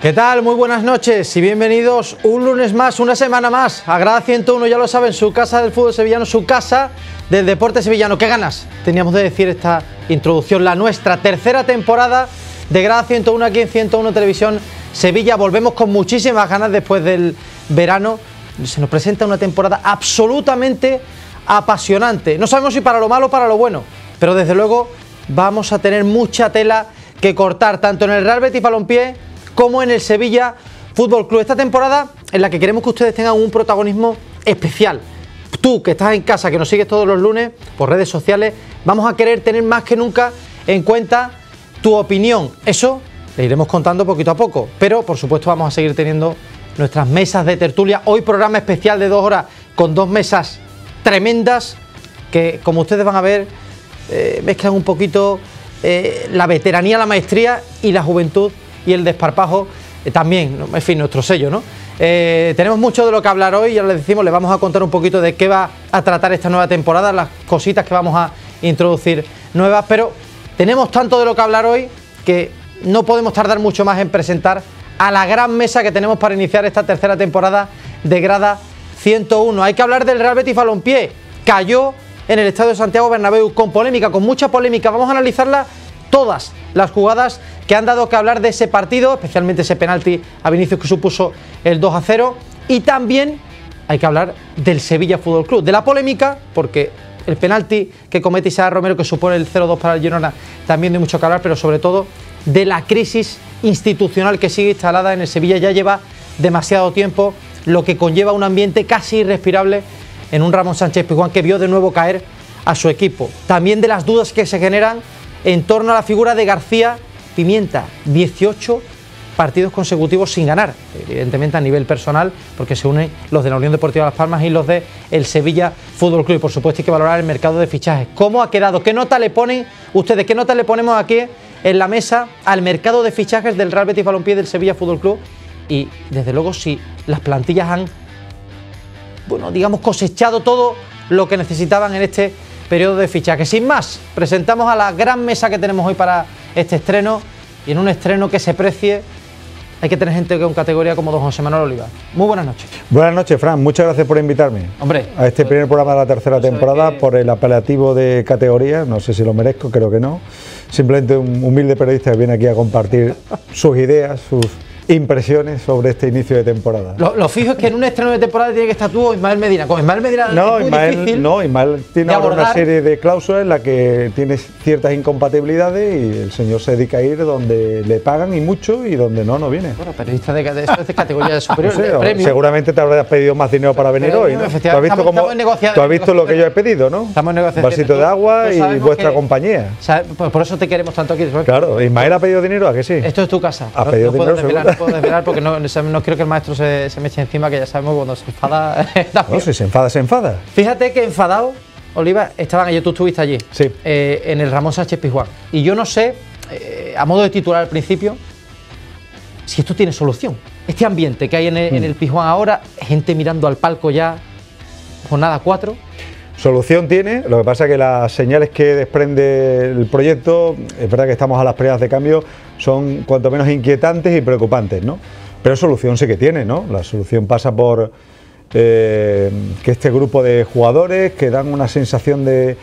¿Qué tal? Muy buenas noches y bienvenidos un lunes más, una semana más a Grada 101, ya lo saben, su casa del fútbol sevillano, su casa del deporte sevillano. ¿Qué ganas? Teníamos de decir esta introducción, la nuestra tercera temporada de Grada 101 aquí en 101 Televisión Sevilla. Volvemos con muchísimas ganas después del verano. Se nos presenta una temporada absolutamente apasionante. No sabemos si para lo malo o para lo bueno, pero desde luego vamos a tener mucha tela que cortar, tanto en el Real Betis Palompié como en el Sevilla Fútbol Club. Esta temporada en la que queremos que ustedes tengan un protagonismo especial. Tú que estás en casa, que nos sigues todos los lunes por redes sociales, vamos a querer tener más que nunca en cuenta tu opinión. Eso le iremos contando poquito a poco, pero por supuesto vamos a seguir teniendo nuestras mesas de tertulia. Hoy programa especial de dos horas con dos mesas tremendas que, como ustedes van a ver, eh, mezclan un poquito eh, la veteranía, la maestría y la juventud y el desparpajo eh, también, en fin, nuestro sello, ¿no? Eh, tenemos mucho de lo que hablar hoy, ya les decimos, les vamos a contar un poquito de qué va a tratar esta nueva temporada, las cositas que vamos a introducir nuevas, pero tenemos tanto de lo que hablar hoy que no podemos tardar mucho más en presentar a la gran mesa que tenemos para iniciar esta tercera temporada de Grada 101. Hay que hablar del Real Betis Balompié. Cayó en el Estadio de Santiago Bernabéu con polémica, con mucha polémica. Vamos a analizarla todas las jugadas que han dado que hablar de ese partido, especialmente ese penalti a Vinicius que supuso el 2 a 0. Y también hay que hablar del Sevilla Fútbol Club, de la polémica, porque el penalti que comete Isabel Romero, que supone el 0-2 para el Girona, también de mucho que hablar, pero sobre todo de la crisis institucional que sigue instalada en el Sevilla. Ya lleva demasiado tiempo, lo que conlleva un ambiente casi irrespirable en un Ramón Sánchez Pizjuán que vio de nuevo caer a su equipo. También de las dudas que se generan en torno a la figura de García Pimienta, 18 partidos consecutivos sin ganar, evidentemente a nivel personal, porque se unen los de la Unión Deportiva Las Palmas y los de el Sevilla Fútbol Club. Y por supuesto hay que valorar el mercado de fichajes. ¿Cómo ha quedado? ¿Qué nota le ponen ustedes? ¿Qué nota le ponemos aquí en la mesa al mercado de fichajes del Real Betis Balompié del Sevilla Fútbol Club? Y desde luego si las plantillas han, bueno, digamos cosechado todo lo que necesitaban en este periodo de que Sin más, presentamos a la gran mesa que tenemos hoy para este estreno y en un estreno que se precie hay que tener gente con categoría como don José Manuel Oliva. Muy buenas noches. Buenas noches, Fran. Muchas gracias por invitarme. Hombre. A este primer programa de la tercera temporada por el apelativo de categoría. No sé si lo merezco, creo que no. Simplemente un humilde periodista que viene aquí a compartir sus ideas, sus impresiones sobre este inicio de temporada. Lo, fijo es que en un estreno de temporada tiene que estar tú o Ismael Medina. Con Medina no, Ismael, no, Ismael tiene ahora una serie de cláusulas en la que tiene ciertas incompatibilidades y el señor se dedica a ir donde le pagan y mucho y donde no, no viene. Bueno, periodista de, de, de categoría superior, de Seguramente te habrás pedido más dinero para venir hoy, ¿Tú has visto, ¿tú has visto lo que yo he pedido, no? Estamos negociando. Vasito de agua y vuestra compañía. por eso te queremos tanto aquí. Claro, Ismael ha pedido dinero, ¿a que sí? Esto es tu casa. Ha pedido dinero, porque no, no quiero que el maestro se, se, me eche encima, que ya sabemos cuando se enfada. Eh, no, si se enfada, se enfada. Fíjate que enfadado, Oliva, estaban ellos, tú estuviste allí, sí. Eh, en el Ramón Sánchez Pizjuán. Y yo no sé, eh, a modo de titular al principio, si esto tiene solución. Este ambiente que hay en el, Pijuán en mm. el ahora, gente mirando al palco ya, jornada 4 Solución tiene, lo que pasa es que las señales que desprende el proyecto, es verdad que estamos a las pruebas de cambio, son cuanto menos inquietantes y preocupantes, ¿no? Pero solución sí que tiene, ¿no? La solución pasa por eh, que este grupo de jugadores que dan una sensación de,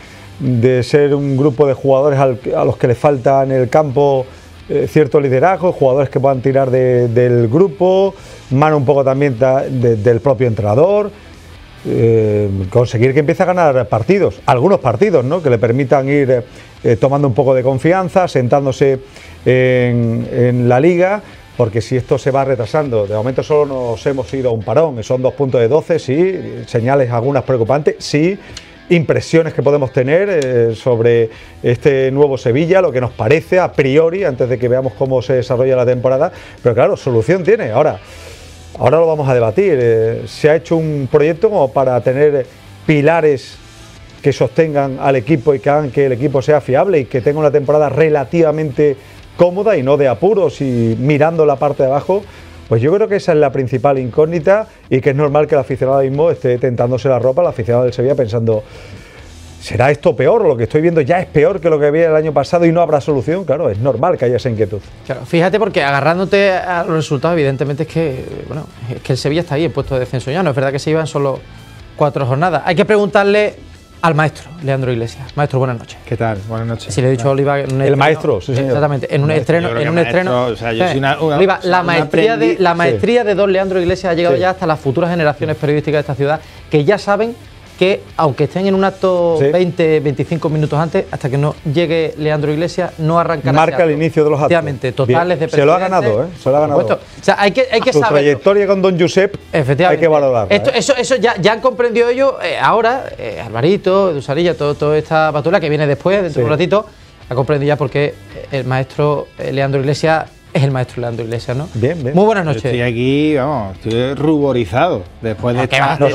ser un grupo de jugadores a los que le falta en el campo eh, cierto liderazgo, jugadores que puedan tirar del grupo, mano un poco también del propio entrenador eh, conseguir que empiece a ganar partidos, algunos partidos, ¿no? que le permitan ir eh, eh, tomando un poco de confianza, sentándose en, la liga, porque si esto se va retrasando, de momento solo nos hemos ido a un parón, son dos puntos de 12, sí, señales algunas preocupantes, sí, impresiones que podemos tener sobre este nuevo Sevilla, lo que nos parece a priori, antes de que veamos cómo se desarrolla la temporada, pero claro, solución tiene ahora. Ahora lo vamos a debatir. Eh, se ha hecho un proyecto como para tener pilares que sostengan al equipo y que hagan que el equipo sea fiable y que tenga una temporada relativamente cómoda y no de apuros y mirando la parte de abajo. Pues yo creo que esa es la principal incógnita y que es normal que el aficionado mismo esté tentándose la ropa, la aficionado del Sevilla pensando, ¿será esto peor? Lo que estoy viendo ya es peor que lo que había el año pasado y no habrá solución. Claro, es normal que haya esa inquietud. Claro, fíjate porque agarrándote a los resultados, evidentemente es que, bueno, es que el Sevilla está ahí en puesto de descenso ya. No es verdad que se iban solo cuatro jornadas. Hay que preguntarle al maestro, Leandro Iglesias. Maestro, buenas noches. ¿Qué tal? Buenas noches. Si le he dicho a Oliva... el maestro, sí, señor. Exactamente, en un estreno... En un o sea, yo soy una, Oliva, la, maestría de, la maestría de don Leandro Iglesias ha llegado ya hasta las futuras generaciones periodísticas de esta ciudad que ya saben que aunque estén en un acto 20, 25 minutos antes, hasta que no llegue Leandro Iglesias, no arrancará. Marca el inicio de los actos. totales de Se lo ha ganado, ¿eh? Se lo ha ganado. O sea, hay que, hay que Su trayectoria con Don Josep hay que valorar. ¿eh? Eso, eso ya, ya han comprendido ellos eh, ahora, eh, Alvarito, Dusarilla, todo, toda esta batula que viene después, dentro de un ratito, ha comprendido ya por qué el maestro Leandro Iglesias es el maestro Leandro Iglesias, ¿no? Bien, bien. Muy buenas noches. Estoy aquí, vamos, estoy ruborizado después de ah, esta, nos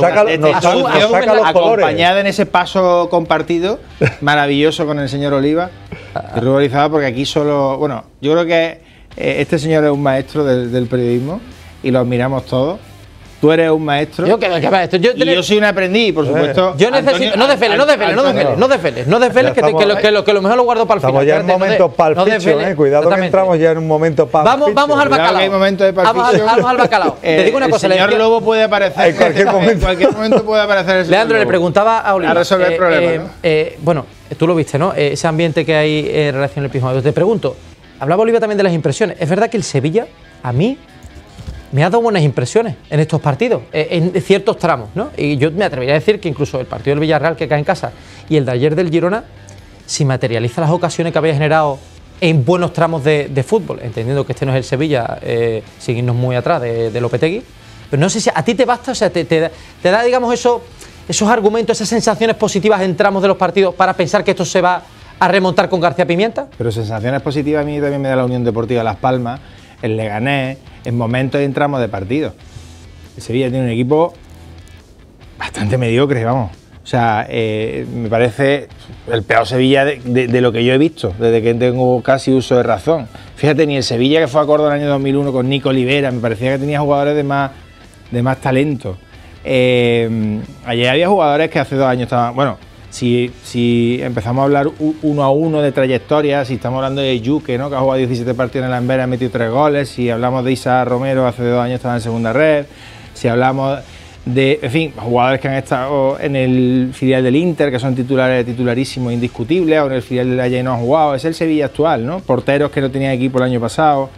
los en ese paso compartido maravilloso con el señor Oliva. Ah. ruborizado porque aquí solo, bueno, yo creo que eh, este señor es un maestro del, del periodismo y lo admiramos todos Tú eres un maestro. Yo, que, Yo, y yo soy un aprendiz, por eh. supuesto. Yo necesito. no defeles, no defeles, no defeles, no defeles, no que, que, lo, mejor lo guardo para el final. Estamos ya en un momento eh, Cuidado que entramos ya en un momento para vamos, vamos al bacalao. vamos, al bacalao. Te digo una cosa. El señor Lobo puede aparecer. En cualquier momento. puede aparecer el señor Leandro, le preguntaba a Olivia. A resolver el eh, problema, Bueno, tú lo viste, ¿no? Ese ambiente que hay en relación al Pijón. Te pregunto, hablaba Olivia también de las impresiones. Es verdad que el Sevilla, a mí, me ha dado buenas impresiones en estos partidos, eh, en, ciertos tramos, ¿no? Y yo me atrevería a decir que incluso el partido del Villarreal que cae en casa y el de ayer del Girona, si materializa las ocasiones que había generado en buenos tramos de, fútbol, entendiendo que este no es el Sevilla, eh, muy atrás de, de, Lopetegui, pero no sé si a ti te basta, o sea, te, da, digamos, eso, esos argumentos, esas sensaciones positivas en tramos de los partidos para pensar que esto se va a remontar con García Pimienta. Pero sensaciones positivas a mí también me da la Unión Deportiva Las Palmas, el Leganés, en momentos de entramos de partido. El Sevilla tiene un equipo bastante mediocre, vamos. O sea, eh, me parece el peor Sevilla de, lo que yo he visto, desde que tengo casi uso de razón. Fíjate, ni el Sevilla que fue a Córdoba en el año 2001 con Nico Olivera, me parecía que tenía jugadores de más, de más talento. Eh, ayer había jugadores que hace dos años estaban, bueno, si, empezamos a hablar uno a uno de trayectorias, si estamos hablando de Yuke, ¿no? que ha jugado 17 partidos en la y ha metido 3 goles, si hablamos de Isa Romero, hace dos años estaba en segunda red, si hablamos de, en fin, jugadores que han estado en el filial del Inter, que son titulares titularísimos, indiscutibles, o en el filial del Y no han jugado, es el Sevilla actual, ¿no? porteros que no tenían equipo el año pasado.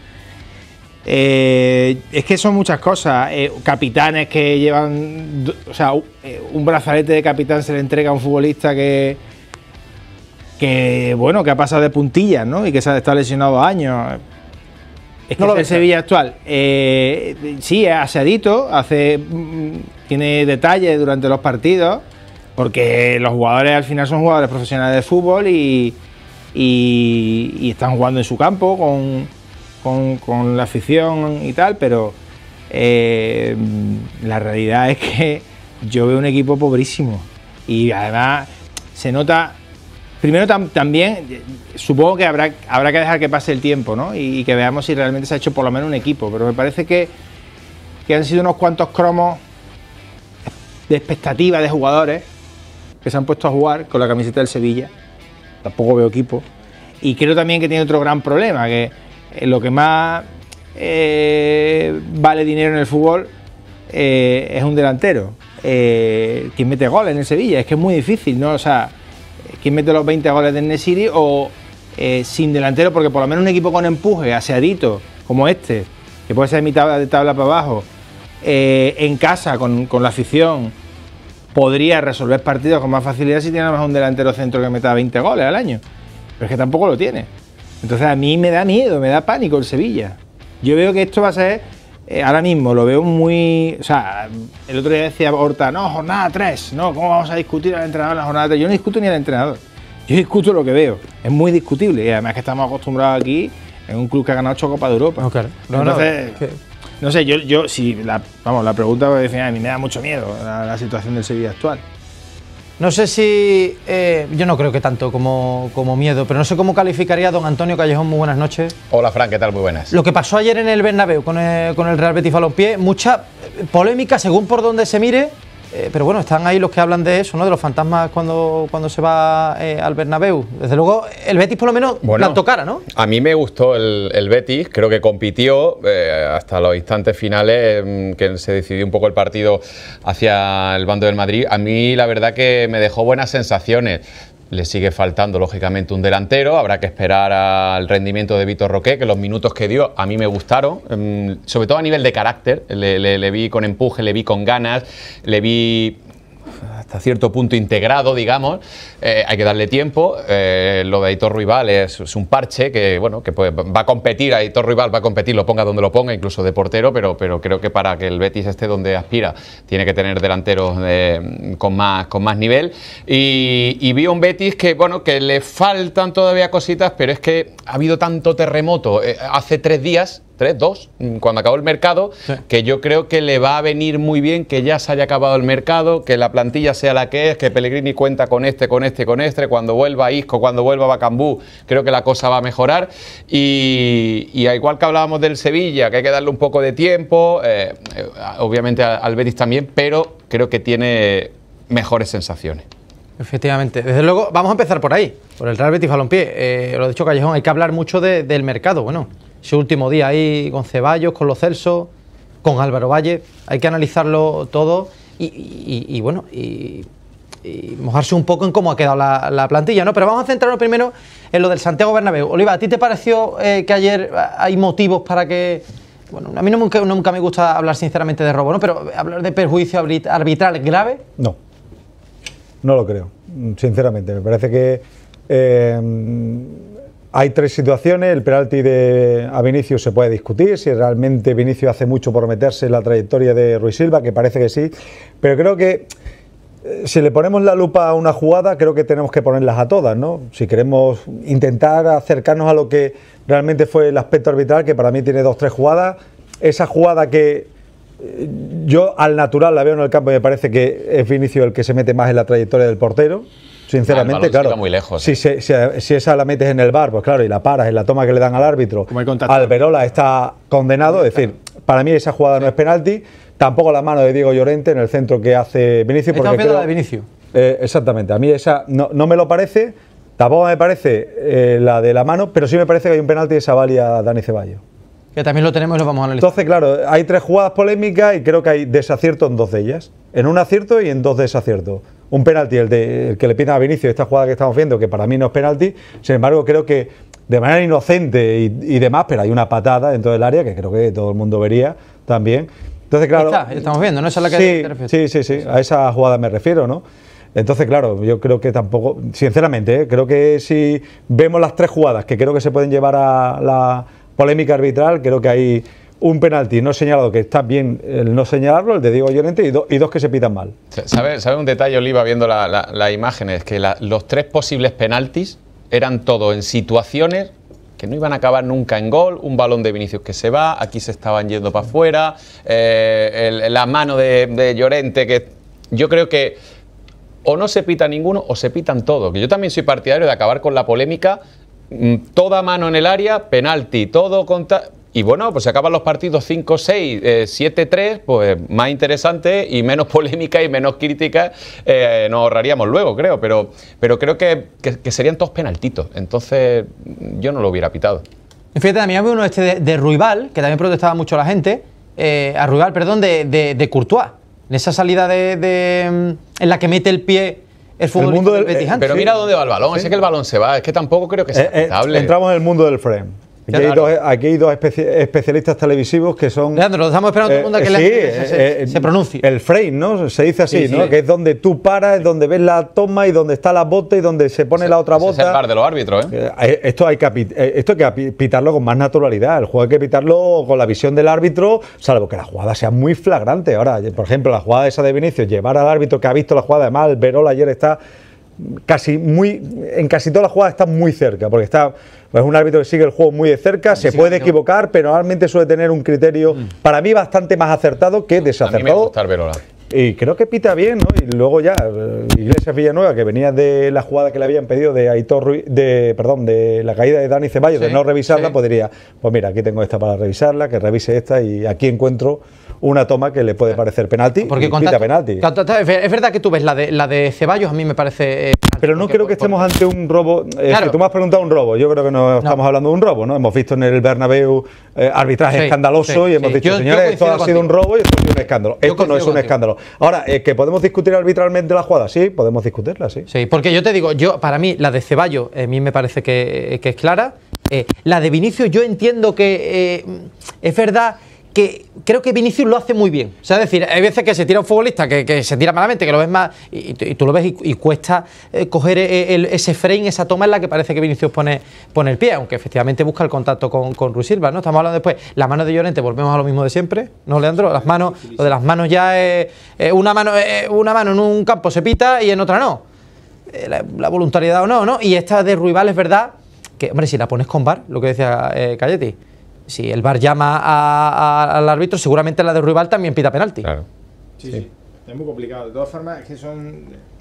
Eh, es que son muchas cosas. Eh, capitanes que llevan. O sea, eh, un brazalete de capitán se le entrega a un futbolista que. que bueno, que ha pasado de puntillas, ¿no? Y que se ha estado lesionado años. Es que no lo Sevilla actual. sí, es aseadito, hace. Mm, tiene detalles durante los partidos. Porque los jugadores al final son jugadores profesionales de fútbol y, y están jugando en su campo con con, la afición y tal, pero eh, la realidad es que yo veo un equipo pobrísimo. Y además se nota, primero también, supongo que habrá, habrá que dejar que pase el tiempo, ¿no? Y, que veamos si realmente se ha hecho por lo menos un equipo, pero me parece que, que han sido unos cuantos cromos de expectativa de jugadores que se han puesto a jugar con la camiseta del Sevilla. Tampoco veo equipo. Y creo también que tiene otro gran problema, que eh, lo que más eh, vale dinero en el fútbol eh, es un delantero. Eh, quien mete goles en el Sevilla, es que es muy difícil, ¿no? O sea, quien mete los 20 goles de Nesiri o sin delantero, porque por lo menos un equipo con empuje, aseadito, como este, que puede ser mitad de tabla para abajo, en casa, con, la afición, podría resolver partidos con más facilidad si tiene más un delantero centro que meta 20 goles al año. Pero es que tampoco lo tiene. Entonces a mí me da miedo, me da pánico el Sevilla. Yo veo que esto va a ser, eh, ahora mismo lo veo muy, o sea, el otro día decía Horta, no, jornada 3, no, ¿cómo vamos a discutir al entrenador en la jornada 3? Yo no discuto ni al entrenador, yo discuto lo que veo, es muy discutible y además que estamos acostumbrados aquí en un club que ha ganado 8 Copas de Europa. No, Entonces, no, sé, yo, yo si vamos, la pregunta que pues, a mí me da mucho miedo la situación del Sevilla actual. No sé si, eh, yo no creo que tanto como, como miedo, pero no sé cómo calificaría a don Antonio Callejón, muy buenas noches. Hola Fran, ¿qué tal? Muy buenas. Lo que pasó ayer en el Bernabéu con el, con el Real Betis Balompié, mucha polémica según por donde se mire, eh, pero bueno, están ahí los que hablan de eso, ¿no? De los fantasmas cuando, cuando se va eh, al Bernabéu. Desde luego, el Betis por lo menos bueno, plantó cara, ¿no? A mí me gustó el, Betis, creo que compitió eh, hasta los instantes finales, mm, que se decidió un poco el partido hacia el bando del Madrid. A mí la verdad que me dejó buenas sensaciones le sigue faltando, lógicamente, un delantero. Habrá que esperar al rendimiento de Vitor Roque, que los minutos que dio a mí me gustaron, em, sobre todo a nivel de carácter. Le, le vi con empuje, le vi con ganas, le vi hasta cierto punto integrado, digamos. Eh, hay que darle tiempo. Eh, lo de Aitor Ruibal es, un parche que, bueno, que pues, va a competir, ...Aitor Rival va a competir, lo ponga donde lo ponga, incluso de portero, pero, pero creo que para que el Betis esté donde aspira, tiene que tener delanteros eh, con, más, con más nivel. Y, y vi un Betis que, bueno, que le faltan todavía cositas, pero es que ha habido tanto terremoto. hace tres días tres, dos, cuando acabó el mercado, que yo creo que le va a venir muy bien que ya se haya acabado el mercado, que la plantilla sea la que es, que Pellegrini cuenta con este, con este, con este, cuando vuelva Isco, cuando vuelva Bacambú, creo que la cosa va a mejorar. Y, al igual que hablábamos del Sevilla, que hay que darle un poco de tiempo, eh, eh, obviamente al Betis también, pero creo que tiene mejores sensaciones. Efectivamente. Desde luego, vamos a empezar por ahí, por el Real Betis Balompié. Eh, lo ha dicho Callejón, hay que hablar mucho del mercado. Bueno, su último día ahí con Ceballos, con los Celso, con Álvaro Valle, hay que analizarlo todo y, bueno, y, mojarse un poco en cómo ha quedado la, plantilla, ¿no? Pero vamos a centrarnos primero en lo del Santiago Bernabéu. Oliva, ¿a ti te pareció eh, que ayer eh, hay motivos para que... Bueno, a mí nunca, me gusta hablar sinceramente de robo, ¿no? Pero hablar de perjuicio arbitral grave. No, no lo creo, sinceramente. Me parece que... Eh, hay tres situaciones, el penalti de, a Vinicius se puede discutir, si realmente Vinicius hace mucho por meterse en la trayectoria de Ruiz Silva, que parece que sí, pero creo que eh, si le ponemos la lupa a una jugada, creo que tenemos que ponerlas a todas, ¿no? Si queremos intentar acercarnos a lo que realmente fue el aspecto arbitral, que para mí tiene dos, tres jugadas, esa jugada que eh, yo al natural la veo en el campo y me parece que es Vinicius el que se mete más en la trayectoria del portero, sinceramente, claro. Eh. Si, esa la metes en el bar, pues claro, y la paras en la toma que le dan al árbitro, Alberola está condenado. Es decir, para mí esa jugada no es penalti. Tampoco la mano de Diego Llorente en el centro que hace Vinicius. Porque creo, la de Vinicio. Eh, exactamente. A mí esa no, me lo parece. Tampoco me parece eh, la de la mano, pero sí me parece que hay un penalti de Sabal y a Dani Ceballos. Que también lo tenemos y lo vamos a analizar. Entonces, claro, hay tres jugadas polémicas y creo que hay desacierto en dos de ellas. En un acierto y en dos desaciertos un penalti, el, de, el que le piden a Vinicius, esta jugada que estamos viendo, que para mí no es penalti, sin embargo creo que de manera inocente y, demás, pero hay una patada dentro del área que creo que todo el mundo vería también. Entonces, claro. estamos viendo, ¿no? Esa es la que Sí, sí, sí, a esa jugada me refiero, ¿no? Entonces, claro, yo creo que tampoco, sinceramente, ¿eh? creo que si vemos las tres jugadas que creo que se pueden llevar a la polémica arbitral, creo que hay un penalti no señalado, que está bien el no señalarlo, el de Diego Llorente, y, dos que se pitan mal. ¿Sabes sabe un detalle, Oliva, viendo las la, imágenes? Que los tres posibles penaltis eran todos en situaciones que no iban a acabar nunca en gol, un balón de Vinicius que se va, aquí se estaban yendo para afuera, eh, la mano de, Llorente que yo creo que o no se pita ninguno o se pitan todos. Que yo también soy partidario de acabar con la polémica, mm, toda mano en el área, penalti, todo contra y bueno, pues se acaban los partidos 5, 6, 7, 3, pues más interesante y menos polémica y menos crítica eh, nos ahorraríamos luego, creo. Pero, pero creo que, serían todos penaltitos. Entonces yo no lo hubiera pitado. Fíjate, también había uno este de, Ruibal, que también protestaba mucho la gente, eh, a Ruibal, perdón, de, de, Courtois. En esa salida en la que mete el pie el fútbol mundo del, eh, Pero mira dónde va el balón, es que el balón se va, es que tampoco creo que sea estable. entramos en el mundo del frame. Aquí hay, dos, especialistas televisivos que son. Leandro, nos estamos esperando el mundo a que eh, sí, eh, se, pronuncie. El frame, ¿no? Se dice así, ¿no? Que es donde tú paras, es donde ves la toma y donde está la bota y donde se pone la otra bota. es el par de los árbitros, ¿eh? eh esto hay, que, esto pitarlo con más naturalidad. El juego hay que pitarlo con la visión del árbitro, salvo que la jugada sea muy flagrante. Ahora, por ejemplo, la jugada esa de Vinicius, llevar al árbitro que ha visto la jugada, mal, el Verol ayer está casi muy, en casi todas las jugadas está muy cerca, porque está es un árbitro que sigue el juego muy de cerca, se puede equivocar, pero normalmente suele tener un criterio mm. para mí bastante más acertado que desacertado. Y creo que pita bien, ¿no? Y luego ya eh, Iglesias Villanueva, que venía de la jugada que le habían pedido de Aitor de perdón, de la caída de Dani Ceballos, de no revisarla, podría, pues mira, aquí tengo esta para revisarla, que revise esta y aquí encuentro una toma que le puede eh, parecer penalti porque y penalti. Es verdad que tú ves la de, la de Ceballos, a mí me parece... Eh, pero no creo que estemos ante un robo. Eh, tú me has preguntado un robo. Yo creo que no, estamos hablando de un robo, ¿no? Hemos visto en el Bernabéu arbitraje escandaloso y hemos dicho, señores, esto ha sido un robo y esto ha sido un escándalo. esto no es un escándalo. Ahora, ¿que podemos discutir arbitralmente la jugada? Sí, podemos discutirla, sí. Sí, porque yo te digo, yo para mí la de Ceballos, a mí me parece que, que es clara. la de Vinicio yo entiendo que es verdad que creo que Vinicius lo hace muy bien. O sea, decir, hay veces que se tira un futbolista que, se tira malamente, que lo ves más y, tú lo ves y, cuesta eh, coger e, e, ese frame, esa toma en la que parece que Vinicius pone, pone el pie, aunque efectivamente busca el contacto con, con Ruiz Silva, ¿no? Estamos hablando después, la mano de Llorente, volvemos a lo mismo de siempre, ¿no, Leandro? Las manos, lo de las manos ya es, una, mano, una mano en un campo se pita y en otra no. Eh, la, voluntariedad o no, ¿no? Y esta de Ruibal es verdad que, hombre, si la pones con bar, lo que decía eh, Cayeti si el bar llama al árbitro, seguramente la de Ruibal también pita penalti. Claro. Sí, sí. es muy complicado. De todas formas, es que son.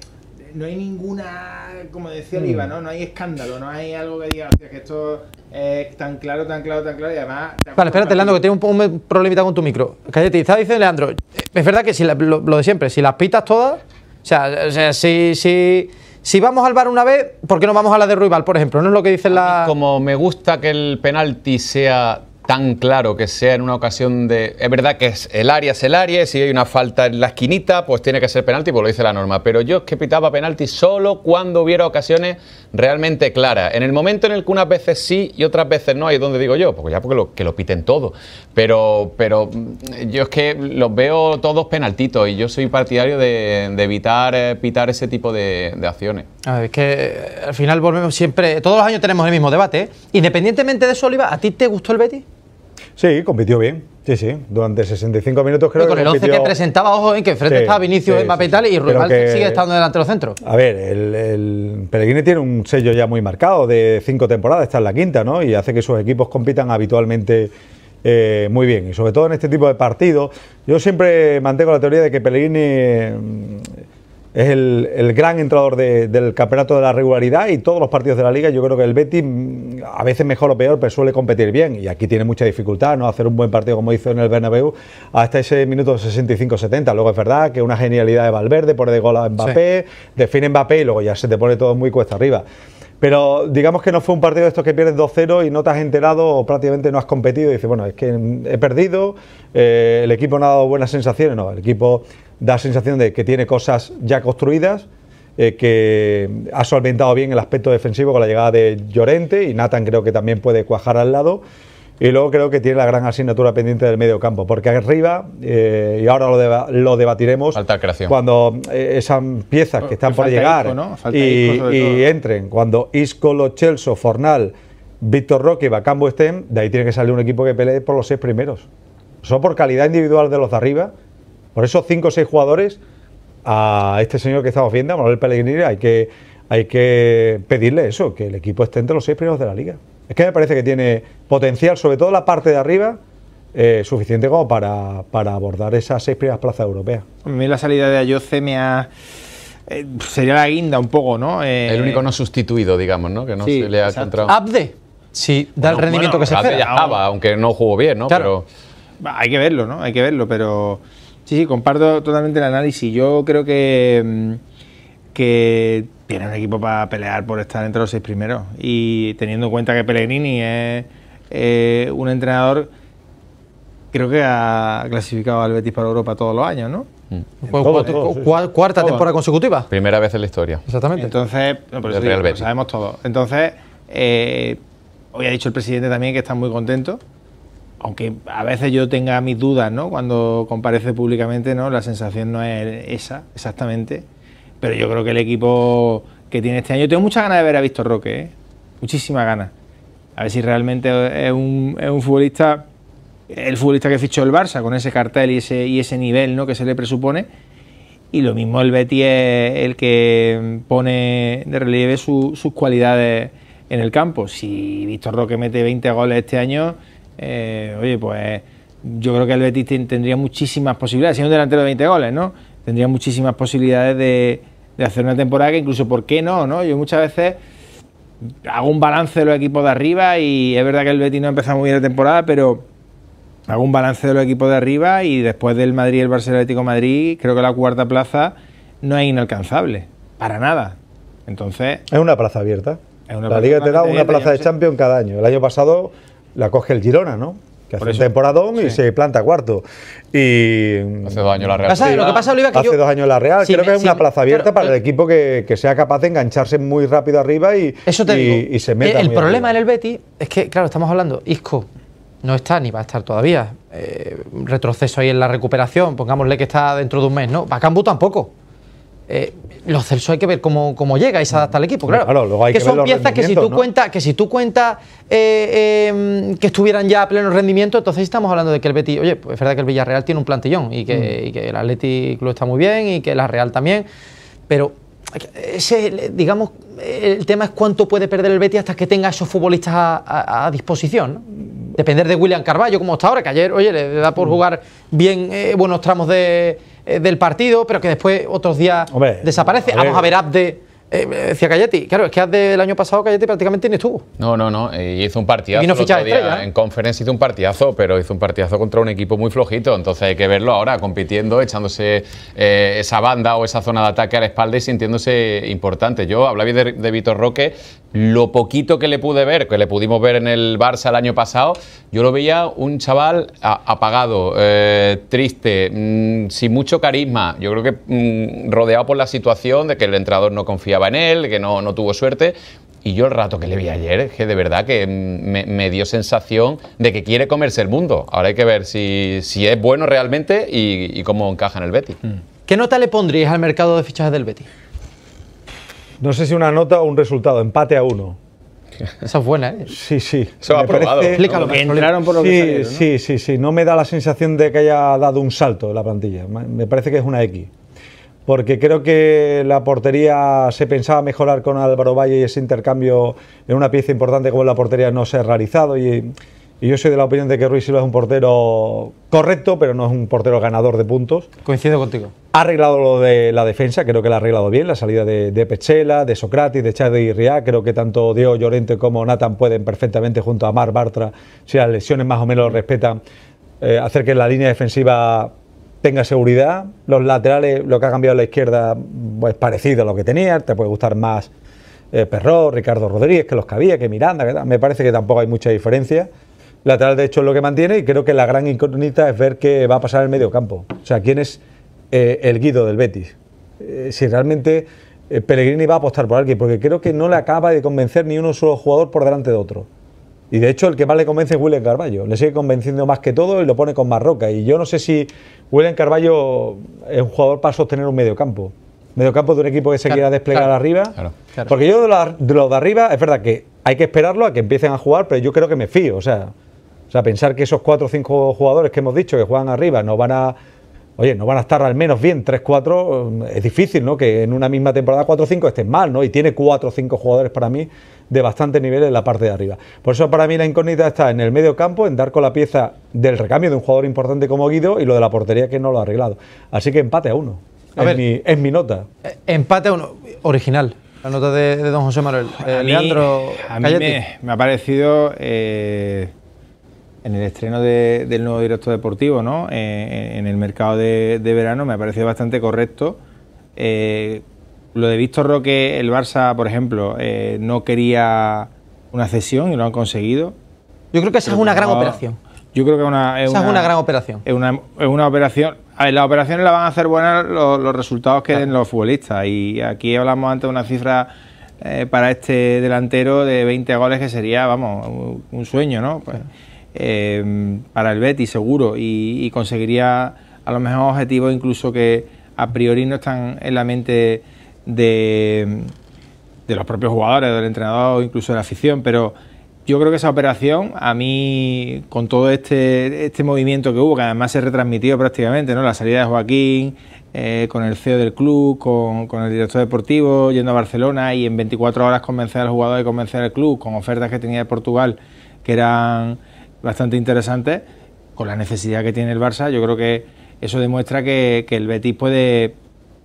No hay ninguna, como decía mm. Oliva, ¿no? No hay escándalo, no hay algo que diga, que esto es tan claro, tan claro, tan claro y además... Vale, espérate, Leandro, que tengo un, problemita con tu micro. Cállate, dice Leandro, es verdad que si lo, de siempre, si las pitas todas, o sea, o sea si, si, si vamos al bar una vez, ¿por qué no vamos a la de Ruibal, por ejemplo? No es lo que dice la... Como me gusta que el penalti sea tan claro que sea en una ocasión de... Es verdad que es el área es el área, si hay una falta en la esquinita, pues tiene que ser penalti, pues lo dice la norma. Pero yo es que pitaba penalti solo cuando hubiera ocasiones realmente clara. En el momento en el que unas veces sí y otras veces no, ahí es donde digo yo, porque ya porque lo, que lo piten todo. Pero, pero mm, yo es que los veo todos penaltitos y yo soy partidario de, evitar eh, pitar ese tipo de, acciones. A ver, es que eh, al final volvemos siempre, todos los años tenemos el mismo debate. ¿eh? Independientemente de eso, Oliva, ¿a ti te gustó el Betis? Sí, compitió bien. Sí, sí, durante 65 minutos creo que. Con el 11 que presentaba, ojo, en que enfrente estaba Vinicius Mbappé y Ruiz sigue estando delante de los centros. A ver, el, Pellegrini tiene un sello ya muy marcado de cinco temporadas, está en la quinta, ¿no? Y hace que sus equipos compitan habitualmente eh, muy bien. Y sobre todo en este tipo de partidos, yo siempre mantengo la teoría de que Pellegrini es el, gran entrador del campeonato de la regularidad y todos los partidos de la liga. Yo creo que el Betis, mm, a veces mejor o peor, pero suele competir bien. Y aquí tiene mucha dificultad, ¿no? Hacer un buen partido como hizo en el Bernabéu hasta ese minuto 65-70. Luego es verdad que una genialidad de Valverde, pone de gol a Mbappé, define Mbappé y luego ya se te pone todo muy cuesta arriba. Pero digamos que no fue un partido de estos que pierdes 2-0 y no te has enterado o prácticamente no has competido. Y dices, bueno, es que he perdido, eh, el equipo no ha dado buenas sensaciones. No, el equipo da sensación de que tiene cosas ya construidas, eh, que ha solventado bien el aspecto defensivo con la llegada de Llorente y Nathan creo que también puede cuajar al lado. Y luego creo que tiene la gran asignatura pendiente del medio campo, porque arriba, eh, y ahora lo, lo debatiremos, creación. cuando eh, esas piezas que oh, están por llegar y, entren, cuando Isco, Lo Fornal, Víctor Roque y Bacambo estén, de ahí tiene que salir un equipo que pelee por los seis primeros. Son por calidad individual de los de arriba por eso cinco o seis jugadores a este señor que estamos viendo, a Manuel Pellegrini, hay que, hay que pedirle eso, que el equipo esté entre los seis primeros de la liga. Es que me parece que tiene potencial, sobre todo la parte de arriba, eh, suficiente como para, abordar esas seis primeras plazas europeas. A mí la salida de Ayoce me ha... Eh, sería la guinda un poco, ¿no? Eh, el único no sustituido, digamos, ¿no? Que no Abde. Sí, da el rendimiento que se espera. Ya estaba, aunque no jugó bien, ¿no? Pero... Hay que verlo, ¿no? Hay que verlo, pero... Sí, sí, comparto totalmente el análisis. Yo creo que, mm, que tiene un equipo para pelear por estar entre los seis primeros. Y teniendo en cuenta que Pellegrini es eh, un entrenador, creo que ha clasificado al Betis para Europa todos los años, ¿no? Mm. Cuarta temporada consecutiva. Primera vez en la historia. Exactamente. Entonces, sabemos todo. Entonces, eh, hoy ha dicho el presidente también que está muy contento aunque a veces yo tenga mis dudas, ¿no? Cuando comparece públicamente, ¿no? La sensación no es esa, exactamente. Pero yo creo que el equipo que tiene este año. Tengo muchas ganas de ver a Víctor Roque, ¿eh? Muchísimas ganas. A ver si realmente es un, futbolista. El futbolista que fichó el Barça con ese cartel y ese, y ese nivel ¿no? que se le presupone. Y lo mismo el Betty es el que pone de relieve sus cualidades en el campo. Si Víctor Roque mete 20 goles este año, eh, oye, pues yo creo que el Betis tendría muchísimas posibilidades, siendo un delantero de 20 goles, ¿no? Tendría muchísimas posibilidades de, hacer una temporada que incluso, ¿por qué no? no? Yo muchas veces hago un balance de los equipos de arriba y es verdad que el Betis no ha empezado muy bien la temporada, pero hago un balance de los equipos de arriba y después del Madrid, y el Barcelona Atlético Madrid, creo que la cuarta plaza no es inalcanzable, para nada. Entonces... Es una plaza abierta. Es una la Liga te da una plaza de Champions cada año. El año pasado la coge el Girona, ¿no? Que hace un temporadón y se planta cuarto. Y hace dos años la Real. lo que pasa, Oliva, hace dos años la Real. creo que es una plaza abierta para el eh. equipo que, sea capaz de engancharse muy rápido arriba y, eso te se meta. El, problema en el Betty es que, claro, estamos hablando, Isco no está ni va a estar todavía. Eh, retroceso ahí en la recuperación, pongámosle que está dentro de un mes, ¿no? Bacambu tampoco. Eh, los Celso hay que ver cómo, cómo llega y se adapta al equipo, claro. que, son piezas que si tú cuentas, que si tú cuentas eh, eh, que estuvieran ya a pleno rendimiento, entonces estamos hablando de que el Betty. oye, pues es verdad que el Villarreal tiene un plantillón mm. y que, el Athletic Club está muy bien y que la Real también, pero ese, digamos, el tema es cuánto puede perder el Betis hasta que tenga esos futbolistas a, disposición. Depender de William Carballo, como está ahora, que ayer, oye, le da por mm. jugar bien eh, buenos tramos eh, del partido, pero que después otros días desaparece. Vamos a ver Abde eh, decía Cayeti, claro, es que del el año pasado Cayeti prácticamente ni estuvo. No, no, no, hizo un partidazo. Y ¿eh? En conferencia hizo un partidazo, pero hizo un partidazo contra un equipo muy flojito, entonces hay que verlo ahora compitiendo, echándose eh, esa banda o esa zona de ataque a la espalda y sintiéndose importante. Yo hablaba de, Vito Vitor Roque, lo poquito que le pude ver, que le pudimos ver en el Barça el año pasado, yo lo veía un chaval apagado, triste, mm, sin mucho carisma. Yo creo que mm, rodeado por la situación de que el entrenador no confiaba en él, que no, no tuvo suerte. Y yo el rato que le vi ayer, que de verdad que me, dio sensación de que quiere comerse el mundo. Ahora hay que ver si, si es bueno realmente y, cómo encaja en el Betis. Mm. ¿Qué nota le pondrías al mercado de fichajes del Betis? No sé si una nota o un resultado, empate a uno. Esa es buena, ¿eh? Sí, sí. ha probado. Explícalo. sí, Sí, sí, No me da la sensación de que haya dado un salto la plantilla. Me parece que es una X porque creo que la portería se pensaba mejorar con Álvaro Valle y ese intercambio en una pieza importante como la portería no se ha realizado y, yo soy de la opinión de que Ruiz Silva es un portero correcto, pero no es un portero ganador de puntos. Coincido contigo. Ha arreglado lo de la defensa, creo que lo ha arreglado bien, la salida de, Pechela, de Socrates, de Chad y Riá. Creo que tanto Diego Llorente como Nathan pueden perfectamente, junto a Mar Bartra, si las lesiones más o menos lo respetan, eh, hacer que la línea defensiva tenga seguridad. Los laterales, lo que ha cambiado a la izquierda, es pues, parecido a lo que tenía. Te puede gustar más eh, Perro, Ricardo Rodríguez, que los que había, que Miranda. me parece que tampoco hay mucha diferencia. Lateral, de hecho, es lo que mantiene. Y creo que la gran incógnita es ver qué va a pasar en el medio campo. O sea, quién es eh, el guido del Betis. Eh, si realmente Pellegrini va a apostar por alguien, porque creo que no le acaba de convencer ni uno solo jugador por delante de otro. Y de hecho, el que más le convence es William Carballo. Le sigue convenciendo más que todo y lo pone con más roca. Y yo no sé si William Carballo es un jugador para sostener un Medio campo de un equipo que se quiera desplegar arriba. Porque yo de los de, arriba, es verdad que hay que esperarlo a que empiecen a jugar, pero yo creo que me fío. O sea, o sea pensar que esos cuatro o cinco jugadores que hemos dicho que juegan arriba no van a oye, no van a estar al menos bien 3-4, mm, es difícil, ¿no? Que en una misma temporada 4-5 estén mal, ¿no? Y tiene 4 o 5 jugadores para mí de bastante nivel en la parte de arriba. Por eso para mí la incógnita está en el medio campo, en dar con la pieza del recambio de un jugador importante como Guido y lo de la portería que no lo ha arreglado. Así que empate a uno. A es, mi, es mi nota. Eh, empate a uno, original. La nota de, don José Manuel. Eh, Leandro, a mí me, ha parecido... Eh, en el estreno del nuevo directo deportivo, ¿no? Eh, en el mercado de, verano me parece bastante correcto. Eh, lo de Víctor Roque, el Barça, por ejemplo, eh, no quería una cesión y lo han conseguido. Yo creo que esa es una gran operación. Yo creo que es, una, es una gran operación. Es una, operación. las operaciones las van a hacer buenas los, resultados que den los futbolistas. Y aquí hablamos antes de una cifra para este delantero de 20 goles que sería, vamos, un, sueño, ¿no? Pues Em, para el Betis seguro y, conseguiría a lo mejor objetivos incluso que a priori no están en la mente de, los propios jugadores, del entrenador o incluso de la afición, pero yo creo que esa operación, a mí, con todo este, este movimiento que hubo, que además se retransmitió prácticamente, ¿no? La salida de Joaquín, eh, con el CEO del club, con, con, el director deportivo, yendo a Barcelona y en 24 horas convencer al jugador y convencer al club, con ofertas que tenía de Portugal, que eran bastante interesante con la necesidad que tiene el Barça. Yo creo que eso demuestra que, el Betis puede,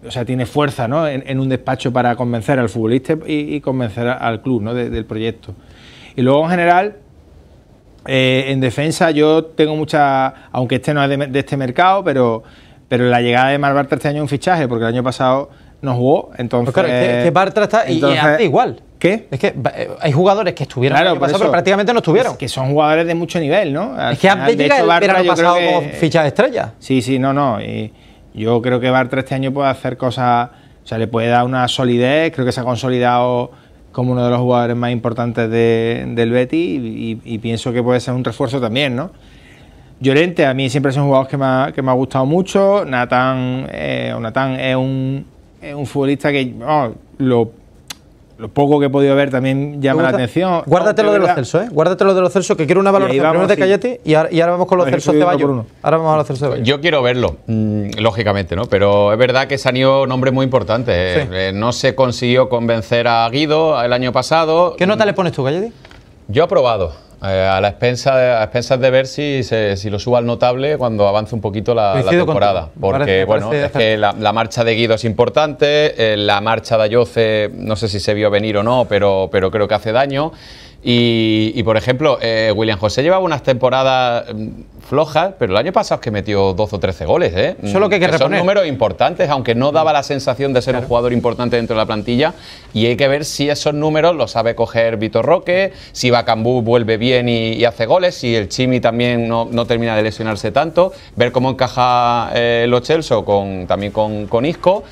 o sea, tiene fuerza ¿no? en, un despacho para convencer al futbolista y, convencer al club ¿no? del proyecto. Y luego en general, eh, en defensa yo tengo mucha, aunque este no es de, este mercado, pero, pero la llegada de Bartra este año es un fichaje, porque el año pasado no jugó, pues entonces... claro, que, Bartra está y, igual. ¿Qué? Es que eh, hay jugadores que estuvieron claro, pero prácticamente no estuvieron. que son jugadores de mucho nivel, ¿no? es que antes llegado el pasado como ficha de estrella. Sí, sí, no, no. yo creo que Bartra este año puede hacer cosas, o sea, le puede dar una solidez. Creo que se ha consolidado como uno de los jugadores más importantes del Betty y, pienso que puede ser un refuerzo también, ¿no? Llorente, a mí siempre son jugadores que me ha, gustado mucho. Natán, eh, es un, un futbolista que lo lo poco que he podido ver también llama la atención. Guárdate de los ¿eh? de los Celso, que quiero una valoración primero de Cayeti y, ahora vamos con los de Bayo. Yo quiero verlo, mm, lógicamente, ¿no? Pero es verdad que se han ido nombres muy importantes. Eh, no se consiguió convencer a Guido el año pasado. ¿Qué nota le pones tú, Cayeti? Yo aprobado. Eh, a la expensa, expensas de ver si, si lo suba al notable cuando avance un poquito la, temporada. Porque bueno, la, marcha de Guido es importante, eh, la marcha de Ayoce, no sé si se vio venir o no, pero, pero creo que hace daño. Y, por ejemplo, eh, William José llevaba unas temporadas mm, flojas, pero el año pasado es que metió 12 o 13 goles. ¿eh? que que, Son números importantes, aunque no daba la sensación de ser un jugador importante dentro de la plantilla. Y hay que ver si esos números los sabe coger Vitor Roque, si Bacambú vuelve bien y, hace goles, si el Chimi también no, termina de lesionarse tanto, ver cómo encaja eh, los Chelsea con, también con Isco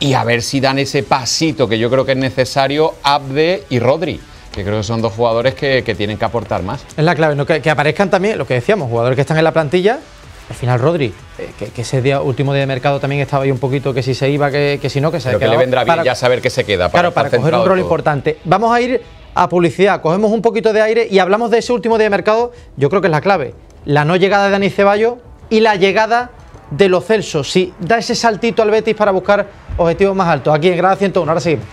y a ver si dan ese pasito que yo creo que es necesario Abde y Rodri que creo que son dos jugadores que, tienen que aportar más. Es la clave, que, aparezcan también, lo que decíamos, jugadores que están en la plantilla. Al final, Rodri, eh, que, ese último día de mercado también estaba ahí un poquito que si se iba, que, si no, que se Pero que le vendrá bien ya saber que se queda. Para claro, para coger un rol importante. Vamos a ir a publicidad, cogemos un poquito de aire y hablamos de ese último día de mercado. Yo creo que es la clave. La no llegada de Dani Ceballos y la llegada de los Celso. Si da ese saltito al Betis para buscar objetivos más altos. Aquí en Grada 101, ahora seguimos.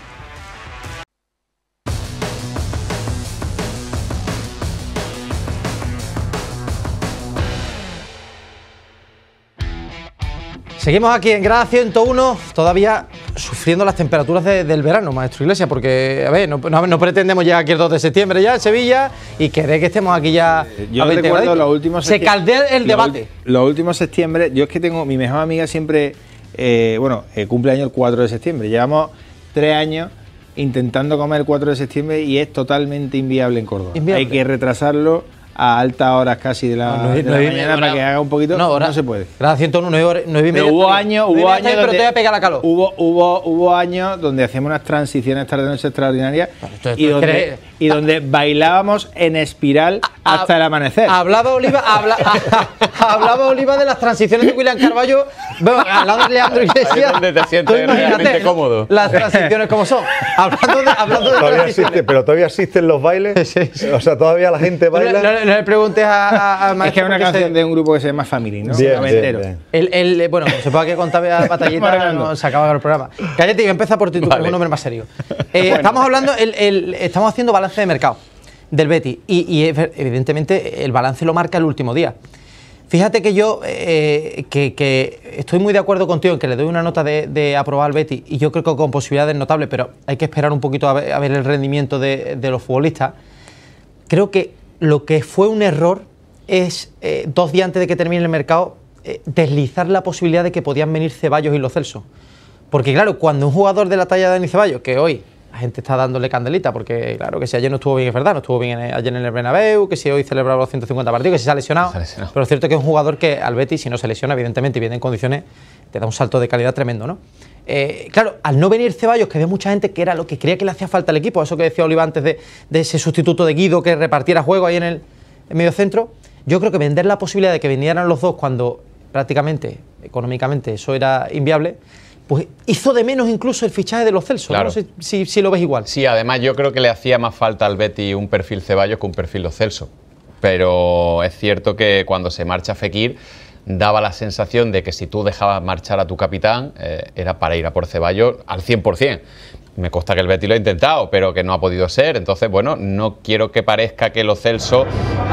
Seguimos aquí en grada 101, todavía sufriendo las temperaturas del verano, maestro Iglesia, porque, a ver, no, pretendemos llegar aquí el 2 de septiembre ya en Sevilla y queréis que estemos aquí ya. Eh, yo los últimos. Se caldea el debate. Los, últimos septiembre, yo es que tengo, mi mejor amiga siempre, eh, bueno, eh, cumple año el 4 de septiembre. Llevamos tres años intentando comer el 4 de septiembre y es totalmente inviable en Córdoba. Hay que retrasarlo a altas horas casi de la, no, no, de la para que haga un poquito. No, ahora, no se puede. Gracias, 101, 9, 9 y media. hubo años, hubo años. Pero te voy a pegar a calor. Hubo, hubo, hubo años donde hacíamos unas transiciones tarde noche extraordinarias. y y donde bailábamos en espiral ah, ah, hasta el amanecer. Hablaba Oliva, habla, hablaba Oliva de las transiciones de William Carballo, bueno, al lado de Leandro Iglesias. donde te sientes realmente cómodo. Las transiciones como son. Hablando de, hablando de todavía existe, pero todavía existen los bailes. O sea, todavía la gente baila. No, le preguntes a, a, a Es que es una canción de un grupo que se llama Family, ¿no? Bien, bien, El, el, eh, bueno, se puede que contaba la batallita, no, se acaba el programa. Cállate y empieza por ti, tú, un nombre más serio. Eh, Estamos hablando, el, estamos haciendo balance de mercado del Betis y, evidentemente el balance lo marca el último día. Fíjate que yo eh, que, estoy muy de acuerdo contigo en que le doy una nota de, aprobar al Betis y yo creo que con posibilidades notables, pero hay que esperar un poquito a ver, el rendimiento de, los futbolistas. Creo que lo que fue un error es, eh, dos días antes de que termine el mercado, eh, deslizar la posibilidad de que podían venir Ceballos y los Celso. Porque claro, cuando un jugador de la talla de Dani Ceballos, que hoy la gente está dándole candelita, porque claro, que si ayer no estuvo bien, es verdad, no estuvo bien ayer en el Bernabéu, que si hoy celebraba los 150 partidos, que si se ha lesionado. Pero es cierto que es un jugador que al Betis, si no se lesiona, evidentemente, y viene en condiciones, te da un salto de calidad tremendo, ¿no? Eh, claro, al no venir Ceballos, que ve mucha gente que era lo que creía que le hacía falta al equipo, eso que decía Oliva antes de, ese sustituto de Guido que repartiera juego ahí en el medio centro, yo creo que vender la posibilidad de que vinieran los dos cuando prácticamente, económicamente, eso era inviable, pues hizo de menos incluso el fichaje de los Celso. Claro. No sé si, lo ves igual. Sí, además yo creo que le hacía más falta al Betty un perfil Ceballos que un perfil los Celso. Pero es cierto que cuando se marcha Fekir daba la sensación de que si tú dejabas marchar a tu capitán eh, era para ir a por Ceballos al 100% me consta que el Betis lo ha intentado, pero que no ha podido ser. Entonces, bueno, no quiero que parezca que lo Celso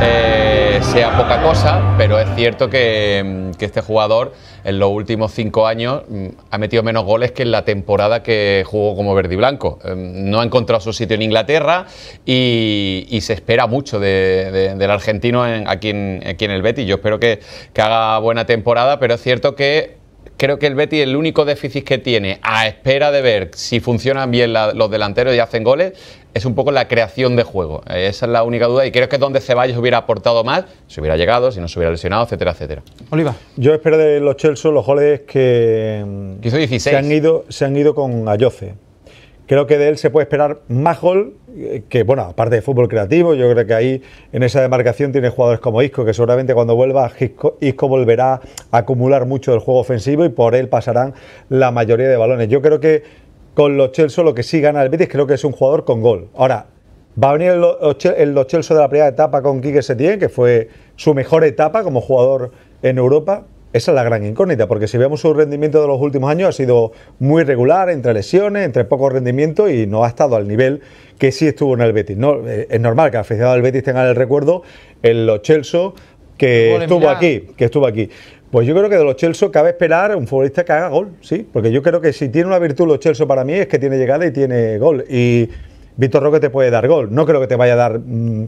eh, sea poca cosa, pero es cierto mm, que, este jugador en los últimos cinco años mm, ha metido menos goles que en la temporada que jugó como verde y blanco. Em, no ha encontrado su sitio en Inglaterra y, se espera mucho del argentino aquí, en, aquí, en, el Betis. Yo espero que haga buena temporada, pero es cierto que creo que el Betty el único déficit que tiene, a espera de ver si funcionan bien los delanteros y hacen goles, es un poco la creación de juego. Eh, esa es la única duda y creo que es donde Ceballos hubiera aportado más, si hubiera llegado, si no se hubiera lesionado, etcétera, etcétera. Oliva. Yo espero de los Chelsea los goles que, mm, Hizo 16. Se, han ido, se han ido con Ayoce creo que de él se puede esperar más gol, eh, que bueno, aparte de fútbol creativo, yo creo que ahí en esa demarcación tiene jugadores como Isco, que seguramente cuando vuelva Isco, volverá a acumular mucho del juego ofensivo y por él pasarán la mayoría de balones. Yo creo que con los Chelsea lo que sí gana el Betis creo que es un jugador con gol. Ahora, va a venir el, el Los Chelsea de la primera etapa con Quique Setién, que fue su mejor etapa como jugador en Europa, esa es la gran incógnita, porque si vemos su rendimiento de los últimos años ha sido muy regular, entre lesiones, entre poco rendimiento y no ha estado al nivel que sí estuvo en el Betis. No, eh, es normal que el aficionado al Betis tenga el recuerdo en los Chelsea que estuvo aquí, que estuvo aquí. Pues yo creo que de los Chelsea cabe esperar un futbolista que haga gol, sí, porque yo creo que si tiene una virtud los Chelsea para mí es que tiene llegada y tiene gol y Víctor Roque te puede dar gol. No creo que te vaya a dar mm,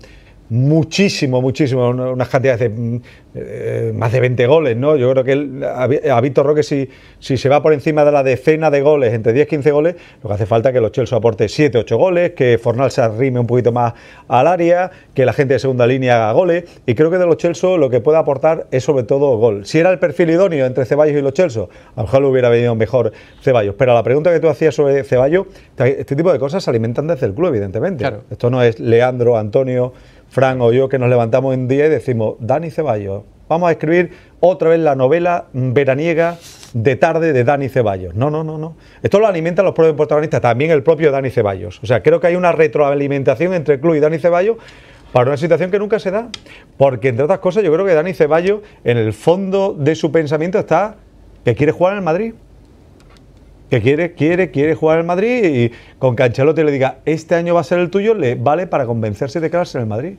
muchísimo, muchísimo, unas cantidades de mm, eh, más de 20 goles, ¿no? Yo creo que él, a, Víctor Roque si, si se va por encima de la decena de goles, entre 10 15 goles, lo que hace falta es que los Chelso aporte 7, 8 goles, que Fornal se arrime un poquito más al área, que la gente de segunda línea haga goles, y creo que de los Chelsea lo que puede aportar es sobre todo gol. Si era el perfil idóneo entre Ceballos y los Chelsea, a lo mejor hubiera venido mejor Ceballos, pero la pregunta que tú hacías sobre Ceballos, este tipo de cosas se alimentan desde el club, evidentemente. Esto no es Leandro, Antonio... Fran o yo que nos levantamos un día y decimos, Dani Ceballos, vamos a escribir otra vez la novela veraniega de tarde de Dani Ceballos. No, no, no, no. Esto lo alimentan los propios protagonistas, también el propio Dani Ceballos. O sea, creo que hay una retroalimentación entre el club y Dani Ceballos para una situación que nunca se da. Porque, entre otras cosas, yo creo que Dani Ceballos, en el fondo de su pensamiento está que quiere jugar en el Madrid que quiere, quiere, quiere jugar en Madrid y con Cancelotti le diga, este año va a ser el tuyo, le vale para convencerse de quedarse en el Madrid.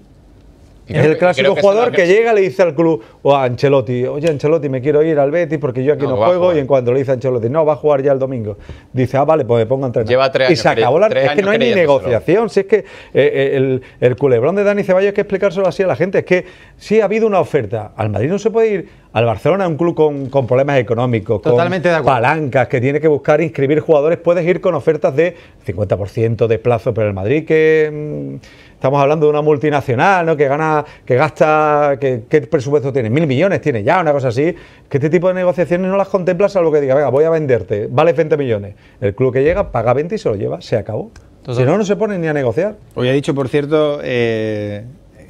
Es el clásico jugador que, llega le dice al club o oh, a Ancelotti, oye Ancelotti, me quiero ir al Betis porque yo aquí no, juego y en cuanto le dice a Ancelotti, no, va a jugar ya el domingo, dice, ah, vale, pues me pongo a entrenar. y se acabó la... Es que no hay ni negociación, si es que eh, eh, el, el, culebrón de Dani Ceballos hay que explicárselo así a la gente, es que si ha habido una oferta, al Madrid no se puede ir, al Barcelona es un club con, problemas económicos, Totalmente con palancas, que tiene que buscar inscribir jugadores, puedes ir con ofertas de 50% de plazo, pero el Madrid que... Mm, estamos hablando de una multinacional, ¿no? Que gana, que gasta, ¿qué presupuesto tiene? Mil millones tiene ya, una cosa así. Que este tipo de negociaciones no las contemplas salvo que diga, venga, voy a venderte, vale 20 millones. El club que llega paga 20 y se lo lleva, se acabó. si no, no se ponen ni a negociar. Hoy ha dicho, por cierto, eh,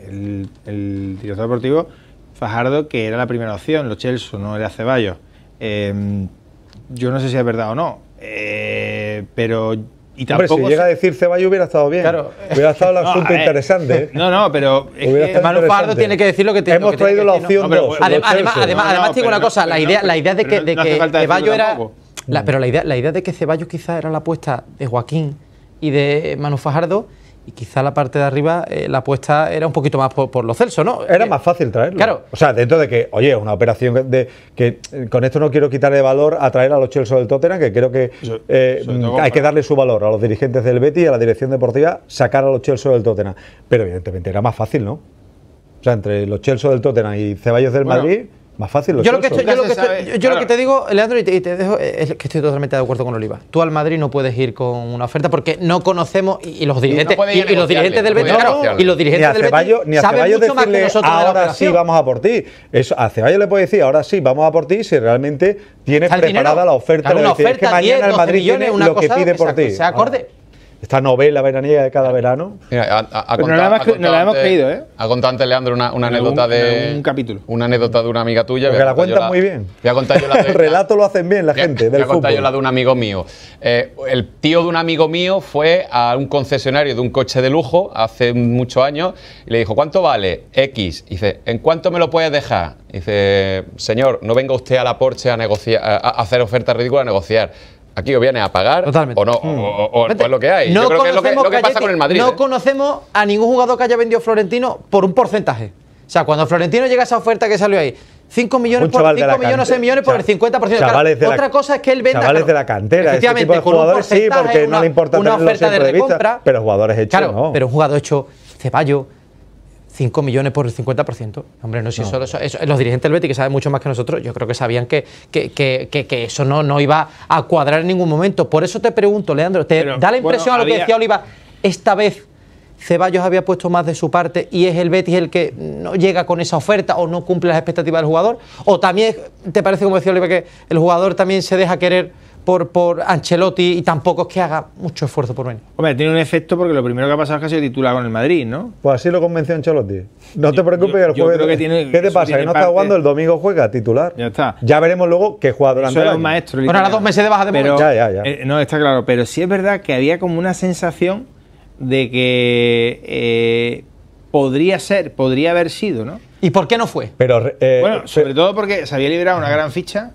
el, director deportivo Fajardo que era la primera opción, los Chelsea, no era Ceballos. Eh, yo no sé si es verdad o no, eh, pero y Hombre, si llega a decir Ceballos hubiera estado bien. Hubiera estado el asunto interesante. ¿eh? No, no, pero Manu Fajardo tiene que decir lo que tiene Hemos traído la opción Además, además, una cosa, la idea, la idea de que, de que Ceballos era... pero la idea, la idea de que Ceballos quizás era la apuesta de Joaquín y de Manu Fajardo y quizá la parte de arriba eh, la apuesta era un poquito más por, los Celso, ¿no? Era eh, más fácil traerlo. Claro. O sea, dentro de que, oye, es una operación de que eh, con esto no quiero quitarle valor a traer a los Chelsea del Tottenham, que creo que mm, hay que darle su valor a los dirigentes del Betty y a la dirección deportiva, sacar a los Chelsea del Tottenham. Pero evidentemente era más fácil, ¿no? O sea, entre los Chelsea del Tottenham y Ceballos del Madrid más fácil. Yo lo, que te digo, Leandro, y te, dejo, eh, es que estoy totalmente de acuerdo con Oliva. Tú al Madrid no puedes ir con una oferta porque no conocemos y, los dirigentes y, los dirigentes del Betis, y los dirigentes del Betis ni a saben mucho más que nosotros ahora sí vamos a por ti. Eso, a Ceballos le puedes decir, ahora sí vamos a por ti si realmente tienes preparada la oferta. de que mañana el Madrid tiene una lo cosa, que pide por ti. Se acorde. Ah esta novela veraniega de cada verano. Mira, a, no la, hemos, no ¿eh? Ha contado antes, Leandro, una, anécdota de. Un capítulo. Una anécdota de una amiga tuya. Porque la cuentan muy bien. El relato lo hacen bien la gente. Voy a contar yo la de un amigo mío. Eh, el tío de un amigo mío fue a un concesionario de un coche de lujo hace muchos años y le dijo: ¿Cuánto vale? X. dice: ¿En cuánto me lo puedes dejar? dice: Señor, no venga usted a la Porsche a, negociar, a hacer ofertas ridículas, a negociar Aquí o viene a pagar o no, mm. o, es pues lo que hay. No No conocemos a ningún jugador que haya vendido Florentino por un porcentaje. O sea, cuando Florentino llega a esa oferta que salió ahí, 5 millones, por, 5 millones, 6 millones por el 50%. otra cosa es que él venda. Chavales de la cantera, efectivamente, este tipo de jugadores sí, porque no le importa una oferta de, de pero jugadores hechos no. pero un jugador hecho, Ceballos, 5 millones por el 50%. Hombre, no, si Eso, los dirigentes del Betis, que saben mucho más que nosotros, yo creo que sabían que, que, eso no, no iba a cuadrar en ningún momento. Por eso te pregunto, Leandro, ¿te da la impresión a lo que decía Oliva, esta vez Ceballos había puesto más de su parte y es el Betis el que no llega con esa oferta o no cumple las expectativas del jugador? ¿O también te parece, como decía Oliva, que el jugador también se deja querer? por, por Ancelotti y tampoco es que haga mucho esfuerzo por venir. Hombre, tiene un efecto porque lo primero que ha pasado es que ha sido titular con el Madrid, ¿no? Pues así lo convenció Ancelotti. No te preocupes, que el jueves. ¿Qué te pasa? que no está jugando, el domingo juega titular. Ya está. Ya veremos luego qué juega durante el año. maestro. Bueno, dos meses de baja de pero, Ya, eh, no, está claro. Pero sí es verdad que había como una sensación de que eh, podría ser, podría haber sido, ¿no? ¿Y por qué no fue? Pero, eh, bueno, sobre todo porque se había liberado una gran ficha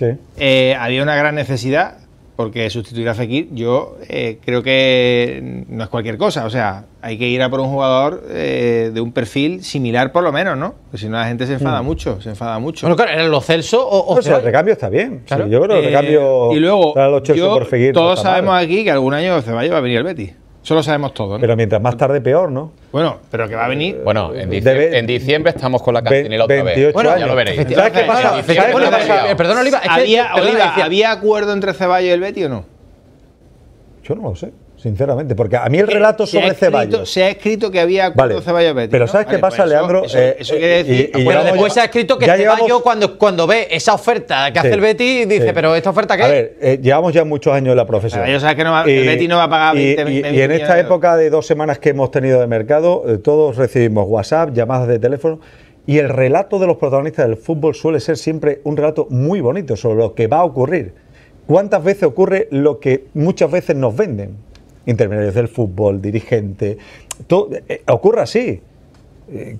este. Eh, había una gran necesidad porque sustituir a Fekir yo eh, creo que no es cualquier cosa. O sea, hay que ir a por un jugador eh, de un perfil similar por lo menos, ¿no? Porque si no la gente se enfada mm. mucho, se enfada mucho. Bueno, claro, eran los Celso o... o el recambio está bien. yo creo recambio... y luego, todos sabemos aquí que algún año Se va a venir el Betis. Eso lo sabemos todos. Pero mientras más tarde, peor, ¿no? Bueno, pero que va a venir. Eh, bueno, en diciembre, estamos con la cantinela otra vez. Bueno, ya lo veréis. ¿Sabes qué pasa? Eh, Perdón, Oliva. había, acuerdo entre Ceballos y el Betty o no? Yo no lo sé sinceramente, porque a mí el relato sobre Ceballos. Se ha escrito que había cuatro Ceballos betty Pero ¿sabes qué pasa, pues Leandro? Eso, quiere eh, decir. pero después se ha escrito que Ceballos, cuando, cuando ve esa oferta que hace el Betis, dice, pero ¿esta oferta qué? A ver, eh, llevamos ya muchos años en la profesión. Y, en esta época de dos semanas que hemos tenido de mercado, eh, todos recibimos WhatsApp, llamadas de teléfono. Y el relato de los protagonistas del fútbol suele ser siempre un relato muy bonito sobre lo que va a ocurrir. ¿Cuántas veces ocurre lo que muchas veces nos venden? intermediarios del fútbol, dirigente. Todo, eh, ocurre así. Eh,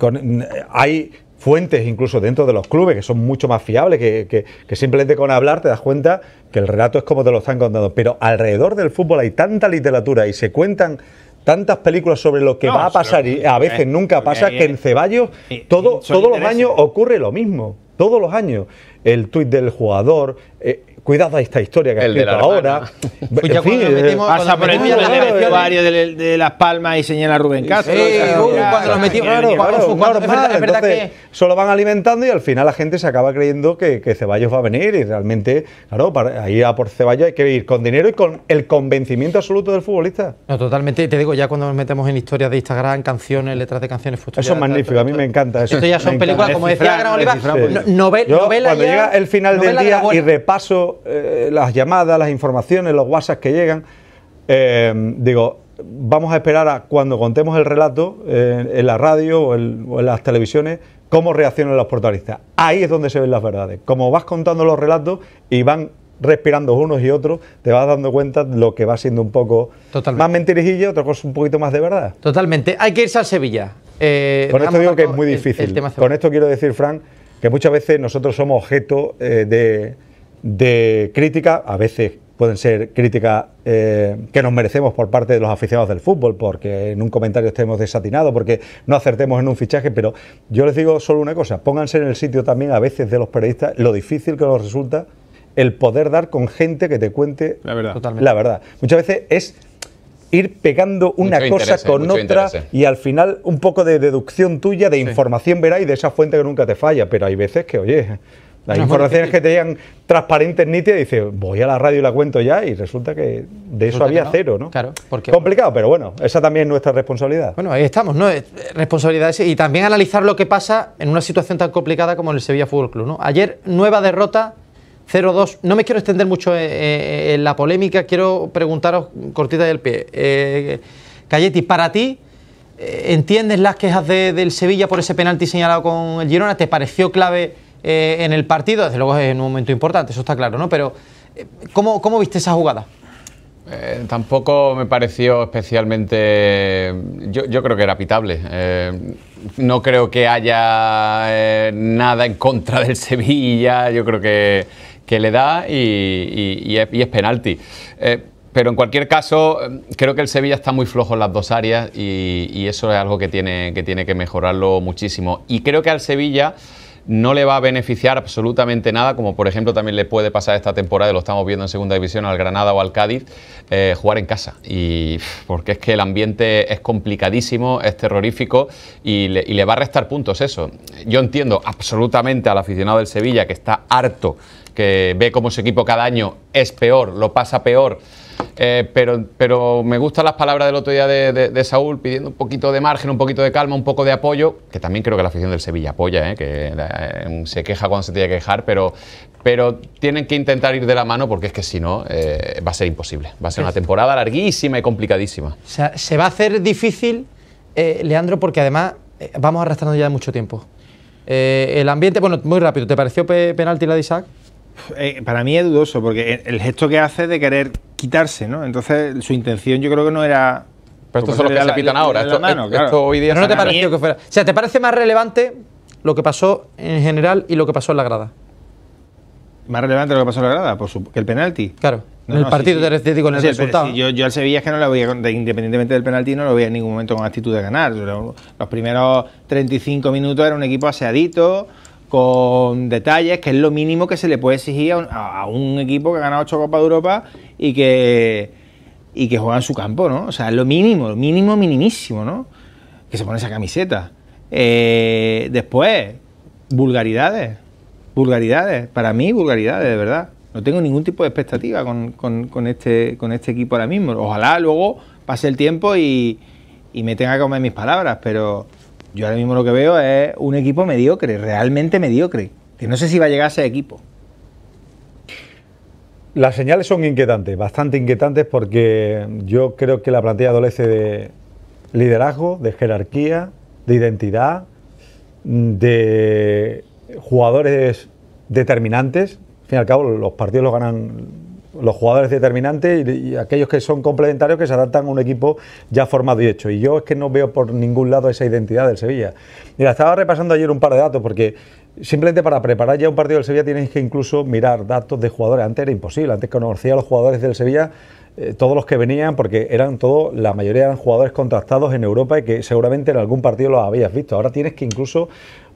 hay fuentes incluso dentro de los clubes que son mucho más fiables, que, simplemente con hablar te das cuenta que el relato es como te lo están contando. Pero alrededor del fútbol hay tanta literatura y se cuentan tantas películas sobre lo que va a pasar y a veces eh. nunca pasa, que en Ceballos todo, todos los años ocurre lo mismo. Todos los años. El tuit del jugador cuidado a esta historia que ha escrito ahora. en fin, eh, metimos, pasa por el vestuario de, de, Las Palmas y señala Rubén Castro. Sí, cuando los nos metimos. Claro, claro, que... Solo van alimentando y al final la gente se acaba creyendo que, que Ceballos va a venir y realmente, claro, para, ahí a por Ceballos hay que ir con dinero y con el convencimiento absoluto del futbolista. No, totalmente. Te digo, ya cuando nos metemos en historias de Instagram, canciones, letras de canciones futuras. Eso es magnífico, a mí me encanta. Eso, Esto ya son películas, como decía Gran Oliva, novela. Cuando llega el final del día y repaso eh, las llamadas, las informaciones, los WhatsApp que llegan, eh, digo, vamos a esperar a cuando contemos el relato eh, en la radio o, en las televisiones, cómo reaccionan los portalistas... Ahí es donde se ven las verdades. Como vas contando los relatos y van respirando unos y otros, te vas dando cuenta de lo que va siendo un poco más mentirijilla, otra cosa un poquito más de verdad. Totalmente. Hay que irse a Sevilla. Con esto digo que es muy difícil. Con esto quiero decir, Frank, que muchas veces nosotros somos objeto de de crítica, a veces pueden ser críticas eh, que nos merecemos por parte de los aficionados del fútbol, porque en un comentario estemos desatinados, porque no acertemos en un fichaje, pero yo les digo solo una cosa, pónganse en el sitio también a veces de los periodistas lo difícil que nos resulta el poder dar con gente que te cuente la verdad. La verdad. Muchas veces es ir pegando una cosa eh, con otra eh. y al final un poco de deducción tuya, de información verá y de esa fuente que nunca te falla, pero hay veces que, oye, las informaciones que tenían transparentes, nítidas, dice dices, voy a la radio y la cuento ya, y resulta que de eso había cero, ¿no? Claro, porque... Complicado, pero bueno, esa también es nuestra responsabilidad. Bueno, ahí estamos, ¿no? Responsabilidades y también analizar lo que pasa en una situación tan complicada como el Sevilla Fútbol Club, ¿no? Ayer, nueva derrota, 0-2. No me quiero extender mucho eh, eh, en la polémica, quiero preguntaros cortita del pie. Eh, para ti... Eh, ¿Entiendes las quejas del Sevilla por ese penalti señalado con el Girona? ¿Te pareció clave eh, en el partido, desde luego es un momento importante, eso está claro, ¿no? Pero, eh, ¿cómo, viste esa jugada? Eh, tampoco me pareció especialmente. Yo, creo que era pitable. no creo que haya nada en contra del Sevilla. Yo creo que, que le da y, es, penalti. pero en cualquier caso, creo que el Sevilla está muy flojo en las dos áreas y, eso es algo que que tiene que mejorarlo muchísimo. Y creo que al Sevilla no le va a beneficiar absolutamente nada, como por ejemplo también le puede pasar esta temporada, lo estamos viendo en segunda división al Granada o al Cádiz, eh, jugar en casa. Y porque es que el ambiente es complicadísimo, es terrorífico y le, y le va a restar puntos eso. Yo entiendo absolutamente al aficionado del Sevilla que está harto, que ve cómo su equipo cada año es peor, lo pasa peor eh, pero, me gustan las palabras del otro día de, Saúl pidiendo un poquito de margen, un poquito de calma, un poco de apoyo, que también creo que la afición del Sevilla apoya, eh, que eh, se queja cuando se tiene que quejar, pero, tienen que intentar ir de la mano porque es que si no va a ser imposible. Va a ser una temporada larguísima y complicadísima. se va a hacer difícil, Leandro, porque además vamos arrastrando ya mucho tiempo. el ambiente, bueno, muy rápido, ¿te pareció penalti la de Isaac? Eh, para mí es dudoso, porque el gesto que hace de querer quitarse, ¿no? Entonces su intención yo creo que no era... Pero esto son los que se pitan ahora, esto, hoy día... no te pareció que fuera... O sea, ¿te parece más relevante lo que pasó en general y lo que pasó en la grada? Más relevante lo que pasó en la grada, por que el penalti. Claro. en el partido sí, sí. con el resultado. yo, al Sevilla es que no lo independientemente del penalti, no lo veía en ningún momento con actitud de ganar. Los primeros 35 minutos era un equipo aseadito, con detalles, que es lo mínimo que se le puede exigir a un, equipo que ha ganado ocho Copas de Europa y que, y que juega en su campo, ¿no? O sea, es lo mínimo, lo mínimo, minimísimo, ¿no? Que se pone esa camiseta. Eh, después, vulgaridades, vulgaridades, para mí vulgaridades, de verdad. No tengo ningún tipo de expectativa con, este, con este equipo ahora mismo. Ojalá luego pase el tiempo y, y me tenga que comer mis palabras, pero yo ahora mismo lo que veo es un equipo mediocre, realmente mediocre. Que no sé si va a llegar a ese equipo. Las señales son inquietantes, bastante inquietantes, porque yo creo que la plantilla adolece de liderazgo, de jerarquía, de identidad, de jugadores determinantes. Al fin y al cabo, los partidos los ganan los jugadores determinantes y, aquellos que son complementarios que se adaptan a un equipo ya formado y hecho. Y yo es que no veo por ningún lado esa identidad del Sevilla. Mira, estaba repasando ayer un par de datos porque simplemente para preparar ya un partido del Sevilla tienes que incluso mirar datos de jugadores. Antes era imposible, antes conocía a los jugadores del Sevilla eh, todos los que venían, porque eran todos, la mayoría eran jugadores contratados en Europa y que seguramente en algún partido los habías visto. Ahora tienes que incluso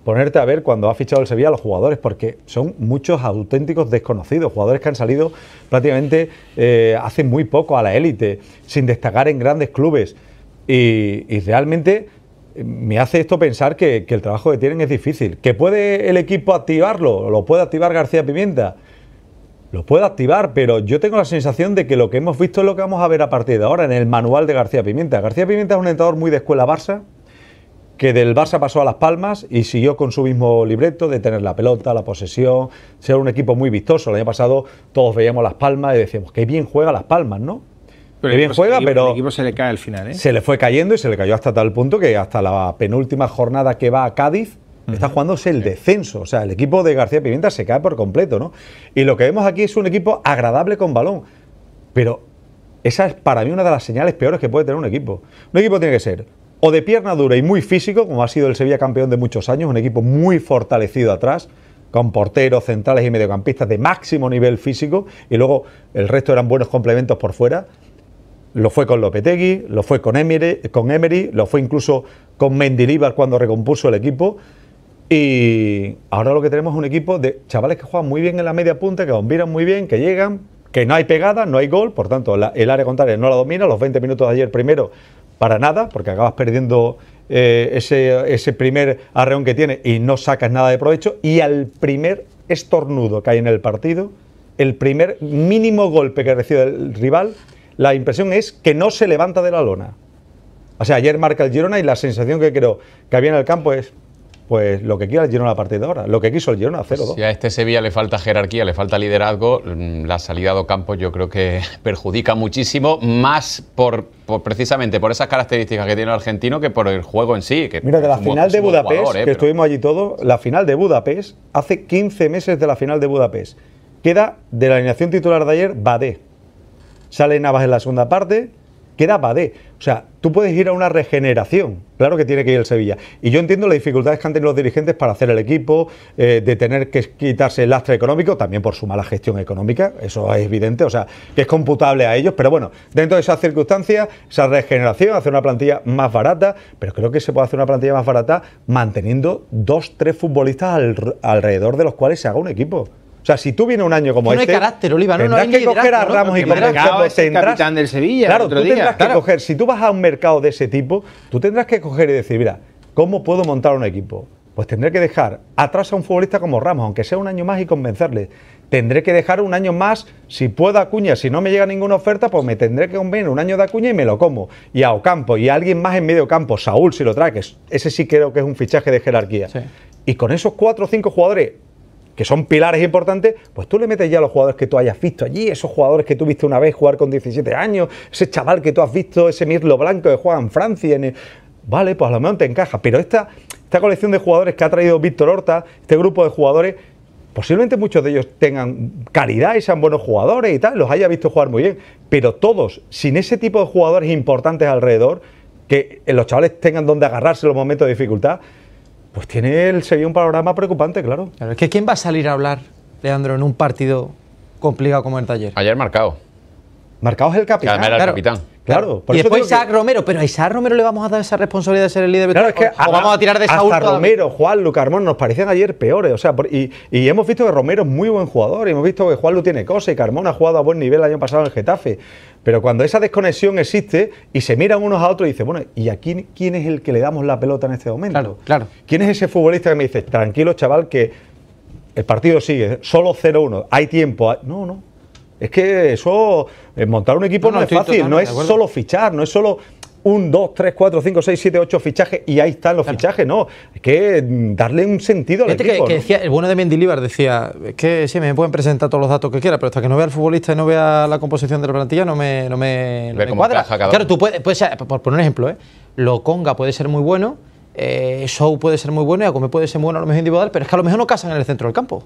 ponerte a ver cuando ha fichado el Sevilla a los jugadores, porque son muchos auténticos desconocidos, jugadores que han salido prácticamente eh, hace muy poco a la élite, sin destacar en grandes clubes. Y, realmente eh, me hace esto pensar que, el trabajo que tienen es difícil. ¿Que puede el equipo activarlo? ¿Lo puede activar García Pimienta? Lo puede activar, pero yo tengo la sensación de que lo que hemos visto es lo que vamos a ver a partir de ahora en el manual de García Pimienta. García Pimienta es un entrenador muy de escuela Barça, que del Barça pasó a Las Palmas y siguió con su mismo libreto de tener la pelota, la posesión, ser un equipo muy vistoso. El año pasado todos veíamos Las Palmas y decíamos, qué bien juega Las Palmas, ¿no? Pero bien juega, pero. El equipo se le cae al final, ¿eh? Se le fue cayendo y se le cayó hasta tal punto que hasta la penúltima jornada que va a Cádiz está jugándose el descenso. O sea, el equipo de García Pimienta se cae por completo, ¿no? Y lo que vemos aquí es un equipo agradable con balón. Pero esa es para mí una de las señales peores que puede tener un equipo. Un equipo tiene que ser o de pierna dura y muy físico, como ha sido el Sevilla campeón de muchos años, un equipo muy fortalecido atrás, con porteros, centrales y mediocampistas de máximo nivel físico, y luego el resto eran buenos complementos por fuera. Lo fue con Lopetegui, lo fue con Emery, con Emery lo fue incluso con Mendilibar cuando recompuso el equipo. Y ahora lo que tenemos es un equipo de chavales que juegan muy bien en la media punta, que bombiran muy bien, que llegan, que no hay pegada, no hay gol, por tanto el área contraria no la domina. Los 20 minutos de ayer primero para nada, porque acabas perdiendo eh, ese, ese primer arreón que tiene y no sacas nada de provecho, y al primer estornudo que hay en el partido, el primer mínimo golpe que recibe el rival, la impresión es que no se levanta de la lona. O sea, ayer marca el Girona y la sensación que creo que había en el campo es, pues lo que quiera el Girona a partir de ahora, lo que quiso el Girona, 0-2. Pues si a este Sevilla le falta jerarquía, le falta liderazgo, mm, la salida de campo yo creo que perjudica muchísimo, más por, precisamente por esas características que tiene el argentino que por el juego en sí. Mira, de la final de Budapest, que estuvimos allí todos, la final de Budapest, hace 15 meses de la final de Budapest, queda de la alineación titular de ayer Badé. Sale Navas en la segunda parte, queda D? O sea, tú puedes ir a una regeneración. Claro que tiene que ir el Sevilla. Y yo entiendo las dificultades que han tenido los dirigentes para hacer el equipo, eh, de tener que quitarse el lastre económico, también por su mala gestión económica, eso es evidente, o sea, que es computable a ellos. Pero bueno, dentro de esas circunstancias, esa regeneración, hacer una plantilla más barata, pero creo que se puede hacer una plantilla más barata manteniendo dos, tres futbolistas alrededor de los cuales se haga un equipo. O sea, si tú vienes un año como este. No hay este, carácter, Oliva, no, no hay que coger a Ramos y convencerlo. tendrás, del Sevilla. otro coger, si tú vas a un mercado de ese tipo, tú tendrás que coger y decir, mira, ¿cómo puedo montar un equipo? Pues tendré que dejar atrás a un futbolista como Ramos, aunque sea un año más y convencerle. Tendré que dejar un año más, si puedo Acuña, si no me llega ninguna oferta, pues me tendré que convencer un año de Acuña y me lo como. Y a Ocampo, y a alguien más en medio campo, Saúl si lo que ese sí creo que es un fichaje de jerarquía. Y con esos cuatro o cinco jugadores, que son pilares importantes, pues tú le metes ya a los jugadores que tú hayas visto allí, esos jugadores que tú viste una vez jugar con 17 años, ese chaval que tú has visto, ese Mirlo Blanco que juega en Francia. En Vale, pues a lo mejor te encaja, pero esta, esta colección de jugadores que ha traído Víctor Horta, este grupo de jugadores, posiblemente muchos de ellos tengan calidad y sean buenos jugadores y tal, los haya visto jugar muy bien, pero todos, sin ese tipo de jugadores importantes alrededor, que los chavales tengan donde agarrarse en los momentos de dificultad, pues tiene el Sevilla un panorama preocupante, claro. claro. Es que ¿quién va a salir a hablar, Leandro, en un partido complicado como el taller? Ayer marcado. Marcado es el capitán. claro. el capitán. Claro. y después Isaac Romero, pero a Isaac Romero le vamos a dar esa responsabilidad de ser el líder. Claro, es que vamos a tirar de esa hasta Romero, Juan Lu, Carmón nos parecían ayer peores. O sea, y, hemos visto que Romero es muy buen jugador, y hemos visto que Juan Lu tiene cosas, y Carmón ha jugado a buen nivel el año pasado en el Getafe. Pero cuando esa desconexión existe y se miran unos a otros y dicen, bueno, ¿y a quién, es el que le damos la pelota en este momento? Claro, claro. ¿Quién es ese futbolista que me dice, tranquilo chaval, que el partido sigue, solo 0-1, hay tiempo? No, no. Es que eso, eh, montar un equipo no es fácil, no es solo fichar, no es solo un, dos, tres, cuatro, cinco, seis, siete, ocho fichajes y ahí están los fichajes, ¿no? Hay que mm, darle un sentido al equipo. el bueno de Mendilibar decía, que sí, me pueden presentar todos los datos que quiera, pero hasta que no vea al futbolista y no vea la composición de la plantilla no me, no me, no cuadra. Claro, tú puedes, por poner un ejemplo, ¿eh? Conga puede ser muy bueno, eh, Show puede ser muy bueno y como puede ser bueno a lo mejor individual, pero es que a lo mejor no casan en el centro del campo. O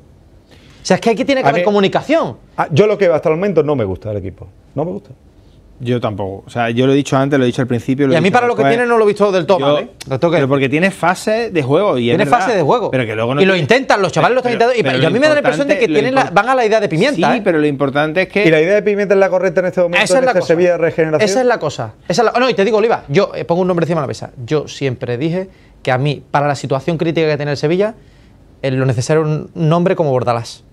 sea, es que aquí tiene que haber comunicación. Ah, yo lo que hasta el momento no me gusta del equipo, no me gusta. Yo tampoco. O sea, yo lo he dicho antes, lo he dicho al principio. y a mí, para lo que tiene, no lo he visto del todo ¿eh? Pero porque tiene fase de juego. Y tiene fase de juego. Pero que luego y lo intentan, los chavales lo están intentando. Y, a mí me da la impresión de que tienen van a la idea de pimienta. Sí, ¿eh? pero lo importante es que. Y la idea de pimienta es la correcta en este momento. Esa es este la cosa. Esa es la cosa. No, y te digo, Oliva, yo eh, pongo un nombre encima de la mesa. Yo siempre dije que a mí, para la situación crítica que tiene el Sevilla, lo necesario un nombre como Bordalás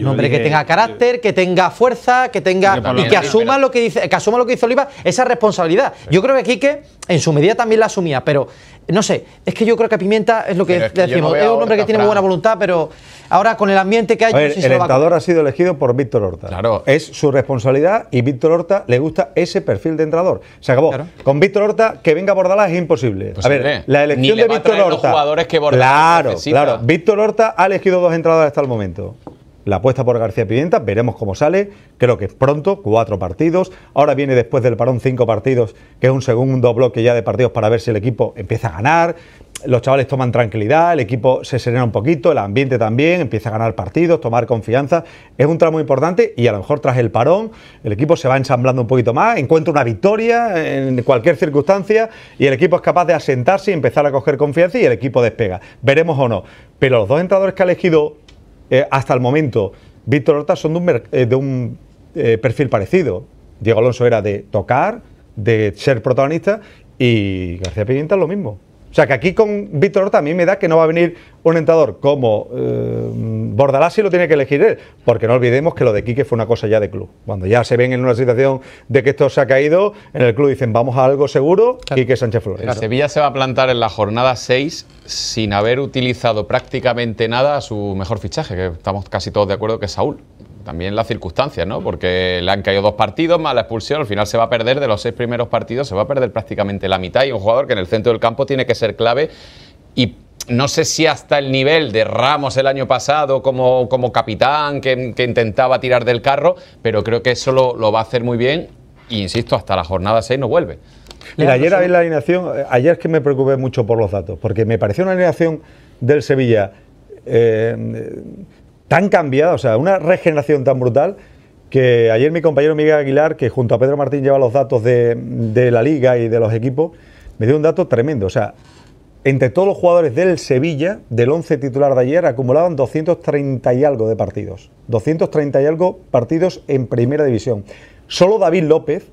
un hombre que tenga carácter, que tenga fuerza, que tenga y que asuma lo que dice, que asuma lo que hizo Oliva, esa responsabilidad. Yo creo que Quique en su medida también la asumía, pero no sé, es que yo creo que Pimienta es lo que, decimos, es un hombre que tiene muy buena voluntad, pero ahora con el ambiente que hay, el entrador ha sido elegido por Víctor Horta. Claro. Es su responsabilidad y Víctor Horta le gusta ese perfil de entrador. Se acabó. Con Víctor Horta que venga a Bordalás es imposible. a ver, la elección de Víctor Horta. Los jugadores que Bordalás claro, claro. Víctor Horta ha elegido dos entradores hasta el momento la apuesta por García Pimienta, veremos cómo sale, creo que pronto, cuatro partidos, ahora viene después del parón cinco partidos, que es un segundo bloque ya de partidos para ver si el equipo empieza a ganar, los chavales toman tranquilidad, el equipo se serena un poquito, el ambiente también, empieza a ganar partidos, tomar confianza, es un tramo importante y a lo mejor tras el parón el equipo se va ensamblando un poquito más, encuentra una victoria en cualquier circunstancia y el equipo es capaz de asentarse y empezar a coger confianza y el equipo despega, veremos o no, pero los dos entradores que ha elegido eh, hasta el momento, Víctor Horta son de un, eh, de un eh, perfil parecido. Diego Alonso era de tocar, de ser protagonista y García Pimienta lo mismo. O sea que aquí con Víctor también a mí me da que no va a venir un entador como eh, Bordalás y lo tiene que elegir él, porque no olvidemos que lo de Quique fue una cosa ya de club. Cuando ya se ven en una situación de que esto se ha caído, en el club dicen vamos a algo seguro, Quique Sánchez Flores. La Sevilla se va a plantar en la jornada 6 sin haber utilizado prácticamente nada a su mejor fichaje, que estamos casi todos de acuerdo que es Saúl también las circunstancias, ¿no? Porque le han caído dos partidos más la expulsión, al final se va a perder de los seis primeros partidos, se va a perder prácticamente la mitad y un jugador que en el centro del campo tiene que ser clave y no sé si hasta el nivel de Ramos el año pasado como, como capitán que, intentaba tirar del carro, pero creo que eso lo, va a hacer muy bien insisto, hasta la jornada 6 no vuelve. Mira, ayer habéis la alineación, eh, ayer es que me preocupé mucho por los datos, porque me pareció una alineación del Sevilla eh, tan cambiada, o sea, una regeneración tan brutal que ayer mi compañero Miguel Aguilar, que junto a Pedro Martín lleva los datos de, la liga y de los equipos, me dio un dato tremendo. O sea, entre todos los jugadores del Sevilla, del 11 titular de ayer, acumulaban 230 y algo de partidos. 230 y algo partidos en primera división. Solo David López,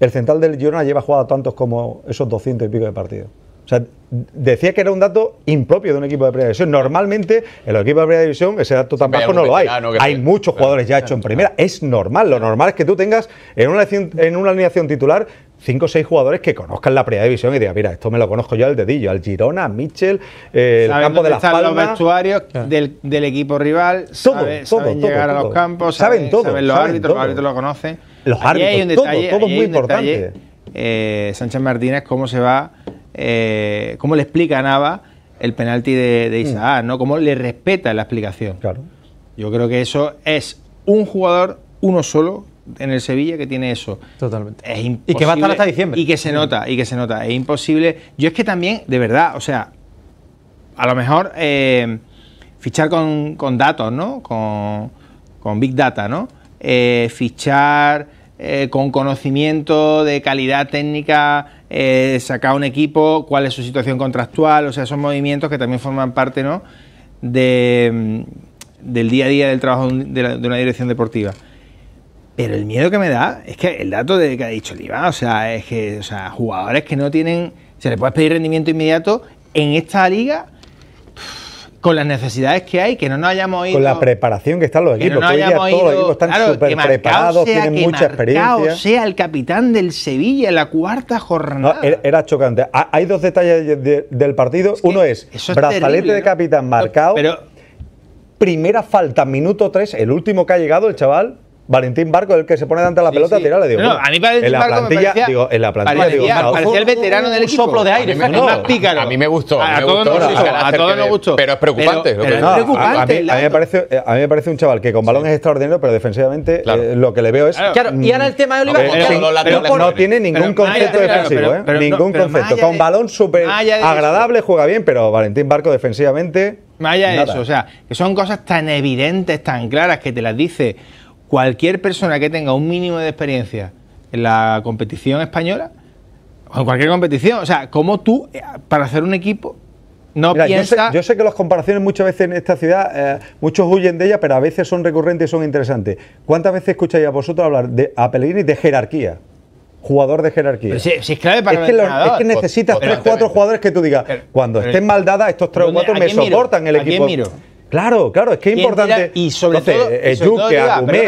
el central del Girona, lleva jugado tantos como esos 200 y pico de partidos. O sea, decía que era un dato impropio de un equipo de primera división. Normalmente en los equipos de primera división ese dato tan bajo no lo hay. Hay muchos jugadores ya hechos en primera. Es normal. Lo normal es que tú tengas en una, en una alineación titular cinco o seis jugadores que conozcan la primera división y digan, mira, esto me lo conozco yo al dedillo, al Girona, a Mitchell, eh, el campo de las están los vestuarios del, del, equipo rival, todo, sabe, todo, saben llegar a los campos, saben, Todos. saben los árbitros, los árbitros lo conocen. Los árbitros, todo, todo es muy importante. Eh, Sánchez Martínez cómo se va, eh, cómo le explica a Nava el penalti de, mm. Isaac, ¿no? Cómo le respeta la explicación. Claro. Yo creo que eso es un jugador, uno solo, en el Sevilla que tiene eso. Totalmente. y que va a estar hasta diciembre. Y que se nota, y que se nota. Es imposible. Yo es que también, de verdad, o sea, a lo mejor eh, fichar con, datos, ¿no? Con, Big Data, ¿no? fichar eh, con conocimiento de calidad técnica, saca eh, sacar un equipo, cuál es su situación contractual, o sea, son movimientos que también forman parte ¿no? de, mm, del día a día del trabajo de, una dirección deportiva. Pero el miedo que me da es que el dato de que ha dicho Liva, o sea, es que o sea, jugadores que no tienen, se les puede pedir rendimiento inmediato en esta liga con las necesidades que hay, que no nos hayamos ido. Con la preparación que están los equipos. No ido, todos los equipos están súper preparados, tienen mucha experiencia. sea el capitán del Sevilla en la cuarta jornada. era, chocante. Hay dos detalles del partido. Uno es, brazalete de capitán marcado. primera falta, minuto tres, el último que ha llegado, el chaval. Valentín Barco el que se pone delante de la pelota sí. a Le digo, a mí Valentín en la Barco plantilla, me parecía, digo, en la plantilla, digo, parecía el veterano del soplo de aire, a no, más pícaro. A mí me gustó. A, todos nos gustó. Pero es preocupante. A, mí, me parece, un chaval que con balón es extraordinario, pero defensivamente eh, lo que le veo es. Claro, y ahora mm, el tema de Oliva. Eh, no tiene ningún concepto defensivo, ¿eh? Ningún concepto. Con balón súper agradable, juega bien, pero Valentín Barco defensivamente. Vaya eso, o sea, que son cosas tan evidentes, tan claras que te las dice cualquier persona que tenga un mínimo de experiencia en la competición española, o en cualquier competición, o sea, como tú, eh, para hacer un equipo, no piensas yo, sé, que las comparaciones muchas veces en esta ciudad, eh, muchos huyen de ella, pero a veces son recurrentes y son interesantes. ¿Cuántas veces escucháis a vosotros hablar de, a Pellegrini de jerarquía? Jugador de jerarquía. es que es que necesitas pues tres, cuatro jugadores que tú digas, cuando estén maldadas estos tres o cuatro me soportan el equipo. miro? Claro, claro, es que es importante. y sobre todo,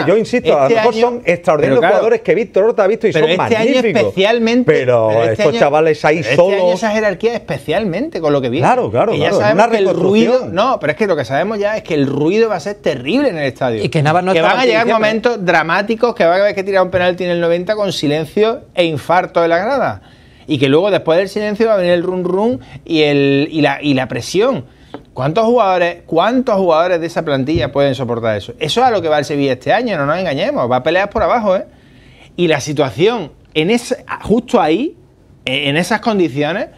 yo insisto, a lo este mejor son extraordinarios jugadores que Víctor Horta ha visto y pero son este magníficos. Año especialmente, pero, este estos chavales ahí este solos. Año esa jerarquía especialmente con lo que viene. Claro, claro, claro. Ya una el ruido, no, pero es que lo que sabemos ya es que el ruido va a ser terrible en el estadio. Y que van a llegar momentos dramáticos que va a haber que tirar un penalti en el 90 con silencio e infarto de la grada. Y que luego, después del silencio, va a venir el run run y, el, y, la, y la presión. ¿Cuántos jugadores, ¿Cuántos jugadores de esa plantilla pueden soportar eso? Eso es a lo que va el Sevilla este año, no nos engañemos, va a pelear por abajo, ¿eh? Y la situación, en ese, justo ahí, e, en esas condiciones,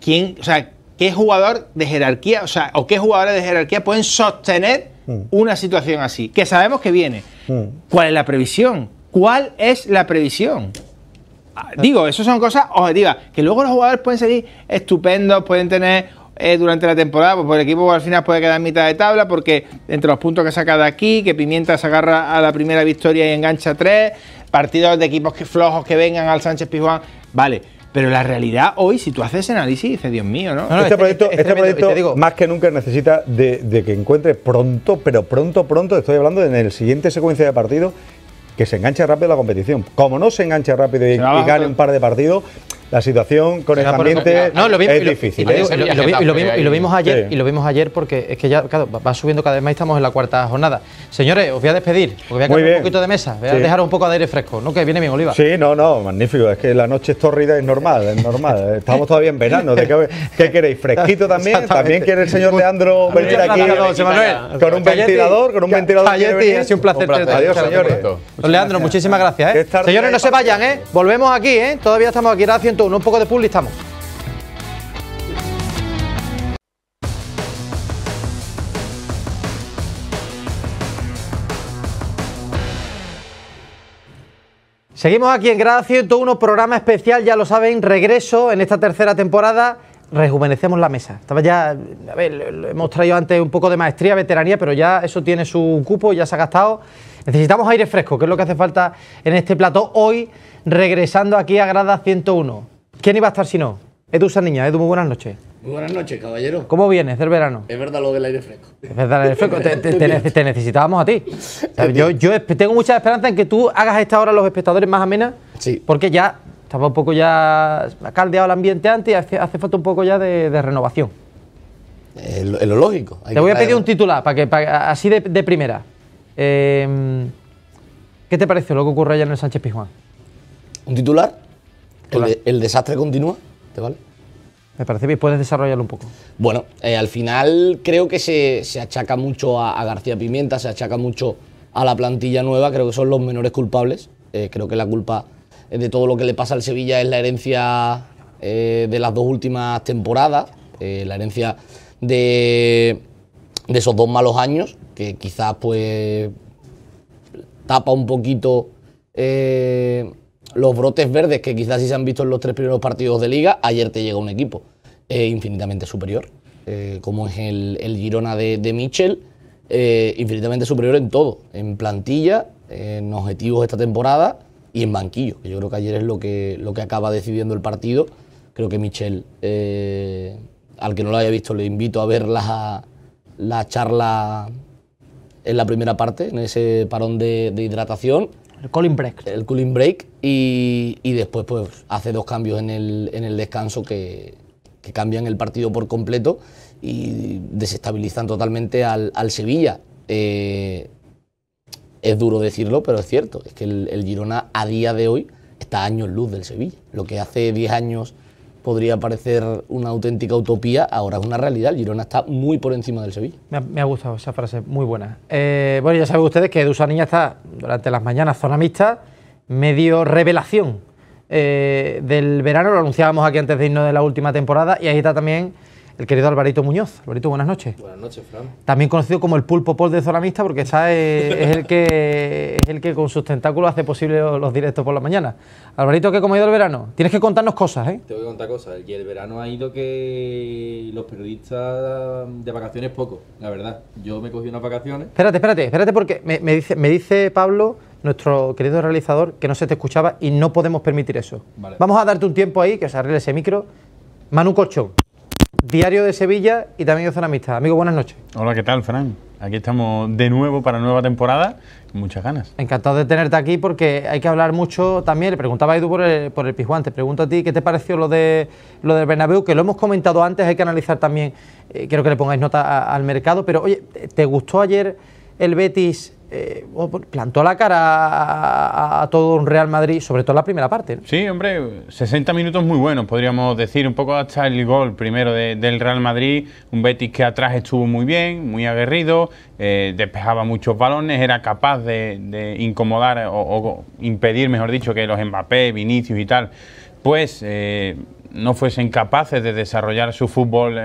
¿quién, o sea, qué jugador de jerarquía, o sea, o qué jugadores de jerarquía pueden sostener hmm. una situación así, que sabemos que viene. Hmm. ¿Cuál es la previsión? ¿Cuál es la previsión? Ah, digo, eso son cosas objetivas, que luego los jugadores pueden salir estupendos, pueden tener eh, durante la temporada, pues, pues el equipo al final puede quedar mitad de tabla porque entre los puntos que saca de aquí, que Pimienta se agarra a la primera victoria y engancha tres, partidos de equipos que flojos que vengan al Sánchez Pizjuán, vale. Pero la realidad hoy, si tú haces análisis, dice Dios mío, ¿no? Este, este, proyecto, este, proyecto más que nunca necesita de, que encuentre pronto, pero pronto, pronto, estoy hablando en el siguiente secuencia de partido, que se enganche rápido la competición. Como no se enganche rápido y, y gane un par de partidos, la situación con este el ambiente es difícil. Y, ¿eh? lo, vimos, ayer, y lo vimos ayer porque es que ya claro, va subiendo cada vez más, y estamos en la cuarta jornada. Señores, os voy a despedir, porque voy a cambiar un poquito de mesa, voy a dejar un poco de aire fresco, ¿no? Que viene bien, Oliva. Sí, no, no, magnífico, es que la noche es torrida, es normal, es normal. Estamos todavía en verano, ¿de qué, queréis? ¿Fresquito también? ¿También quiere el señor Leandro venir aquí con un ventilador? ¿Con un ventilador? un placer. Adiós, señores. Leandro, muchísimas gracias. ¿eh? Señores, no se vayan, ¿eh? Volvemos aquí, ¿eh? Todavía estamos aquí, gracias un poco de publi estamos. Seguimos aquí en Grada 101, programa especial, ya lo saben, regreso en esta tercera temporada. Rejuvenecemos la mesa. Estaba ya, a ver, hemos traído antes un poco de maestría, veteranía, pero ya eso tiene su cupo, ya se ha gastado Necesitamos aire fresco, que es lo que hace falta en este plató hoy, regresando aquí a Grada 101. ¿Quién iba a estar si no? Edu Saniña, Edu, muy buenas noches. Muy buenas noches, caballero. ¿Cómo vienes del verano? Es verdad lo del aire fresco. Es verdad el aire fresco. te, necesitábamos a ti. yo, tengo mucha esperanza en que tú hagas esta hora a los espectadores más amenas. Sí. Porque ya estaba un poco ya caldeado el ambiente antes y hace, falta un poco ya de, renovación. Es lo, lógico. Te voy a pedir un titular, para que, así de primera. Em, ¿Qué te parece lo que ocurre allá en el Sánchez Pizjuán? ¿Un titular? ¿El, desastre continúa? ¿Te vale? Me parece bien, puedes desarrollarlo un poco. Bueno, eh, al final creo que se, achaca mucho a, García Pimienta, se achaca mucho a la plantilla nueva, creo que son los menores culpables. Eh, creo que la culpa de todo lo que le pasa al Sevilla es la herencia eh, de las dos últimas temporadas, la herencia de de esos dos malos años, que quizás pues tapa un poquito eh, los brotes verdes que quizás sí se han visto en los tres primeros partidos de liga, ayer te llega un equipo eh, infinitamente superior, eh, como es el, Girona de, Michel, infinitamente superior en todo, en plantilla, en objetivos esta temporada y en banquillo, yo creo que ayer es lo que, lo que acaba decidiendo el partido. Creo que Michel, al que no lo haya visto, le invito a ver la la charla en la primera parte, en ese parón de, hidratación. El cooling break. El cooling break. Y, y después pues hace dos cambios en el, en el descanso que, cambian el partido por completo y desestabilizan totalmente al, Sevilla. Eh, es duro decirlo, pero es cierto. Es que el, Girona a día de hoy está año años luz del Sevilla. Lo que hace 10 años podría parecer una auténtica utopía, ahora es una realidad. Girona está muy por encima del Sevilla. Me ha, gustado esa frase, muy buena. Eh, bueno, ya saben ustedes que Dusa Niña está durante las mañanas zona mixta, medio revelación eh, del verano, lo anunciábamos aquí antes de irnos de la última temporada, y ahí está también el querido Alvarito Muñoz. Alvarito, buenas noches. Buenas noches, Fran. También conocido como el pulpo pol de Zoramista porque es, el que, el que con sus tentáculos hace posible los directos por la mañana. Alvarito, ¿qué ha comido el verano? Tienes que contarnos cosas, ¿eh? Tengo que contar cosas. el verano ha ido que los periodistas de vacaciones poco, la verdad. Yo me cogí unas vacaciones. Espérate, espérate, espérate, porque me, dice, me dice Pablo nuestro querido realizador, que no se te escuchaba y no podemos permitir eso. Vamos a darte un tiempo ahí, que se arregle ese micro. Manu Colchón. Diario de Sevilla y también de Zona Amistad. Amigo, buenas noches. Hola, ¿qué tal, Fran? Aquí estamos de nuevo para nueva temporada, muchas ganas. Encantado de tenerte aquí porque hay que hablar mucho también. Le preguntaba a Edu por el, por el te pregunto a ti, ¿qué te pareció lo, de, lo del Bernabéu? Que lo hemos comentado antes, hay que analizar también, eh, quiero que le pongáis nota al mercado, pero oye, ¿te gustó ayer el Betis eh, plantó la cara a, todo un Real Madrid, sobre todo en la primera parte. Sí, hombre, 60 minutos muy buenos, podríamos decir, un poco hasta el gol primero del Real Madrid, un Betis que atrás estuvo muy bien, muy aguerrido, eh, despejaba muchos balones, era capaz de, incomodar o, impedir, mejor dicho, que los Mbappé, Vinicius y tal, pues eh, no fuesen capaces de desarrollar su fútbol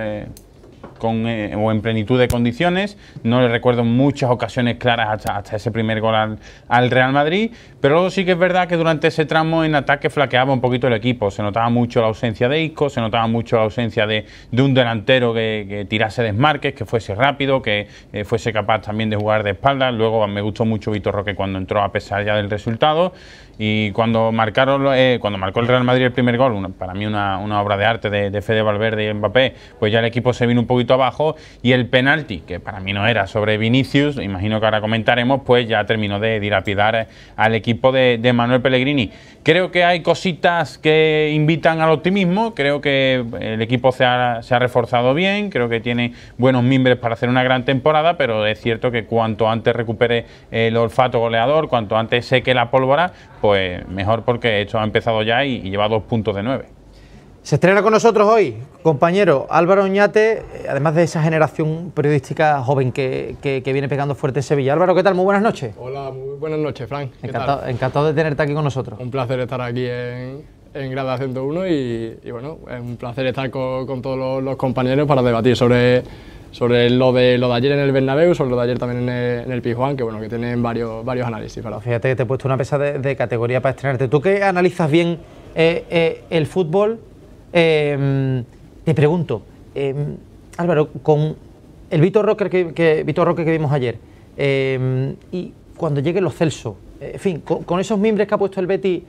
eh, o en plenitud de condiciones. No le recuerdo muchas ocasiones claras hasta, ese primer gol al, Real Madrid, pero luego sí que es verdad que durante ese tramo en ataque flaqueaba un poquito el equipo. Se notaba mucho la ausencia de Isco, se notaba mucho la ausencia de, un delantero que, tirase desmarques, que fuese rápido, que eh, fuese capaz también de jugar de espaldas. Luego me gustó mucho Vitor Roque cuando entró a pesar ya del resultado. Y cuando, marcaron, eh, cuando marcó el Real Madrid el primer gol, para mí una, obra de arte de, Fede Valverde y Mbappé, pues ya el equipo se vino un poquito abajo y el penalti, que para mí no era sobre Vinicius, imagino que ahora comentaremos, pues ya terminó de dilapidar eh, al equipo de, Manuel Pellegrini. Creo que hay cositas que invitan al optimismo, creo que el equipo se ha, se ha reforzado bien, creo que tiene buenos mimbres para hacer una gran temporada, pero es cierto que cuanto antes recupere el olfato goleador, cuanto antes seque la pólvora, pues mejor porque esto ha empezado ya y, lleva dos puntos de nueve. Se estrena con nosotros hoy, compañero Álvaro Oñate, eh, además de esa generación periodística joven que, viene pegando fuerte en Sevilla. Álvaro, ¿qué tal? Muy buenas noches. Hola, muy buenas noches, Frank. encantado, de tenerte aquí con nosotros. Un placer estar aquí en, en Grada 101 y, bueno, es un placer estar con, todos los compañeros para debatir sobre sobre lo de, lo de ayer en el Bernabéu, sobre lo de ayer también en el, Pijuan, que bueno, que tienen varios, varios análisis. Fíjate que te he puesto una pesa de, categoría para estrenarte. Tú que analizas bien eh, eh, el fútbol, em, te pregunto, em, Álvaro, con el Vitor Roque que, que, que vimos ayer, em, y cuando lleguen los Celso, eh, en fin, con, esos mimbres que ha puesto el Betty...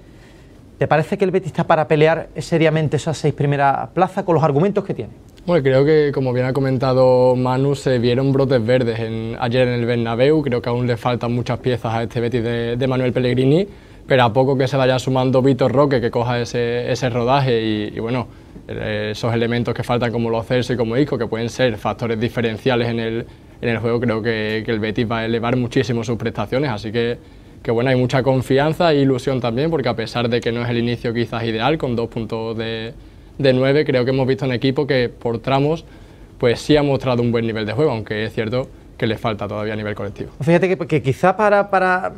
¿Te parece que el Betis está para pelear seriamente esas seis primeras plazas con los argumentos que tiene? Bueno, creo que como bien ha comentado Manu, se vieron brotes verdes ayer en el Bernabéu. Creo que aún le faltan muchas piezas a este Betis de, Manuel Pellegrini, pero a poco que se vaya sumando Vitor Roque, que coja ese, ese rodaje y, bueno, esos elementos que faltan como los Celso y como Isco, que pueden ser factores diferenciales en el, en el juego, creo que, que, el Betis va a elevar muchísimo sus prestaciones. Así que, que bueno, hay mucha confianza e ilusión también, porque a pesar de que no es el inicio quizás ideal, con dos puntos de de 9 creo que hemos visto un equipo que por tramos pues sí ha mostrado un buen nivel de juego, aunque es cierto que le falta todavía a nivel colectivo. Fíjate que, que quizá para, para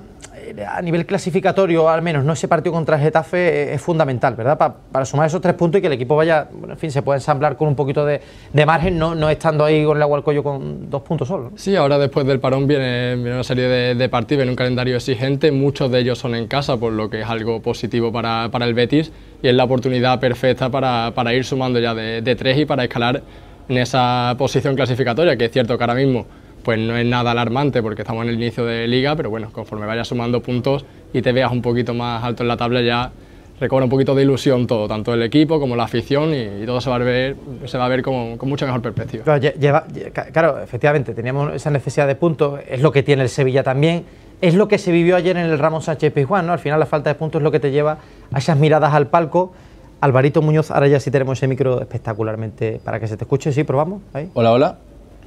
a nivel clasificatorio, al menos, no ese partido contra el Getafe eh, es fundamental, ¿verdad? para sumar esos tres puntos y que el equipo vaya, en fin, se pueda ensamblar con un poquito de, margen, no, estando ahí con el agua al cuello con dos puntos solo. Sí, ahora después del parón viene, una serie de, partidos, en un calendario exigente, muchos de ellos son en casa, por lo que es algo positivo para, el Betis y es la oportunidad perfecta para, ir sumando ya de tres y para escalar en esa posición clasificatoria, que es cierto que ahora mismo pues no es nada alarmante porque estamos en el inicio de liga, pero bueno, conforme vayas sumando puntos y te veas un poquito más alto en la tabla ya recobra un poquito de ilusión todo, tanto el equipo como la afición y, todo se va a ver, se va a ver con, con mejor perspectiva. Claro, claro, efectivamente, teníamos esa necesidad de puntos, es lo que tiene el Sevilla también, es lo que se vivió ayer en el Ramón Sánchez Pizjuán, ¿no? Al final la falta de puntos es lo que te lleva a esas miradas al palco. Alvarito Muñoz, ahora ya sí tenemos ese micro espectacularmente para que se te escuche, sí, probamos. Hola, hola.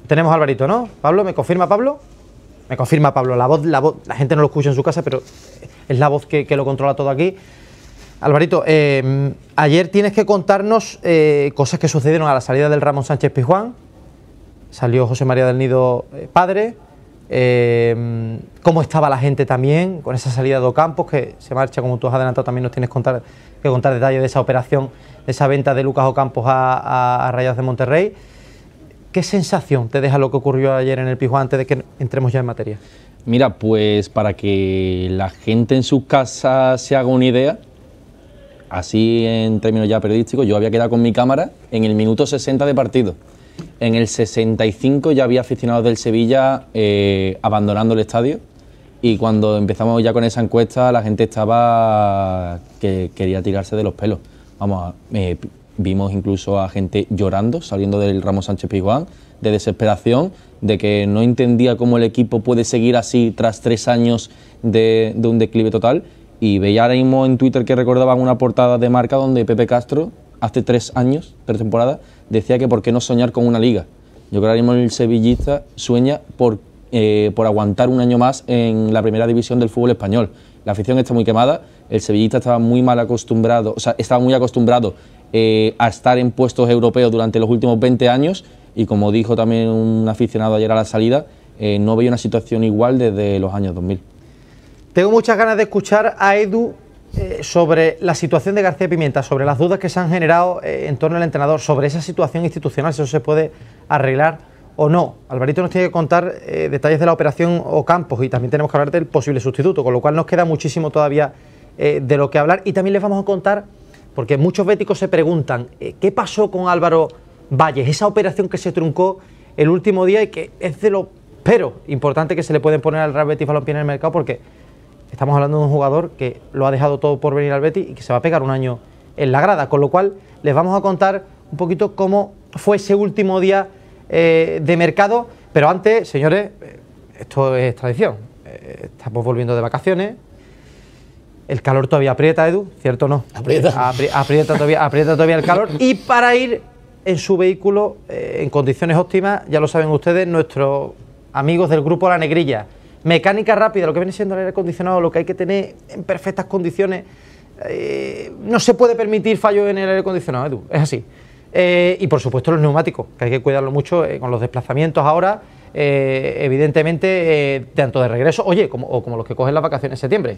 Tenemos a Alvarito, ¿no? Pablo, ¿me confirma Pablo? Me confirma Pablo, la voz, la voz, la gente no lo escucha en su casa, pero es la voz que, lo controla todo aquí. Alvarito, eh, ayer tienes que contarnos eh, cosas que sucedieron a la salida del Ramón Sánchez Pizjuán. Salió José María del Nido eh, padre. cómo estaba la gente también con esa salida de Ocampos que se marcha, como tú has adelantado, también nos tienes que contar, detalles de esa operación, de esa venta de Lucas Ocampos a, a, a Rayas de Monterrey. ¿Qué sensación te deja lo que ocurrió ayer en el Pijuán antes de que entremos ya en materia? Mira, pues para que la gente en sus casas se haga una idea, así en términos ya periodísticos, yo había quedado con mi cámara en el minuto 60 de partido. En el 65 ya había aficionados del Sevilla eh, abandonando el estadio y cuando empezamos ya con esa encuesta la gente estaba que quería tirarse de los pelos. Vamos, eh, vimos incluso a gente llorando, saliendo del Ramos Sánchez Pizjuán, de desesperación, de que no entendía cómo el equipo puede seguir así tras tres años de, un declive total. Y veía ahora mismo en Twitter que recordaban una portada de marca donde Pepe Castro, hace tres años, tres temporadas, decía que por qué no soñar con una liga. Yo creo que ahora mismo el sevillista sueña por, eh, por aguantar un año más en la primera división del fútbol español. La afición está muy quemada, el sevillista estaba muy mal acostumbrado, o sea, estaba muy acostumbrado eh, a estar en puestos europeos durante los últimos 20 años y como dijo también un aficionado ayer a la salida, eh, no veía una situación igual desde los años 2000. Tengo muchas ganas de escuchar a Edu eh, sobre la situación de García Pimienta, sobre las dudas que se han generado en torno al entrenador, sobre esa situación institucional, si eso se puede arreglar o no. Alvarito nos tiene que contar detalles de la operación Ocampos y también tenemos que hablar del posible sustituto, con lo cual nos queda muchísimo todavía de lo que hablar y también les vamos a contar porque muchos béticos se preguntan, eh, ¿qué pasó con Álvaro Valles? Esa operación que se truncó el último día y que es de lo pero importante que se le pueden poner al Real Betis Balompié en el mercado porque estamos hablando de un jugador que lo ha dejado todo por venir al Betis y que se va a pegar un año en la grada, con lo cual les vamos a contar un poquito cómo fue ese último día eh, de mercado, pero antes, señores, eh, esto es tradición, estamos volviendo de vacaciones, el calor todavía aprieta, Edu, ¿cierto o no? Aprieta. aprieta, todavía, aprieta todavía el calor. Y para ir en su vehículo eh, en condiciones óptimas, ya lo saben ustedes, nuestros amigos del grupo La Negrilla. Mecánica rápida, lo que viene siendo el aire acondicionado, lo que hay que tener en perfectas condiciones. Eh, no se puede permitir fallos en el aire acondicionado, Edu, es así. Eh, y por supuesto los neumáticos, que hay que cuidarlo mucho con los desplazamientos ahora. evidentemente, tanto de regreso, oye, como, como los que cogen las vacaciones en septiembre.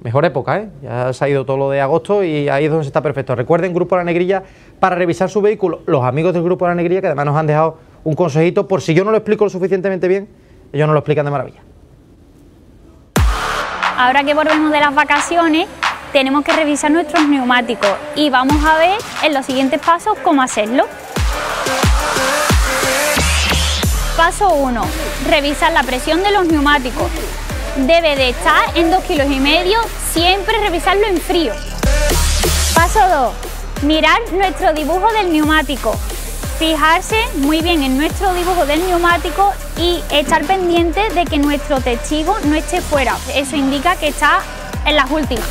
Mejor época, ¿eh? Ya se ha ido todo lo de agosto y ahí es donde está perfecto. Recuerden Grupo La Negrilla para revisar su vehículo. Los amigos del Grupo La Negrilla que además nos han dejado un consejito por si yo no lo explico lo suficientemente bien, ellos nos lo explican de maravilla. Ahora que volvemos de las vacaciones, tenemos que revisar nuestros neumáticos y vamos a ver en los siguientes pasos cómo hacerlo. Paso 1. Revisar la presión de los neumáticos debe de estar en 2 kilos y medio, siempre revisarlo en frío. Paso 2. Mirar nuestro dibujo del neumático. Fijarse muy bien en nuestro dibujo del neumático y estar pendiente de que nuestro testigo no esté fuera. Eso indica que está en las últimas.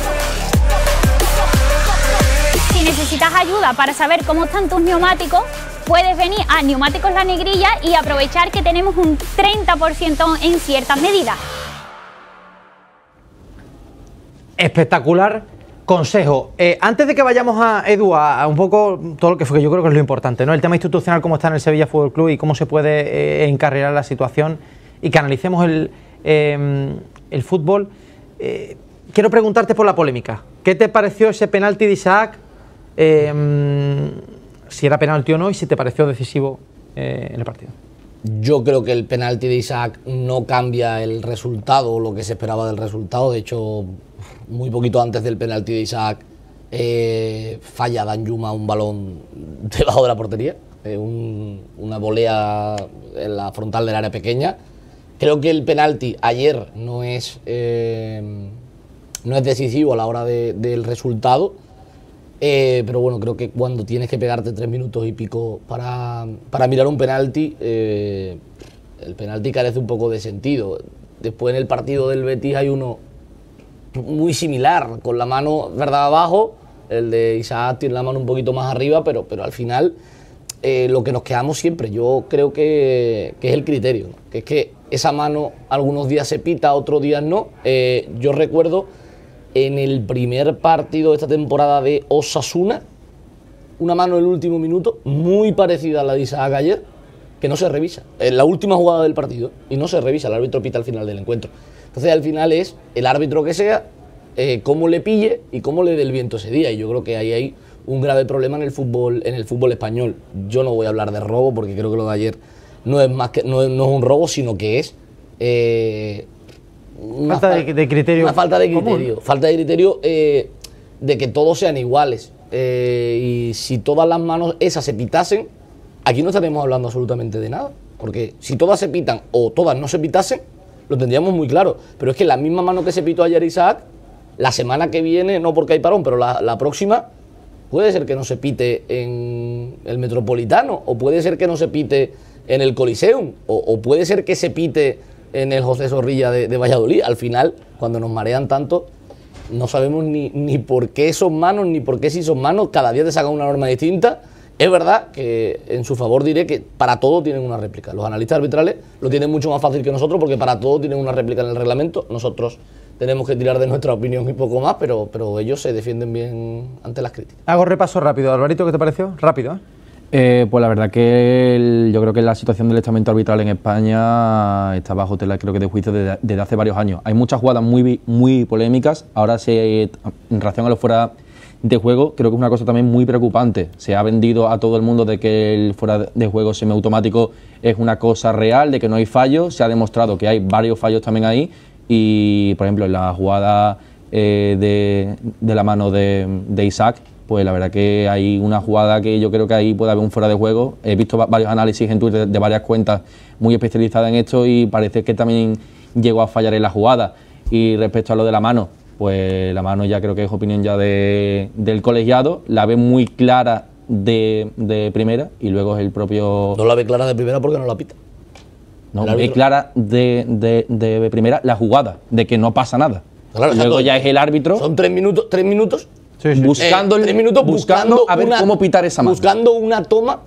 Si necesitas ayuda para saber cómo están tus neumáticos, puedes venir a Neumáticos La Negrilla y aprovechar que tenemos un 30% en ciertas medidas espectacular consejo. Eh, antes de que vayamos a Edu, a, un poco todo lo que fue, que yo creo que es lo importante, ¿no? El tema institucional, cómo está en el Sevilla Fútbol Club y cómo se puede eh, encarrilar la situación y que analicemos el, em, el fútbol. Eh, quiero preguntarte por la polémica. ¿Qué te pareció ese penalti de Isaac? Em, si era penalti o no y si te pareció decisivo en el partido. Yo creo que el penalti de Isaac no cambia el resultado o lo que se esperaba del resultado. De hecho, muy poquito antes del penalti de Isaac, eh, falla Dan Yuma un balón debajo de la portería, eh, una volea en la frontal del área pequeña. Creo que el penalti ayer no es, eh, no es decisivo a la hora del resultado, pero bueno, creo que cuando tienes que pegarte tres minutos y pico para, para mirar un penalti, el penalti carece un poco de sentido. Después en el partido del Betis hay uno muy similar, con la mano verdad abajo, el de Isaac tiene la mano un poquito más arriba, pero, pero al final eh, lo que nos quedamos siempre, yo creo que, que es el criterio, que es que esa mano algunos días se pita, otros días no. Eh, yo recuerdo en el primer partido de esta temporada de Osasuna, una mano en el último minuto, muy parecida a la de Isaac ayer, que no se revisa. En la última jugada del partido, y no se revisa, el árbitro pita al final del encuentro. Entonces al final es el árbitro que sea, eh, cómo le pille y cómo le dé el viento ese día. Y yo creo que ahí hay un grave problema en el fútbol, en el fútbol español. Yo no voy a hablar de robo porque creo que lo de ayer no es más que no es, un robo, sino que es eh, falta de, criterio. Una falta de criterio. Falta de criterio eh, de que todos sean iguales. y si todas las manos esas se pitasen, aquí no estaremos hablando absolutamente de nada. Porque si todas se pitan o todas no se pitasen, lo tendríamos muy claro. Pero es que la misma mano que se pitó ayer Isaac, la semana que viene, no porque hay parón, pero la, próxima, puede ser que no se pite en el Metropolitano, o puede ser que no se pite en el Coliseum, o, puede ser que se pite en el José Zorrilla de, Valladolid. Al final, cuando nos marean tanto, no sabemos ni, ni por qué son manos, ni por qué si son manos, cada día te saca una norma distinta. Es verdad que en su favor diré que para todo tienen una réplica. Los analistas arbitrales lo tienen mucho más fácil que nosotros porque para todo tienen una réplica en el reglamento. Nosotros tenemos que tirar de nuestra opinión y poco más, pero, pero ellos se defienden bien ante las críticas. Hago repaso rápido. Alvarito, ¿qué te pareció? Rápido, ¿eh? Eh, pues la verdad que yo creo que la situación del estamento arbitral en España está bajo tela, creo que de juicio desde, hace varios años. Hay muchas jugadas muy, muy polémicas. Ahora se, en relación a lo fuera de juego, creo que es una cosa también muy preocupante. Se ha vendido a todo el mundo de que el fuera de juego semiautomático es una cosa real, de que no hay fallos. Se ha demostrado que hay varios fallos también ahí. Y, por ejemplo, en la jugada eh, de, la mano de, de Isaac, pues la verdad que hay una jugada que yo creo que ahí puede haber un fuera de juego. He visto varios análisis en Twitter de varias cuentas muy especializadas en esto y parece que también llegó a fallar en la jugada. Y respecto a lo de la mano, pues la mano ya creo que es opinión ya del colegiado, la ve muy clara de, primera y luego es el propio... No la ve clara de primera porque no la pita. No, la ve clara de, primera la jugada, de que no pasa nada. Claro, luego ya es el árbitro... Son tres minutos, tres minutos buscando eh, el tres minutos buscando, a ver cómo pitar esa mano. Buscando una toma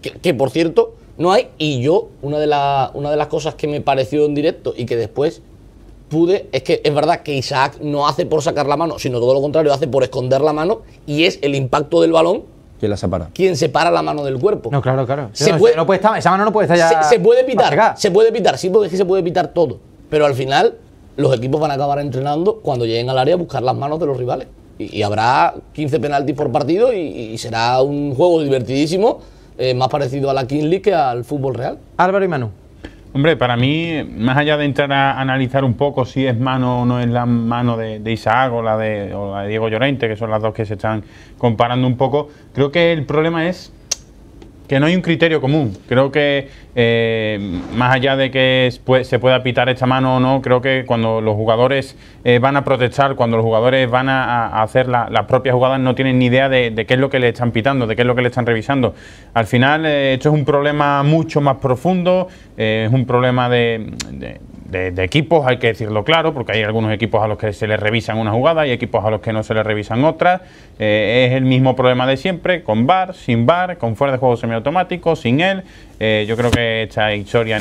que, por cierto no hay y yo una de una de las cosas que me pareció en directo y que después pude, es que es verdad que Isaac no hace por sacar la mano, sino todo lo contrario, hace por esconder la mano y es el impacto del balón quien la separa. Quien separa la mano del cuerpo. No, claro, claro. Se puede, esa mano no puede estar ya. Se, puede pitar, se puede pitar, sí, porque es que se puede pitar todo. Pero al final, los equipos van a acabar entrenando cuando lleguen al área a buscar las manos de los rivales. Y, habrá 15 penaltis por partido y, será un juego divertidísimo, eh, más parecido a la King League que al fútbol real. Álvaro y Manu. Hombre, para mí, más allá de entrar a analizar un poco si es mano o no es la mano de, de Isaac la de, o la de Diego Llorente, que son las dos que se están comparando un poco, creo que el problema es que no hay un criterio común. Creo que eh, más allá de que se pueda pitar esta mano o no, creo que cuando los jugadores eh, van a protestar, cuando los jugadores van a, hacer las propias jugadas, no tienen ni idea de, qué es lo que le están pitando, de qué es lo que le están revisando. Al final, eh, esto es un problema mucho más profundo, es un problema de de, equipos, hay que decirlo claro, porque hay algunos equipos a los que se les revisan una jugada y equipos a los que no se le revisan otras. Eh, es el mismo problema de siempre, con bar sin bar con fuera de juego semiautomático, sin él. Eh, yo creo que esta historia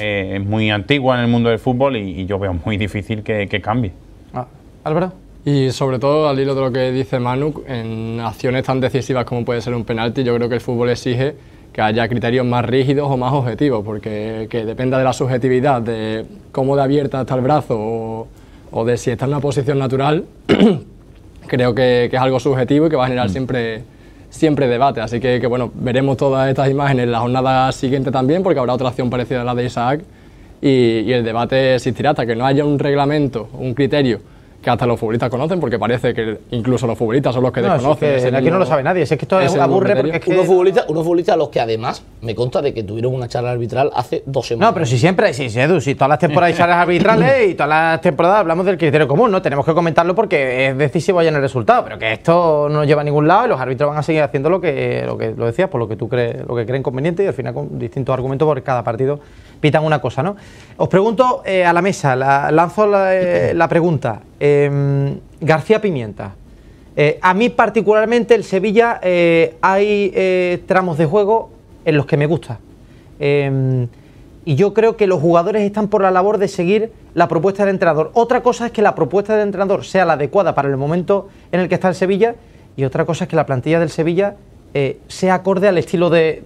es muy antigua en el mundo del fútbol y, yo veo muy difícil que, cambie. Ah, Álvaro. Y sobre todo, al hilo de lo que dice Manu, en acciones tan decisivas como puede ser un penalti, yo creo que el fútbol exige que haya criterios más rígidos o más objetivos, porque que dependa de la subjetividad, de cómo de abierta está el brazo o, de si está en una posición natural, creo que, es algo subjetivo y que va a generar mm. siempre, siempre debate. Así que, bueno, veremos todas estas imágenes en la jornada siguiente también, porque habrá otra acción parecida a la de Isaac y, y el debate existirá hasta que no haya un reglamento, un criterio que hasta los futbolistas conocen, porque parece que incluso los futbolistas son los que desconocen. aquí no lo sabe nadie, es que esto es un aburre porque es que... Unos futbolistas, unos futbolistas los que además me consta de que tuvieron una charla arbitral hace dos semanas. No, pero si siempre, si, Edu, si todas las temporadas hay charlas arbitrales y todas las temporadas hablamos del criterio común, ¿no? Tenemos que comentarlo porque es decisivo ya en el resultado, pero que esto no lleva a ningún lado y los árbitros van a seguir haciendo lo que lo, que, lo decías, por lo que tú crees, lo que creen conveniente y al final con distintos argumentos por cada partido pitan una cosa, ¿no? Os pregunto eh, a la mesa, lanzo la, eh, pregunta. Em, García Pimienta. Eh, a mí particularmente el Sevilla hay tramos de juego en los que me gusta. Em, y yo creo que los jugadores están por la labor de seguir la propuesta del entrenador. Otra cosa es que la propuesta del entrenador sea la adecuada para el momento en el que está el Sevilla y otra cosa es que la plantilla del Sevilla sea acorde al estilo del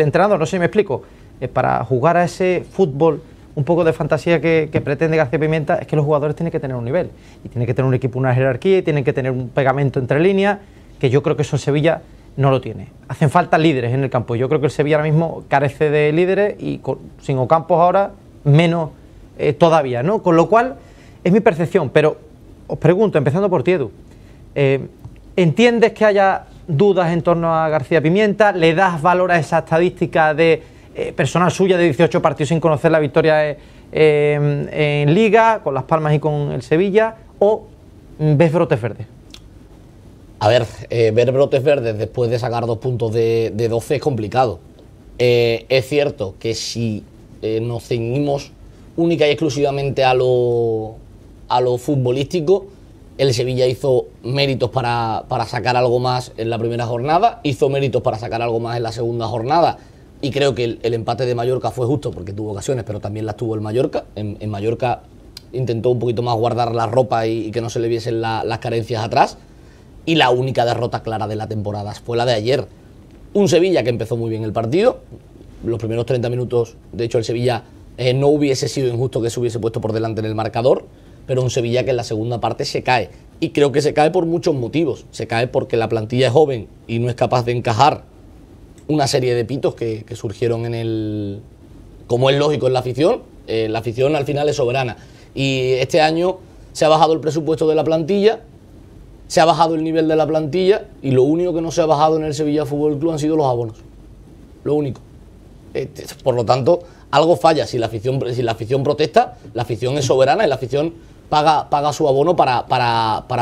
entrenador. No sé si me explico. Eh, para jugar a ese fútbol un poco de fantasía que, pretende García Pimienta es que los jugadores tienen que tener un nivel y tienen que tener un equipo, una jerarquía y tienen que tener un pegamento entre líneas, que yo creo que eso en Sevilla no lo tiene. Hacen falta líderes en el campo. Yo creo que el Sevilla ahora mismo carece de líderes y sin Ocampos ahora menos eh, todavía, ¿no? Con lo cual es mi percepción, pero os pregunto, empezando por Tiedu, eh, ¿entiendes que haya dudas en torno a García Pimienta? ¿Le das valor a esa estadística de eh, personal suya de 18 partidos sin conocer la victoria eh, em, en Liga, con Las Palmas y con el Sevilla, o ves brotes verdes? A ver, eh, ver brotes verdes después de sacar dos puntos de, 12 es complicado. Eh, es cierto que si nos ceñimos única y exclusivamente a lo, a lo futbolístico, el Sevilla hizo méritos para sacar algo más en la primera jornada, hizo méritos para sacar algo más en la segunda jornada y creo que el, empate de Mallorca fue justo porque tuvo ocasiones, pero también las tuvo el Mallorca. En, Mallorca intentó un poquito más guardar la ropa y, que no se le viesen las carencias atrás. Y la única derrota clara de la temporada fue la de ayer. Un Sevilla que empezó muy bien el partido. Los primeros 30 minutos, de hecho, el Sevilla eh, no hubiese sido injusto que se hubiese puesto por delante en el marcador, pero un Sevilla que en la segunda parte se cae. Y creo que se cae por muchos motivos. Se cae porque la plantilla es joven y no es capaz de encajar una serie de pitos que, surgieron en el. como es lógico en la afición. Eh, la afición al final es soberana. Y este año se ha bajado el presupuesto de la plantilla, se ha bajado el nivel de la plantilla y lo único que no se ha bajado en el Sevilla Fútbol Club han sido los abonos. Lo único. Este, por lo tanto, algo falla. Si la afición, si la afición protesta, la afición es soberana y la afición paga, paga su abono para,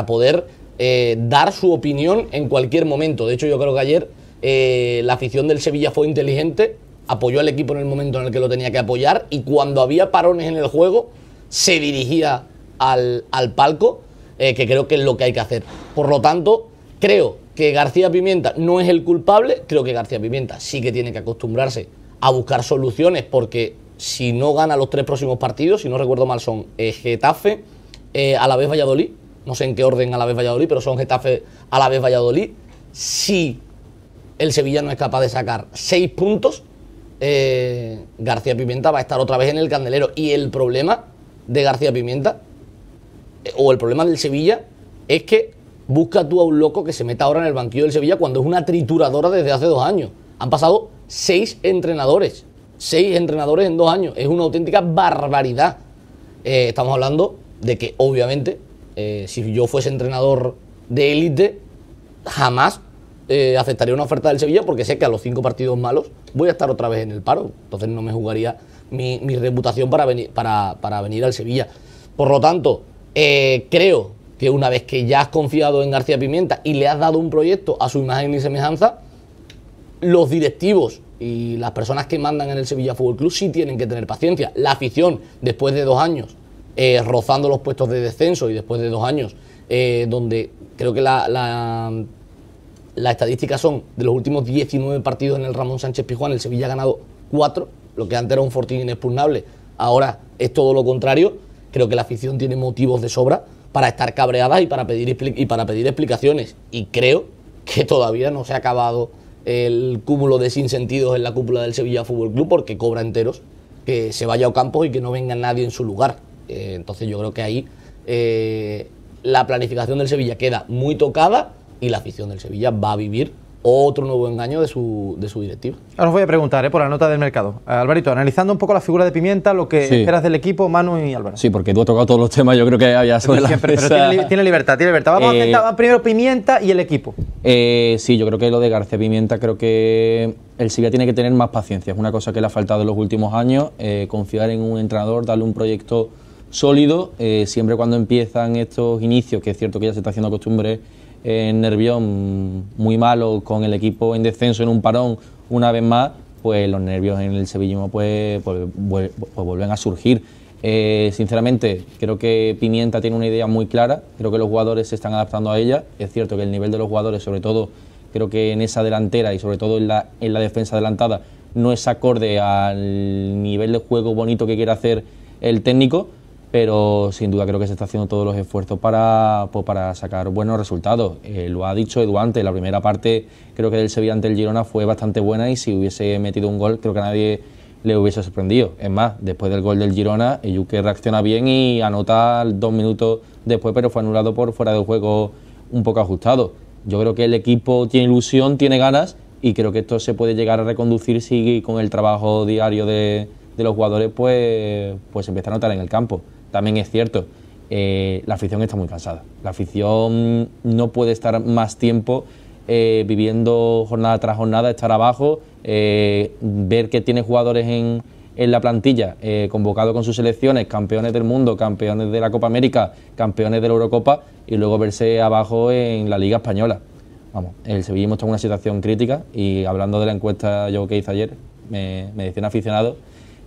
poder eh, dar su opinión en cualquier momento. De hecho, yo creo que ayer eh, la afición del Sevilla fue inteligente, apoyó al equipo en el momento en el que lo tenía que apoyar y cuando había parones en el juego se dirigía al, palco, eh, que creo que es lo que hay que hacer. Por lo tanto, creo que García Pimienta no es el culpable, creo que García Pimienta sí que tiene que acostumbrarse a buscar soluciones porque si no gana los tres próximos partidos, si no recuerdo mal, son eh, Getafe, eh, a la vez Valladolid, no sé en qué orden a la vez Valladolid, pero son Getafe, a la vez Valladolid. sí el Sevilla no es capaz de sacar seis puntos, eh, García Pimienta va a estar otra vez en el candelero. Y el problema de García Pimienta, eh, o el problema del Sevilla, es que busca tú a un loco que se meta ahora en el banquillo del Sevilla cuando es una trituradora desde hace dos años. Han pasado seis entrenadores, seis entrenadores en dos años. Es una auténtica barbaridad. Eh, estamos hablando de que, obviamente, si yo fuese entrenador de élite, jamás eh, aceptaría una oferta del Sevilla porque sé que a los cinco partidos malos voy a estar otra vez en el paro. Entonces no me jugaría mi, reputación para, venir, para, venir al Sevilla. Por lo tanto, eh, creo que una vez que ya has confiado en García Pimienta y le has dado un proyecto a su imagen y semejanza, los directivos y las personas que mandan en el Sevilla Fútbol Club sí tienen que tener paciencia. La afición, después de dos años eh, rozando los puestos de descenso y después de dos años donde creo que la las estadísticas son de los últimos 19 partidos en el Ramón Sánchez Pijuán, el Sevilla ha ganado 4, lo que antes era un fortín inexpugnable, ahora es todo lo contrario. Creo que la afición tiene motivos de sobra para estar cabreada y para pedir, y para pedir explicaciones. Y creo que todavía no se ha acabado el cúmulo de sinsentidos en la cúpula del Sevilla Fútbol Club porque cobra enteros que se vaya a campo y que no venga nadie en su lugar. Eh, entonces yo creo que ahí eh, la planificación del Sevilla queda muy tocada y la afición del Sevilla va a vivir otro nuevo engaño de su, de su directiva. Ahora os voy a preguntar ¿eh? por la nota del mercado. Eh, Alvarito, analizando un poco la figura de Pimienta, lo que esperas del equipo, Manu y Álvaro. Sí, porque tú has tocado todos los temas, yo creo que ya sobre tiene, libertad, tiene libertad. Vamos a intentar eh, primero Pimienta y el equipo. Eh, sí, yo creo que lo de García Pimienta, creo que el Sevilla tiene que tener más paciencia. Es una cosa que le ha faltado en los últimos años, confiar en un entrenador, darle un proyecto sólido, siempre cuando empiezan estos inicios, que es cierto que ya se está haciendo costumbre ...en Nervión muy malo, con el equipo en descenso en un parón una vez más, pues los nervios en el sevillismo pues, pues, pues vuelven a surgir. Eh, sinceramente, creo que Pimienta tiene una idea muy clara, creo que los jugadores se están adaptando a ella. Es cierto que el nivel de los jugadores, sobre todo, creo que en esa delantera y sobre todo en la, en la defensa adelantada, no es acorde al nivel de juego bonito que quiere hacer el técnico pero sin duda creo que se está haciendo todos los esfuerzos para, pues, sacar buenos resultados. Eh, lo ha dicho Edu antes, la primera parte creo que del Sevilla ante el Girona fue bastante buena y si hubiese metido un gol creo que a nadie le hubiese sorprendido. Es más, después del gol del Girona, Yuke reacciona bien y anota dos minutos después, pero fue anulado por fuera de juego un poco ajustado. Yo creo que el equipo tiene ilusión, tiene ganas y creo que esto se puede llegar a reconducir si con el trabajo diario de, de los jugadores pues, pues empieza a notar en el campo también es cierto, eh, la afición está muy cansada. La afición no puede estar más tiempo eh, viviendo jornada tras jornada, estar abajo, eh, ver que tiene jugadores en, en la plantilla, convocado con sus selecciones, campeones del mundo, campeones de la Copa América, campeones de la Eurocopa, y luego verse abajo en la Liga Española. Vamos, el sevillismo está en una situación crítica y hablando de la encuesta yo que hice ayer, me, decían aficionados aficionado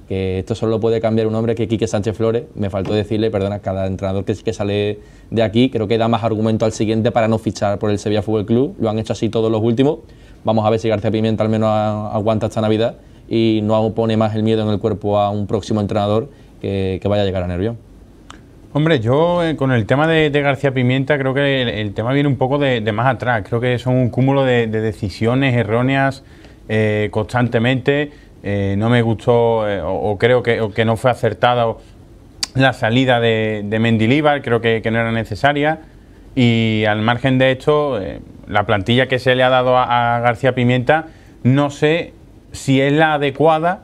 que esto solo puede cambiar un hombre que Quique Sánchez Flores, me faltó decirle, perdona, cada entrenador que, sale de aquí creo que da más argumento al siguiente para no fichar por el Sevilla Fútbol Club, lo han hecho así todos los últimos, vamos a ver si García Pimienta al menos aguanta esta Navidad y no pone más el miedo en el cuerpo a un próximo entrenador que, vaya a llegar a Nervión. Hombre, yo eh, con el tema de, García Pimienta creo que el, tema viene un poco de, más atrás, creo que son un cúmulo de, decisiones erróneas eh, constantemente eh, no me gustó eh, o, creo que, no fue acertada la salida de, de creo que, no era necesaria. Y al margen de esto, eh, la plantilla que se le ha dado a, García Pimienta, no sé si es la adecuada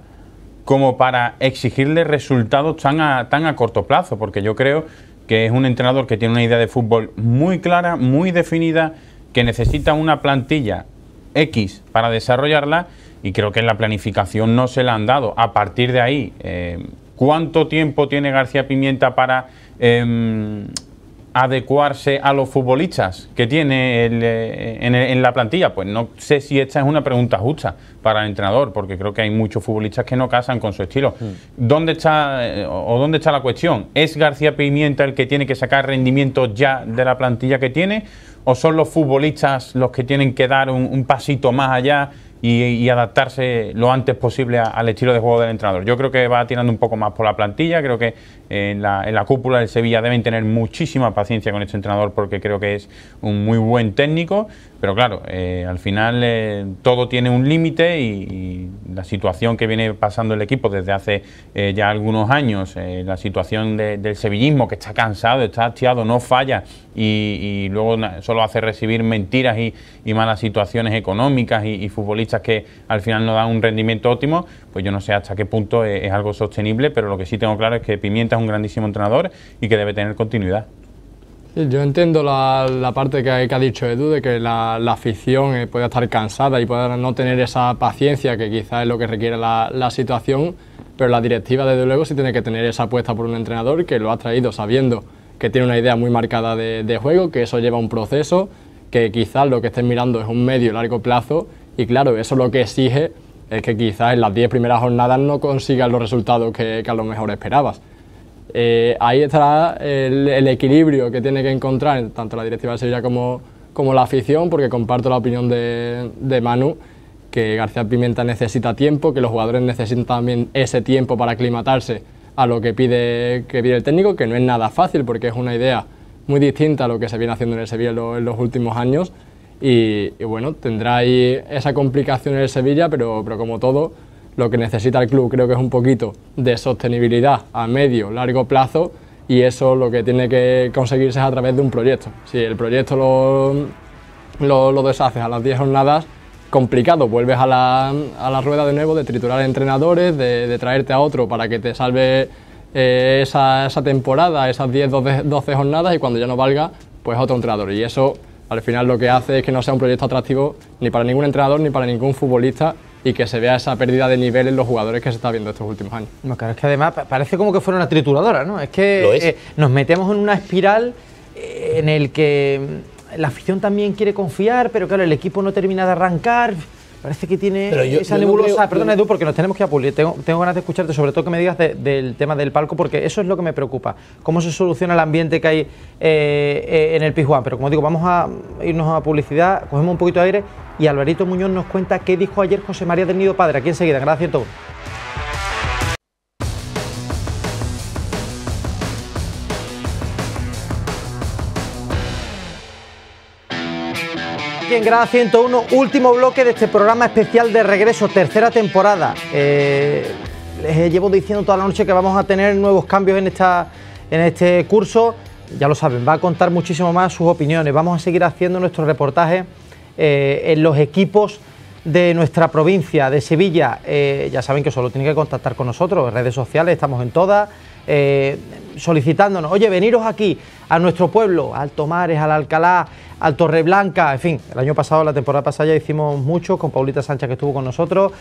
como para exigirle resultados tan a, tan a corto plazo, porque yo creo que es un entrenador que tiene una idea de fútbol muy clara, muy definida, que necesita una plantilla X para desarrollarla y creo que en la planificación no se la han dado. A partir de ahí, eh, ¿cuánto tiempo tiene García Pimienta para em, adecuarse a los futbolistas que tiene eh, en, la plantilla? Pues no sé si esta es una pregunta justa para el entrenador, porque creo que hay muchos futbolistas que no casan con su estilo. Mm. ¿Dónde está eh, o dónde está la cuestión? ¿Es García Pimienta el que tiene que sacar rendimiento ya de la plantilla que tiene? ¿O son los futbolistas los que tienen que dar un pasito más allá? y, adaptarse lo antes posible al estilo de juego del entrenador. Yo creo que va tirando un poco más por la plantilla, creo que en la, cúpula del Sevilla deben tener muchísima paciencia con este entrenador porque creo que es un muy buen técnico, pero claro, eh, al final eh, todo tiene un límite y, la situación que viene pasando el equipo desde hace eh, ya algunos años, la situación del sevillismo que está cansado, está hastiado, no falla y, luego solo hace recibir mentiras y, malas situaciones económicas y, futbolistas que al final no dan un rendimiento óptimo, pues yo no sé hasta qué punto es, algo sostenible, pero lo que sí tengo claro es que Pimienta un grandísimo entrenador y que debe tener continuidad. Yo entiendo la, parte que, ha dicho Edu de que la, afición eh, puede estar cansada y puede no tener esa paciencia que quizás es lo que requiere la, situación, pero la directiva desde luego sí tiene que tener esa apuesta por un entrenador que lo ha traído sabiendo que tiene una idea muy marcada de, juego, que eso lleva un proceso, que quizás lo que estén mirando es un medio y largo plazo y claro, eso lo que exige es que quizás en las 10 primeras jornadas no consigas los resultados que a lo mejor esperabas eh, ahí estará el, equilibrio que tiene que encontrar tanto la directiva de Sevilla como, la afición, porque comparto la opinión de, Manu, que García Pimenta necesita tiempo, que los jugadores necesitan también ese tiempo para aclimatarse a lo que pide, que pide el técnico, que no es nada fácil porque es una idea muy distinta a lo que se viene haciendo en el Sevilla en los, últimos años. Y, bueno, tendrá ahí esa complicación en el Sevilla, pero como todo, lo que necesita el club creo que es un poquito de sostenibilidad a medio, largo plazo y eso lo que tiene que conseguirse es a través de un proyecto. Si el proyecto lo, lo, deshaces a las 10 jornadas, complicado, vuelves a la, rueda de nuevo de triturar entrenadores, de, traerte a otro para que te salve eh, esa, temporada, esas 10, 12, 12 jornadas y cuando ya no valga, pues otro entrenador. Y eso al final lo que hace es que no sea un proyecto atractivo ni para ningún entrenador ni para ningún futbolista y que se vea esa pérdida de nivel en los jugadores que se está viendo estos últimos años. No, claro, es que además parece como que fuera una trituradora, ¿no? Es que eh, nos metemos en una espiral eh, en el que mm, la afición también quiere confiar, pero claro, el equipo no termina de arrancar. Parece que tiene esa nebulosa. Perdona, Edu, porque nos tenemos que apulir. Tengo, ganas de escucharte, sobre todo que me digas del tema del palco, porque eso es lo que me preocupa. ¿Cómo se soluciona el ambiente que hay eh, en el Pizjuán Pero como digo, vamos a irnos a publicidad, cogemos un poquito de aire y Alvarito Muñoz nos cuenta qué dijo ayer José María del Nido Padre. Aquí enseguida, gracias a todos. en Grada 101, último bloque de este programa especial de regreso, tercera temporada. Eh, les llevo diciendo toda la noche que vamos a tener nuevos cambios en, esta, en este curso. Ya lo saben, va a contar muchísimo más sus opiniones. Vamos a seguir haciendo nuestro reportaje... Eh, en los equipos de nuestra provincia, de Sevilla, eh, ya saben que solo tienen que contactar con nosotros, en redes sociales, estamos en todas, eh, solicitándonos, oye, veniros aquí, a nuestro pueblo, a Tomares al Alcalá, al Torreblanca, en fin, el año pasado, la temporada pasada ya hicimos mucho, con Paulita Sánchez que estuvo con nosotros,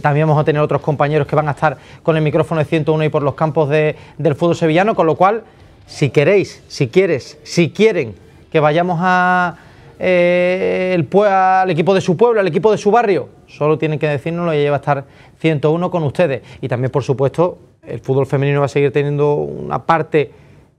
también vamos a tener otros compañeros que van a estar con el micrófono de 101 y por los campos del fútbol sevillano, con lo cual, si queréis, si quieres, si quieren que vayamos a eh, el, al equipo de su pueblo, al equipo de su barrio. Solo tienen que decirnoslo y ya va a estar 101 con ustedes. Y también, por supuesto, el fútbol femenino va a seguir teniendo una parte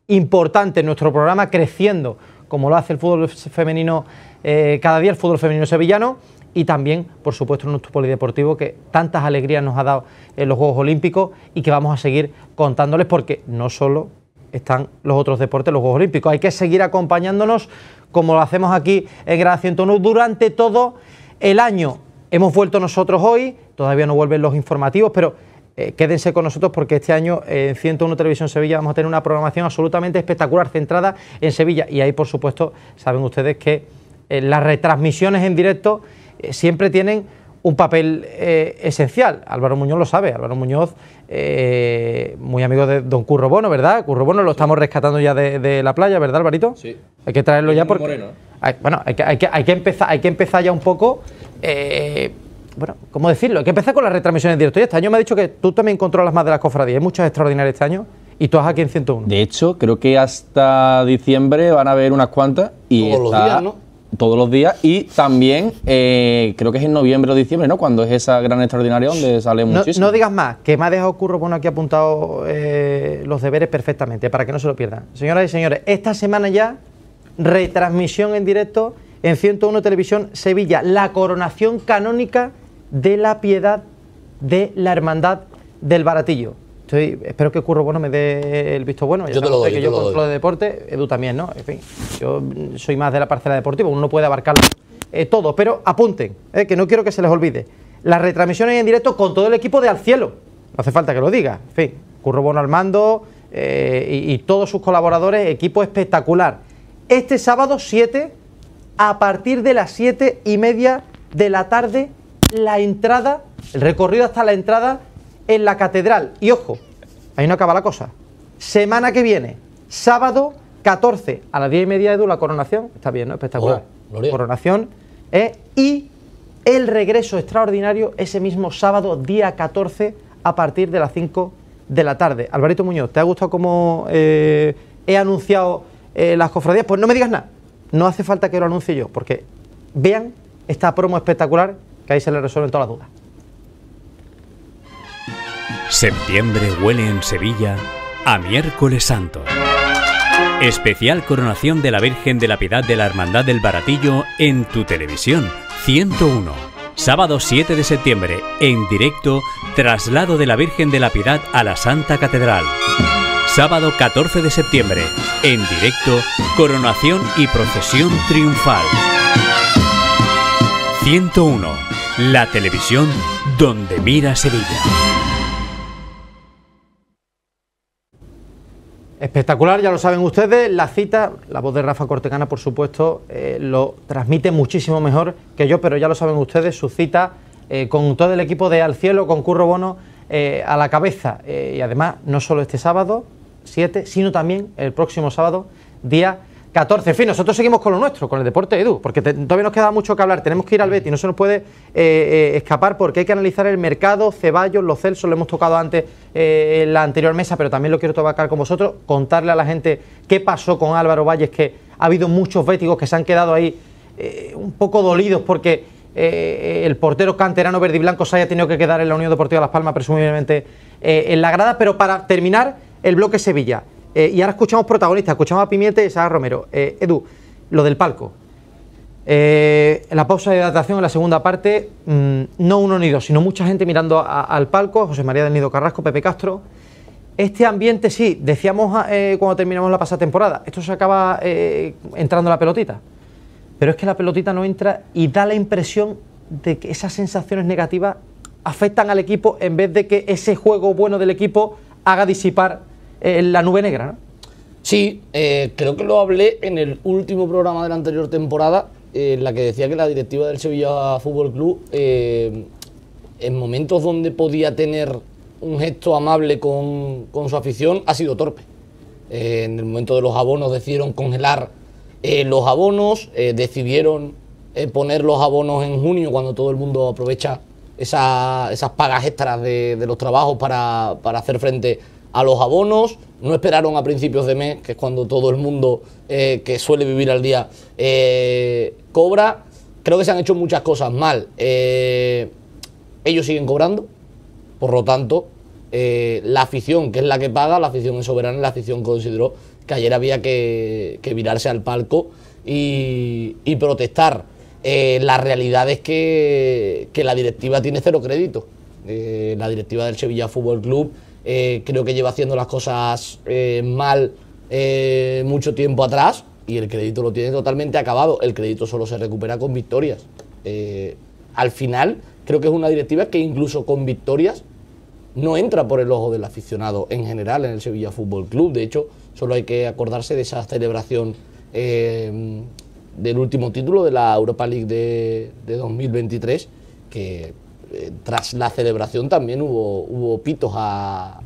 importante en nuestro programa, creciendo, como lo hace el fútbol femenino, eh, cada día el fútbol femenino sevillano y también, por supuesto, nuestro polideportivo que tantas alegrías nos ha dado en los Juegos Olímpicos y que vamos a seguir contándoles porque no solo están los otros deportes, los Juegos Olímpicos, hay que seguir acompañándonos como lo hacemos aquí en Grada 101 durante todo el año. Hemos vuelto nosotros hoy, todavía no vuelven los informativos, pero eh, quédense con nosotros porque este año en 101 Televisión Sevilla vamos a tener una programación absolutamente espectacular centrada en Sevilla y ahí por supuesto saben ustedes que eh, las retransmisiones en directo eh, siempre tienen un papel eh, esencial. Álvaro Muñoz lo sabe, Álvaro Muñoz, eh, muy amigo de don Curro Bono, ¿verdad? Curro Bono lo estamos rescatando ya de, la playa, ¿verdad, Alvarito? Sí. Hay que traerlo ya porque... ¿eh? bueno, hay que, empezar, hay que empezar ya un poco... bueno, ¿cómo decirlo? Hay que empezar con las retransmisiones directas. Y este año me ha dicho que tú también controlas más de las cofradías. Hay muchas extraordinarias este año y todas aquí en 101. De hecho, creo que hasta diciembre van a haber unas cuantas y ¿no? todos los días y también eh, creo que es en noviembre o diciembre, ¿no? Cuando es esa gran extraordinaria donde sale muchísimo. No digas más, que me ha dejado Curro, bueno, aquí apuntado eh, los deberes perfectamente, para que no se lo pierdan. Señoras y señores, esta semana ya, retransmisión en directo en 101 Televisión Sevilla, la coronación canónica de la piedad de la Hermandad del Baratillo. Estoy, espero que Curro Bono me dé el visto bueno. yo te lo doy, que yo, controlo de deporte, Edu también, ¿no? En fin, yo soy más de la parcela deportiva, uno no puede abarcarlo... Eh, todo, pero apunten, eh, que no quiero que se les olvide. Las retransmisiones en directo con todo el equipo de Al Cielo, no hace falta que lo diga. En fin, Curro Bono al mando eh, y, y todos sus colaboradores, equipo espectacular. Este sábado 7, a partir de las 7 y media de la tarde, la entrada, el recorrido hasta la entrada en la catedral. Y ojo, ahí no acaba la cosa. Semana que viene, sábado 14 a las 10 y media, de la coronación. Está bien, ¿no? Espectacular. Oh, coronación. ¿eh? y el regreso extraordinario ese mismo sábado, día 14, a partir de las 5 de la tarde. Alvarito Muñoz, ¿te ha gustado cómo eh, he anunciado eh, las cofradías? Pues no me digas nada. No hace falta que lo anuncie yo, porque vean esta promo espectacular que ahí se le resuelven todas las dudas. Septiembre huele en Sevilla a miércoles santo. Especial coronación de la Virgen de la Piedad de la Hermandad del Baratillo en tu televisión 101. Sábado 7 de septiembre, en directo, traslado de la Virgen de la Piedad a la Santa Catedral. Sábado 14 de septiembre, en directo, coronación y procesión triunfal. 101. La televisión donde mira Sevilla. Espectacular, ya lo saben ustedes, la cita, la voz de Rafa Cortecana por supuesto, eh, lo transmite muchísimo mejor que yo, pero ya lo saben ustedes, su cita eh, con todo el equipo de Al Cielo, con Curro Bono eh, a la cabeza. y además, no solo este sábado, 7, sino también el próximo sábado, día 14. En fin, nosotros seguimos con lo nuestro, con el deporte Edu, porque todavía nos queda mucho que hablar. Tenemos que ir al Betis, no se nos puede eh, eh, escapar porque hay que analizar el mercado, Ceballos, los Celso, lo hemos tocado antes eh, en la anterior mesa, pero también lo quiero tocar con vosotros, contarle a la gente qué pasó con Álvaro Valles, que ha habido muchos béticos que se han quedado ahí un poco dolidos porque el portero canterano verde y blanco se haya tenido que quedar en la Unión Deportiva Las Palmas, presumiblemente en la grada. Pero para terminar, el bloque Sevilla. Eh, y ahora escuchamos protagonistas, escuchamos a Pimienta y a Romero. Eh, Edu, lo del palco. Eh, la pausa de adaptación en la segunda parte, mm, no uno ni dos, sino mucha gente mirando al palco, José María del Nido Carrasco, Pepe Castro. Este ambiente, sí, decíamos ah, cuando terminamos la pasada temporada, esto se acaba entrando la pelotita. Pero es que la pelotita no entra y da la impresión de que esas sensaciones negativas afectan al equipo en vez de que ese juego bueno del equipo haga disipar eh, la nube negra, ¿no? Sí, eh, creo que lo hablé en el último programa de la anterior temporada, eh, en la que decía que la directiva del Sevilla Fútbol Club, en momentos donde podía tener un gesto amable con, su afición, ha sido torpe. en el momento de los abonos decidieron congelar los abonos, decidieron poner los abonos en junio, cuando todo el mundo aprovecha esas pagas extras de, los trabajos para, para, hacer frente a los abonos, no esperaron a principios de mes, que es cuando todo el mundo eh, que suele vivir al día eh, cobra. Creo que se han hecho muchas cosas mal. Eh, ellos siguen cobrando, por lo tanto, la afición, que es la que paga, la afición es soberana, la afición consideró que ayer había que, que virarse al palco y, protestar. la realidad es que, que, la directiva tiene cero crédito. la directiva del Sevilla Fútbol Club eh, creo que lleva haciendo las cosas eh, mal eh, mucho tiempo atrás y el crédito lo tiene totalmente acabado. El crédito solo se recupera con victorias. al final, creo que es una directiva que incluso con victorias no entra por el ojo del aficionado en general en el Sevilla Fútbol Club. De hecho, solo hay que acordarse de esa celebración del último título de la Europa League de, 2023, que eh, tras la celebración también hubo, hubo pitos a,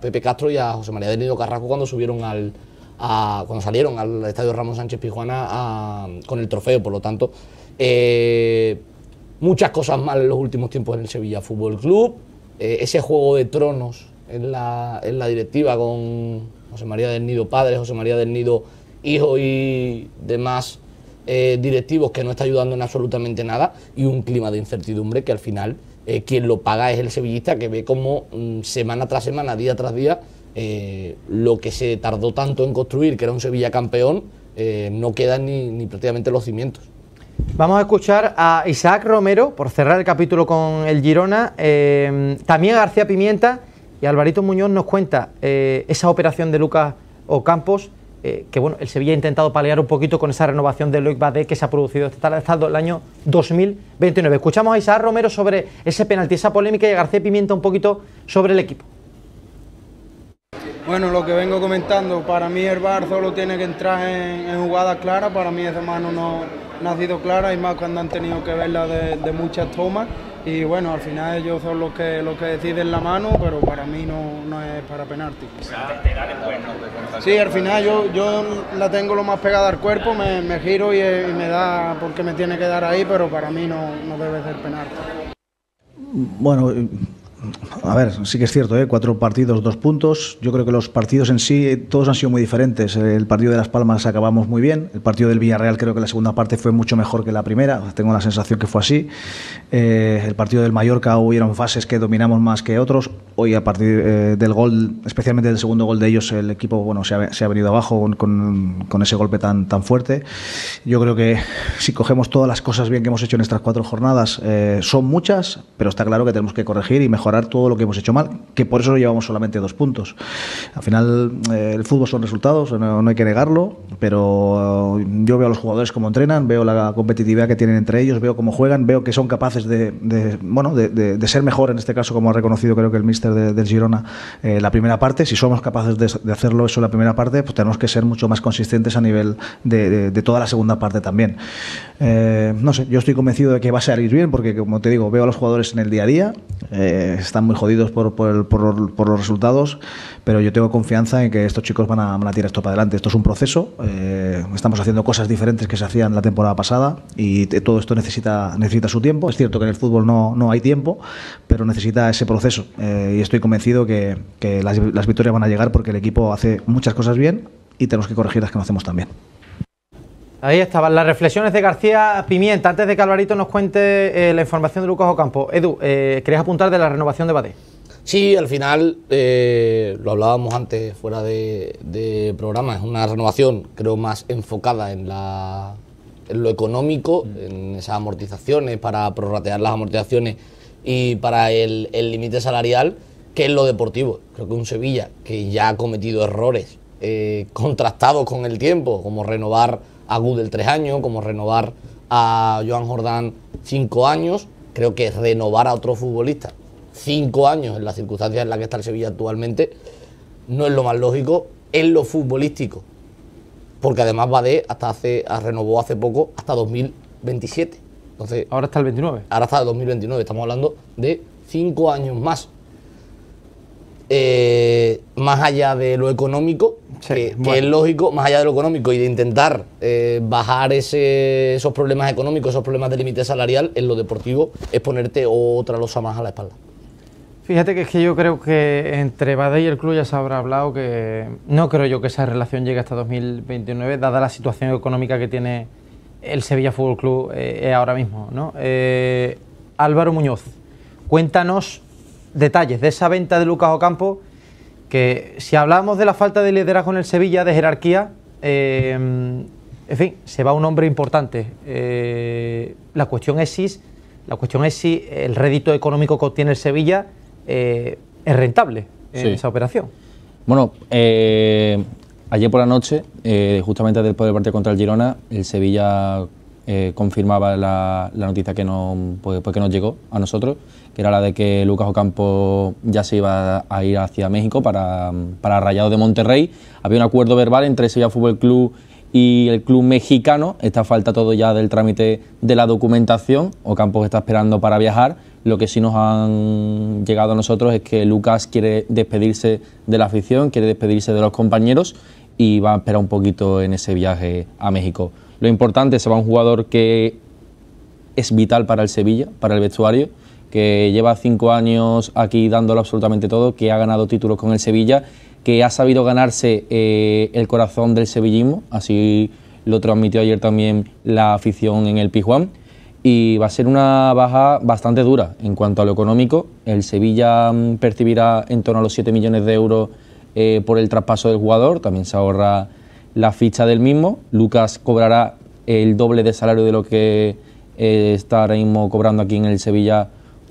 Pepe Castro y a José María del Nido Carraco cuando subieron al, cuando salieron al estadio Ramón Sánchez Pijuana con el trofeo, por lo tanto, eh, muchas cosas mal en los últimos tiempos en el Sevilla Fútbol Club, eh, ese juego de tronos en la, en la directiva con José María del Nido padre, José María del Nido hijo y demás eh, directivos que no está ayudando en absolutamente nada y un clima de incertidumbre que al final eh, quien lo paga es el sevillista que ve como mm, semana tras semana, día tras día, eh, lo que se tardó tanto en construir, que era un Sevilla campeón, no quedan ni, prácticamente los cimientos. Vamos a escuchar a Isaac Romero, por cerrar el capítulo con el Girona, también a García Pimienta y Alvarito Muñoz nos cuenta esa operación de Lucas Ocampos eh, que bueno, el Sevilla ha intentado paliar un poquito con esa renovación de Loic Badé que se ha producido este hasta el año 2029. Escuchamos a Isaac Romero sobre ese penalti, esa polémica y García Pimienta un poquito sobre el equipo. Bueno, lo que vengo comentando, para mí el VAR solo tiene que entrar en, jugadas claras, para mí esa mano no, ha sido clara y más cuando han tenido que verla de muchas tomas y bueno, al final ellos son los que los que deciden la mano, pero para mí no, no es para penalti. Sí, al final yo, yo la tengo lo más pegada al cuerpo, me, giro y, me da porque me tiene que dar ahí, pero para mí no, no debe ser penalti. Bueno, a ver, sí que es cierto, ¿eh? cuatro partidos, dos puntos. Yo creo que los partidos en sí eh, todos han sido muy diferentes. El partido de Las Palmas acabamos muy bien. El partido del Villarreal creo que la segunda parte fue mucho mejor que la primera. Tengo la sensación que fue así. Eh, el partido del Mallorca hubieron fases que dominamos más que otros. Hoy a partir del gol, especialmente del segundo gol de ellos, el equipo bueno se ha, venido abajo con, ese golpe tan, tan fuerte. Yo creo que si cogemos todas las cosas bien que hemos hecho en estas cuatro jornadas, son muchas, pero está claro que tenemos que corregir y mejorar todo lo que hemos hecho mal, que por eso llevamos solamente dos puntos. Al final, eh, el fútbol son resultados, no, hay que negarlo, pero eh, yo veo a los jugadores cómo entrenan, veo la competitividad que tienen entre ellos, veo cómo juegan, veo que son capaces de, bueno, de, ser mejor, en este caso, como ha reconocido creo que el míster del Girona, eh, la primera parte. Si somos capaces de, hacerlo eso en la primera parte, pues tenemos que ser mucho más consistentes a nivel de, toda la segunda parte también. no sé, yo estoy convencido de que va a salir bien, porque como te digo, veo a los jugadores en el día a día. Eh, están muy jodidos por, por, los resultados, pero yo tengo confianza en que estos chicos van a, van tirar esto para adelante. Esto es un proceso, eh, estamos haciendo cosas diferentes que se hacían la temporada pasada y todo esto necesita, necesita su tiempo. Es cierto que en el fútbol no, hay tiempo, pero necesita ese proceso eh, y estoy convencido que, las, las victorias van a llegar porque el equipo hace muchas cosas bien y tenemos que corregir las que no hacemos también. Ahí estaban las reflexiones de García Pimienta. Antes de que Alvarito nos cuente eh, la información de Lucas Ocampo. Edu, eh, ¿querías apuntar de la renovación de Badé? Sí, al final, eh, lo hablábamos antes fuera de, programa, es una renovación creo más enfocada en, lo económico, en esas amortizaciones, para prorratear las amortizaciones y para el límite salarial, que es lo deportivo. Creo que un Sevilla que ya ha cometido errores contrastados con el tiempo, como renovar a Gudel tres años, como renovar a Joan Jordán cinco años. Creo que renovar a otro futbolista cinco años en las circunstancias en las que está el Sevilla actualmente no es lo más lógico en lo futbolístico. Porque además Bade hasta hace, renovó hace poco hasta 2027. Entonces, ahora está el 29. Ahora está el 2029. Estamos hablando de cinco años más. Eh, más allá de lo económico, que, es lógico, más allá de lo económico y de intentar eh, bajar esos problemas económicos, esos problemas de límite salarial, en lo deportivo es ponerte otra losa más a la espalda. Fíjate que es que yo creo que entre Badé y el club ya se habrá hablado que no creo yo que esa relación llegue hasta 2029, dada la situación económica que tiene el Sevilla Fútbol Club eh, ahora mismo. ¿no? Álvaro Muñoz, cuéntanos detalles de esa venta de Lucas Ocampo, que si hablamos de la falta de liderazgo en el Sevilla, de jerarquía, eh, en fin, se va un hombre importante. Eh, la cuestión es si, la cuestión es si el rédito económico que obtiene el Sevilla eh, es rentable en esa operación. Bueno, ayer por la noche, justamente después del partido contra el Girona, el Sevilla confirmaba la, noticia que no, pues, pues que nos llegó a nosotros era la de que Lucas Ocampo ya se iba a ir hacia México para, Rayado de Monterrey. Había un acuerdo verbal entre Sevilla Fútbol Club y el club mexicano. Está falta todo ya del trámite de la documentación. Ocampo está esperando para viajar. Lo que sí nos han llegado a nosotros es que Lucas quiere despedirse de la afición, quiere despedirse de los compañeros y va a esperar un poquito en ese viaje a México. Lo importante, es se va un jugador que es vital para el Sevilla, para el vestuario, que lleva cinco años aquí dándolo absolutamente todo, que ha ganado títulos con el Sevilla, que ha sabido ganarse eh, el corazón del sevillismo, así lo transmitió ayer también la afición en el Pijuán, y va a ser una baja bastante dura en cuanto a lo económico. El Sevilla mm, percibirá en torno a los 7 millones de euros eh, por el traspaso del jugador, también se ahorra la ficha del mismo, Lucas cobrará el doble de salario de lo que estaremos eh, está ahora mismo cobrando aquí en el Sevilla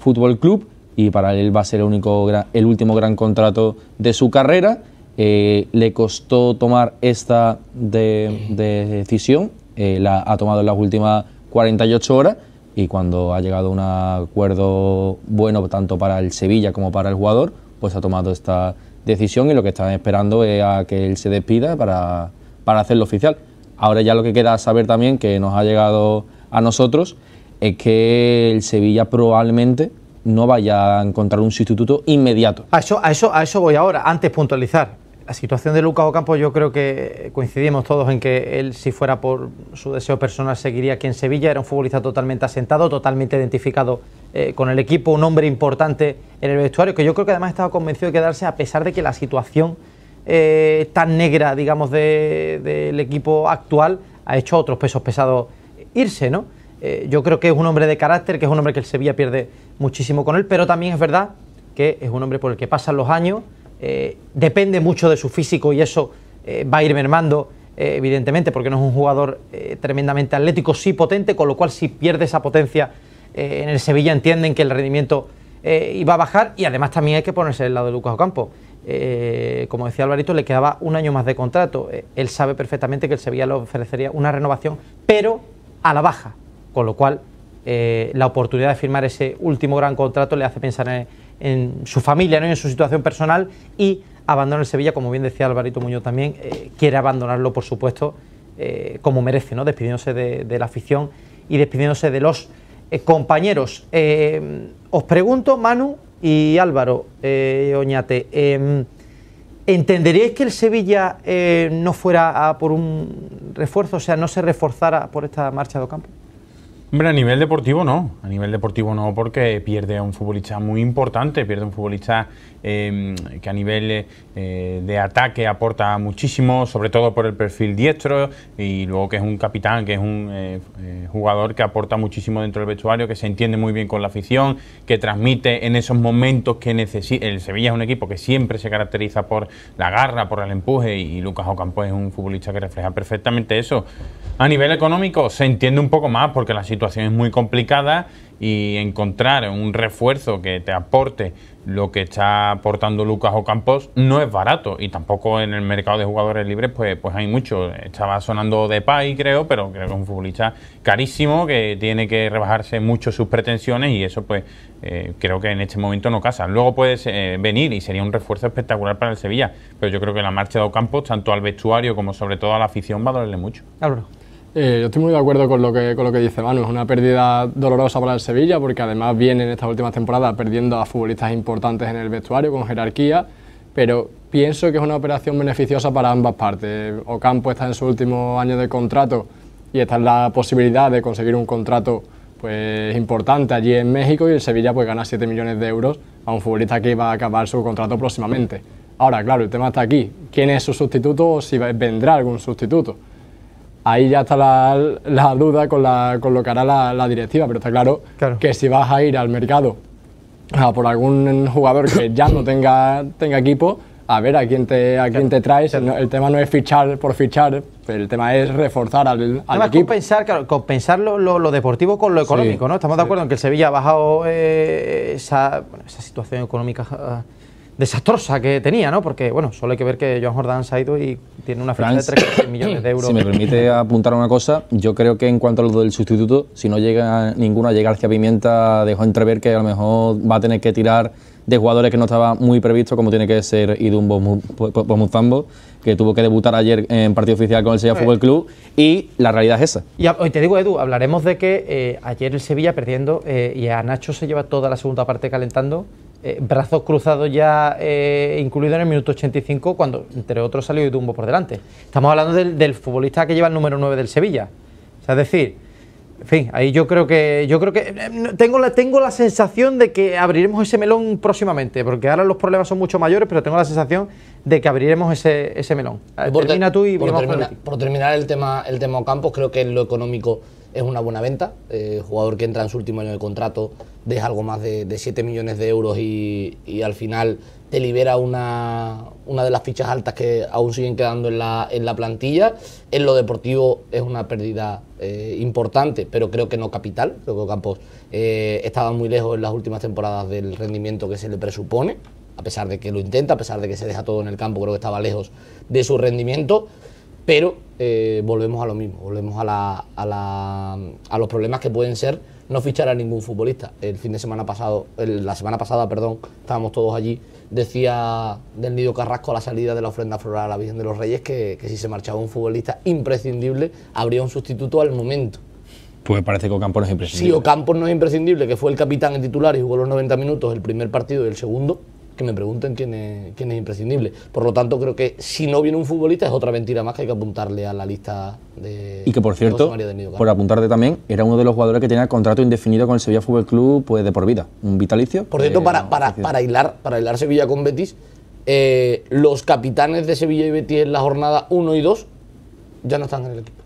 Fútbol Club y para él va a ser el, único, el último gran contrato de su carrera. Eh, le costó tomar esta decisión, eh, la ha tomado en las últimas 48 horas y cuando ha llegado a un acuerdo bueno tanto para el Sevilla como para el jugador, pues ha tomado esta decisión y lo que están esperando es a que él se despida para, para hacerlo oficial. Ahora ya lo que queda saber también que nos ha llegado a nosotros es que el Sevilla probablemente no vaya a encontrar un sustituto inmediato. A eso, a eso, a eso voy ahora, antes puntualizar. La situación de Lucas Ocampo yo creo que coincidimos todos en que él, si fuera por su deseo personal, seguiría aquí en Sevilla. Era un futbolista totalmente asentado, totalmente identificado eh, con el equipo, un hombre importante en el vestuario, que yo creo que además estaba convencido de quedarse a pesar de que la situación eh, tan negra, digamos, del equipo actual ha hecho a otros pesos pesados irse, ¿no? Eh, yo creo que es un hombre de carácter, que es un hombre que el Sevilla pierde muchísimo con él, pero también es verdad que es un hombre por el que pasan los años, eh, depende mucho de su físico y eso eh, va a ir mermando, evidentemente, porque no es un jugador tremendamente atlético, sí potente, con lo cual si pierde esa potencia en el Sevilla entienden que el rendimiento iba a bajar y además también hay que ponerse del lado de Lucas Ocampo. como decía Alvarito, le quedaba un año más de contrato. él sabe perfectamente que el Sevilla le ofrecería una renovación, pero a la baja, con lo cual eh, la oportunidad de firmar ese último gran contrato le hace pensar en, su familia, ¿no? en su situación personal y abandona el Sevilla, como bien decía Alvarito Muñoz también, eh, quiere abandonarlo por supuesto eh, como merece, ¿no? despidiéndose de, la afición y despidiéndose de los compañeros. os pregunto, Manu y Álvaro Oñate, em, ¿Entenderíais que el Sevilla no fuera por un refuerzo, o sea, no se reforzara por esta marcha de campo? Hombre, a nivel deportivo no, a nivel deportivo no, porque pierde a un futbolista muy importante, pierde a un futbolista em, que a nivel eh, eh, de ataque aporta muchísimo, sobre todo por el perfil diestro y luego que es un capitán, que es un eh, eh, jugador que aporta muchísimo dentro del vestuario, que se entiende muy bien con la afición, que transmite en esos momentos que necesita. El Sevilla es un equipo que siempre se caracteriza por la garra, por el empuje y Lucas Ocampo es un futbolista que refleja perfectamente eso. A nivel económico se entiende un poco más porque la situación es muy complicada y encontrar un refuerzo que te aporte lo que está aportando Lucas Ocampos no es barato y tampoco en el mercado de jugadores libres pues, pues hay mucho. Estaba sonando de Pay creo, pero creo que es un futbolista carísimo que tiene que rebajarse mucho sus pretensiones y eso pues eh, creo que en este momento no casa. Luego puede eh, venir y sería un refuerzo espectacular para el Sevilla, pero yo creo que la marcha de Ocampos tanto al vestuario como sobre todo a la afición va a dolerle mucho. Eh, yo estoy muy de acuerdo con lo, que, dice Manu, es una pérdida dolorosa para el Sevilla porque además viene en estas últimas temporadas perdiendo a futbolistas importantes en el vestuario con jerarquía, pero pienso que es una operación beneficiosa para ambas partes. Ocampo está en su último año de contrato y está en la posibilidad de conseguir un contrato pues, importante allí en México y el Sevilla pues gana 7 millones de euros a un futbolista que iba a acabar su contrato próximamente. Ahora, claro, el tema está aquí, ¿quién es su sustituto o si vendrá algún sustituto? ahí ya está la, duda con, la, con, lo que hará la, directiva, pero está claro, que si vas a ir al mercado por algún jugador que ya no tenga, tenga equipo, a ver a quién te, a quién te traes. El, tema no es fichar por fichar, el tema es reforzar al, al equipo. Compensar, lo, deportivo con lo económico, ¿no? Estamos de acuerdo en que el Sevilla ha bajado eh, esa situación económica desastrosa que tenía, ¿no? Porque, bueno, solo hay que ver que Joan Jordan se ha ido y tiene una ficha de 3 millones de euros. Si me permite apuntar una cosa, yo creo que en cuanto a lo del sustituto, si no llega ninguno a llegar hacia Pimienta, dejó entrever que a lo mejor va a tener que tirar de jugadores que no estaba muy previsto, como tiene que ser Idun Bomuzambo, que tuvo que debutar ayer en partido oficial con el Sevilla Fútbol Club, y la realidad es esa. Y hoy te digo, Edu, hablaremos de que eh, ayer el Sevilla perdiendo eh, y a Nacho se lleva toda la segunda parte calentando eh, brazos cruzados ya eh, incluido en el minuto 85 cuando entre otros salió y tumbo por delante. Estamos hablando del, futbolista que lleva el número 9 del Sevilla. O sea, es decir, en fin, ahí yo creo que yo creo que eh, tengo la tengo la sensación de que abriremos ese melón próximamente, porque ahora los problemas son mucho mayores, pero tengo la sensación de que abriremos ese, melón. Por y terminar el tema el tema Campos, creo que es lo económico es una buena venta. Eh, jugador que entra en su último año de contrato, deja algo más de, 7 millones de euros y, al final te libera una, de las fichas altas que aún siguen quedando en la, plantilla. En lo deportivo es una pérdida eh, importante, pero creo que no capital. Creo que Campos eh, estaba muy lejos en las últimas temporadas del rendimiento que se le presupone, a pesar de que lo intenta, a pesar de que se deja todo en el campo, creo que estaba lejos de su rendimiento pero eh, volvemos a lo mismo, volvemos a, los problemas que pueden ser no fichar a ningún futbolista. El fin de semana pasado, la semana pasada, perdón, estábamos todos allí, decía del Nido Carrasco a la salida de la ofrenda floral a la Virgen de los Reyes que, si se marchaba un futbolista imprescindible, habría un sustituto al momento. Pues parece que Ocampo no es imprescindible. Sí, Ocampo no es imprescindible, que fue el capitán en titular y jugó los 90 minutos el primer partido y el segundo, que me pregunten quién es, imprescindible. Por lo tanto, creo que si no viene un futbolista es otra mentira más que hay que apuntarle a la lista de... Y que, por cierto, por apuntarte también, era uno de los jugadores que tenía contrato indefinido con el Sevilla Fútbol Club pues, de por vida, un vitalicio. Por cierto, para, para, para, hilar, para hilar Sevilla con Betis, eh, los capitanes de Sevilla y Betis en la jornada 1 y 2 ya no están en el equipo.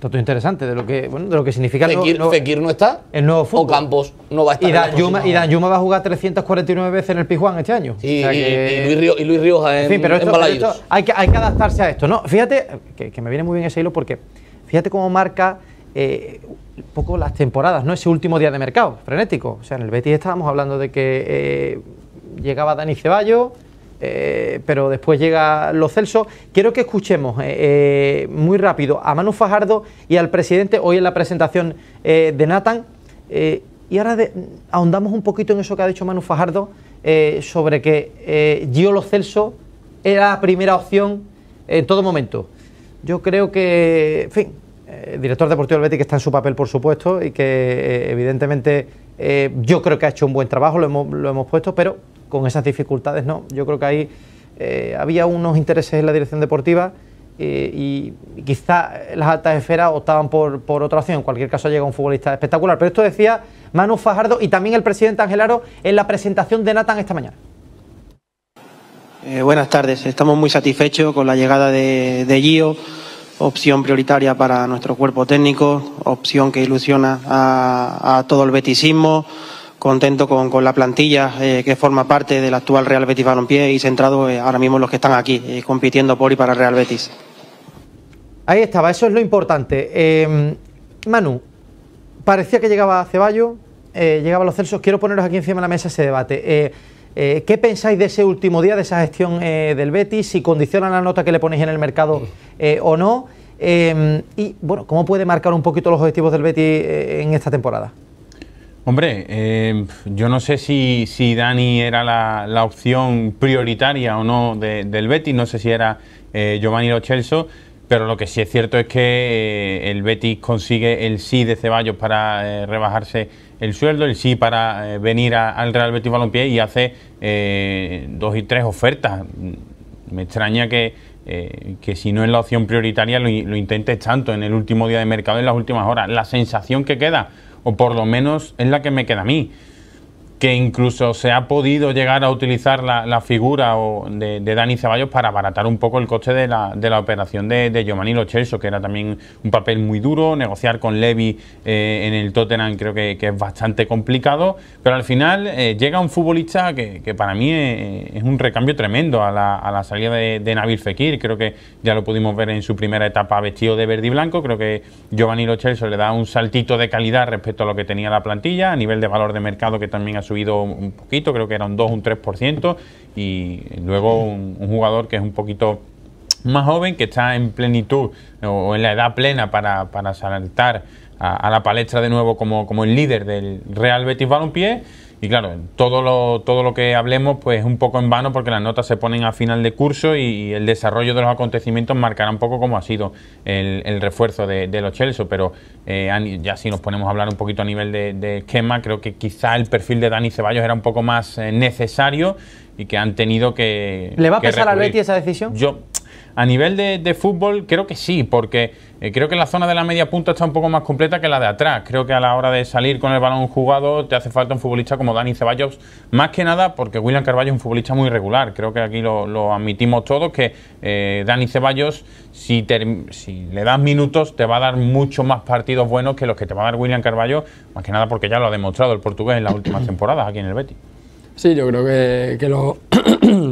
Todo interesante de lo que, bueno, de lo que significa Fekir, no, está. El nuevo O Campos no va a estar. Y Dan, Yuma, va a jugar 349 veces en el Pijuán este año. y, Luis Río, en, hay, que, adaptarse a esto. No, fíjate, que, me viene muy bien ese hilo porque fíjate cómo marca eh, un poco las temporadas, ¿no? Ese último día de mercado, frenético. O sea, en el Betis estábamos hablando de que eh, llegaba Dani Ceballos eh, pero después llega los Celso. Quiero que escuchemos eh, eh, muy rápido a Manu Fajardo y al presidente hoy en la presentación de Nathan. y ahora ahondamos un poquito en eso que ha dicho Manu Fajardo sobre que Gio Los Celso era la primera opción en todo momento. Yo creo que, en fin, el director deportivo del Betis que está en su papel, por supuesto, y que evidentemente yo creo que ha hecho un buen trabajo, lo hemos puesto, pero con esas dificultades, no. Yo creo que ahí eh, había unos intereses en la dirección deportiva eh, y quizá las altas esferas optaban por, por, otra opción. En cualquier caso llega un futbolista espectacular. Pero esto decía Manu Fajardo y también el presidente Angelaro en la presentación de Nathan esta mañana. Eh, buenas tardes, estamos muy satisfechos con la llegada de, Gio opción prioritaria para nuestro cuerpo técnico, opción que ilusiona a, a, todo el beticismo, contento con, con la plantilla eh, que forma parte del actual Real Betis Balompié y centrado eh, ahora mismo en los que están aquí eh, compitiendo por y para Real Betis. Ahí estaba, eso es lo importante. Em, Manu, parecía que llegaba Ceballos, llegaba los Celsos. Quiero poneros aquí encima de la mesa ese debate. ¿Qué pensáis de ese último día, de esa gestión del Betis? Si condiciona la nota que le ponéis en el mercado o no. Em, y bueno, ¿cómo puede marcar un poquito los objetivos del Betis en esta temporada? Hombre, em, yo no sé si, si Dani era la, la, opción prioritaria o no del Betis, no sé si era eh, Giovanni Lo pero lo que sí es cierto es que eh, el Betis consigue el sí de Ceballos para eh, rebajarse el sueldo, el sí para venir al Real Betis Balompié y hace dos y tres ofertas. Me extraña que, que si no es la opción prioritaria lo, lo, intentes tanto en el último día de mercado, en las últimas horas. La sensación que queda o por lo menos es la que me queda a mí que incluso se ha podido llegar a utilizar la, figura de, Dani Ceballos para abaratar un poco el coste de la, de la operación de, Giovanni Lo Celso, que era también un papel muy duro, negociar con Levy eh, en el Tottenham creo que, es bastante complicado, pero al final eh, llega un futbolista que, para mí eh, es, un recambio tremendo a la, salida de, Nabil Fekir, creo que ya lo pudimos ver en su primera etapa vestido de verde y blanco, creo que Giovanni Lo Celso le da un saltito de calidad respecto a lo que tenía la plantilla, a nivel de valor de mercado que también ha subido un poquito, creo que era un 2, un 3%, y luego un, jugador que es un poquito más joven, que está en plenitud o en la edad plena para, para saltar a, la palestra de nuevo como, como el líder del Real Betis Balompié y claro, todo lo, todo lo que hablemos pues es un poco en vano porque las notas se ponen a final de curso y, el desarrollo de los acontecimientos marcará un poco cómo ha sido el, refuerzo de, los Chelsea, pero eh, ya si nos ponemos a hablar un poquito a nivel de, esquema, creo que quizá el perfil de Dani Ceballos era un poco más eh, necesario y que han tenido que... ¿Le va a pesar al esa decisión? Yo, a nivel de, fútbol, creo que sí, porque eh, creo que la zona de la media punta está un poco más completa que la de atrás. Creo que a la hora de salir con el balón jugado te hace falta un futbolista como Dani Ceballos, más que nada porque William Carballo es un futbolista muy regular. Creo que aquí lo, admitimos todos, que eh, Dani Ceballos, si, le das minutos, te va a dar mucho más partidos buenos que los que te va a dar William Carballo, más que nada porque ya lo ha demostrado el portugués en las últimas temporadas aquí en el Betis. Sí, yo creo que, lo,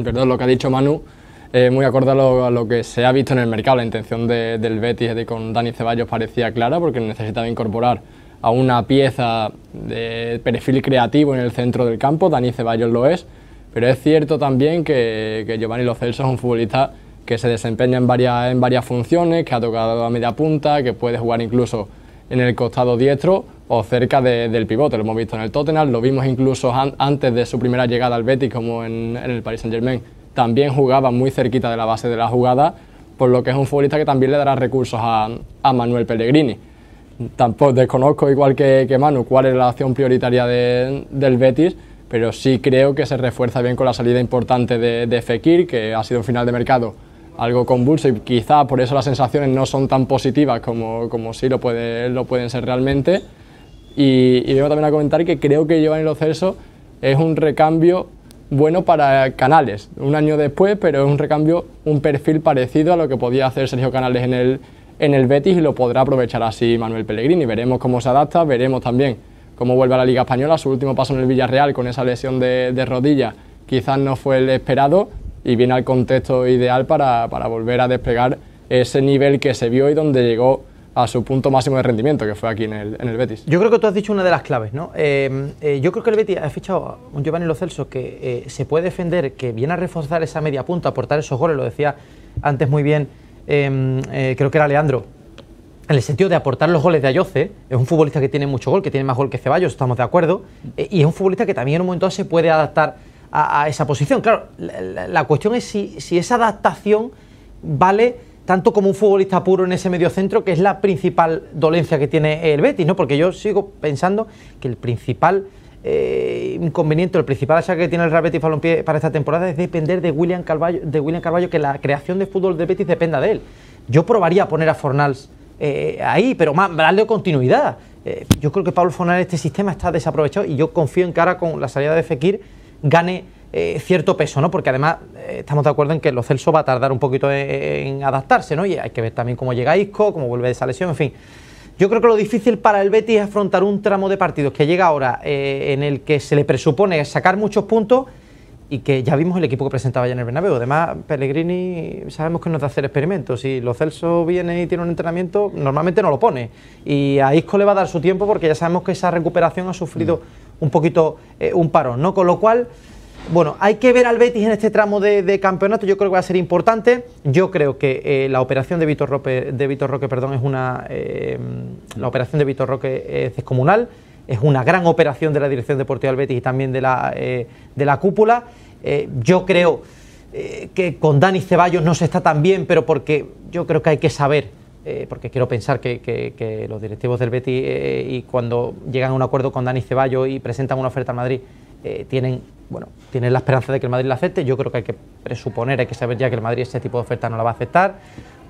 perdón, lo que ha dicho Manu eh, muy acorde a lo, que se ha visto en el mercado. La intención del Betis de con Dani Ceballos parecía clara porque necesitaba incorporar a una pieza de perfil creativo en el centro del campo. Dani Ceballos lo es, pero es cierto también que, Giovanni Lo Celso es un futbolista que se desempeña en varias, en varias funciones, que ha tocado a media punta, que puede jugar incluso en el costado diestro o cerca del pivote. Lo hemos visto en el Tottenham, lo vimos incluso antes de su primera llegada al Betis, como en, en el Paris Saint-Germain también jugaba muy cerquita de la base de la jugada, por lo que es un futbolista que también le dará recursos a, a Manuel Pellegrini. Tampoco desconozco, igual que, que Manu, cuál es la acción prioritaria del Betis, pero sí creo que se refuerza bien con la salida importante de, de, Fekir, que ha sido un final de mercado algo convulso y quizá por eso las sensaciones no son tan positivas como, como sí lo, puede, lo pueden ser realmente. Y, debo vengo también a comentar que creo que en Lo Celso es un recambio bueno para Canales, un año después, pero es un recambio, un perfil parecido a lo que podía hacer Sergio Canales en el, en el Betis y lo podrá aprovechar así Manuel Pellegrini. Veremos cómo se adapta, veremos también cómo vuelve a la Liga Española. Su último paso en el Villarreal con esa lesión de, de rodilla quizás no fue el esperado y viene al contexto ideal para, para volver a desplegar ese nivel que se vio y donde llegó a su punto máximo de rendimiento, que fue aquí en el, Betis. Yo creo que tú has dicho una de las claves, ¿no? Eh, eh, yo creo que el Betis ha fichado a un Giovanni Lo Celso que eh, se puede defender, que viene a reforzar esa media punta, aportar esos goles, lo decía antes muy bien, em, creo que era Leandro, en el sentido de aportar los goles de Ayoce, es un futbolista que tiene mucho gol, que tiene más gol que Ceballos, estamos de acuerdo, y es un futbolista que también en un momento se puede adaptar a, esa posición. Claro, la, cuestión es si, si esa adaptación vale tanto como un futbolista puro en ese medio centro, que es la principal dolencia que tiene el Betis, ¿no? Porque yo sigo pensando que el principal eh, inconveniente, el principal achaque que tiene el Real Betis para esta temporada es depender de William Carvalho, de William que la creación de fútbol de Betis dependa de él. Yo probaría poner a Fornals eh, ahí, pero más, darle continuidad. Eh, yo creo que Pablo Fornal este sistema está desaprovechado y yo confío en que ahora con la salida de Fekir gane eh, cierto peso, ¿no? Porque además eh, estamos de acuerdo en que los Celso va a tardar un poquito en, adaptarse, ¿no? Y hay que ver también cómo llega Isco, cómo vuelve de esa lesión, en fin. Yo creo que lo difícil para el Betis es afrontar un tramo de partidos que llega ahora eh, en el que se le presupone sacar muchos puntos y que ya vimos el equipo que presentaba ya en el Bernabéu. Además, Pellegrini sabemos que no es de hacer experimentos. Si los Celso viene y tiene un entrenamiento, normalmente no lo pone. Y a Isco le va a dar su tiempo porque ya sabemos que esa recuperación ha sufrido mm. un poquito un parón, ¿no? Con lo cual, bueno, hay que ver al Betis en este tramo de, campeonato, yo creo que va a ser importante. Yo creo que eh, la operación de Vitor Roque, de Vitor Roque perdón, es una. Eh, la operación de Vitor Roque es descomunal, es una gran operación de la Dirección Deportiva del Betis y también de la, eh, de la cúpula. yo creo que con Dani Ceballos no se está tan bien, pero porque yo creo que hay que saber porque quiero pensar que, los directivos del Betis y cuando llegan a un acuerdo con Dani Ceballos y presentan una oferta a Madrid, tienen bueno, tienes la esperanza de que el Madrid la acepte. Yo creo que hay que presuponer, hay que saber ya que el Madrid ese tipo de oferta no la va a aceptar.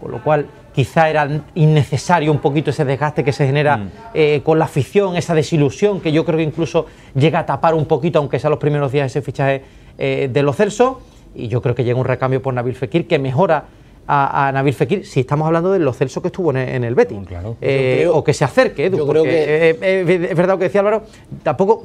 Con lo cual, quizá era innecesario un poquito ese desgaste que se genera mm. eh, con la afición, esa desilusión que yo creo que incluso llega a tapar un poquito, aunque sea los primeros días ese fichaje eh, de los Celsos. Y yo creo que llega un recambio por Nabil Fekir que mejora a, Nabil Fekir, si estamos hablando de los Celso que estuvo en, el Betis, claro. Eh, o que se acerque, yo creo que... es verdad lo que decía Álvaro, tampoco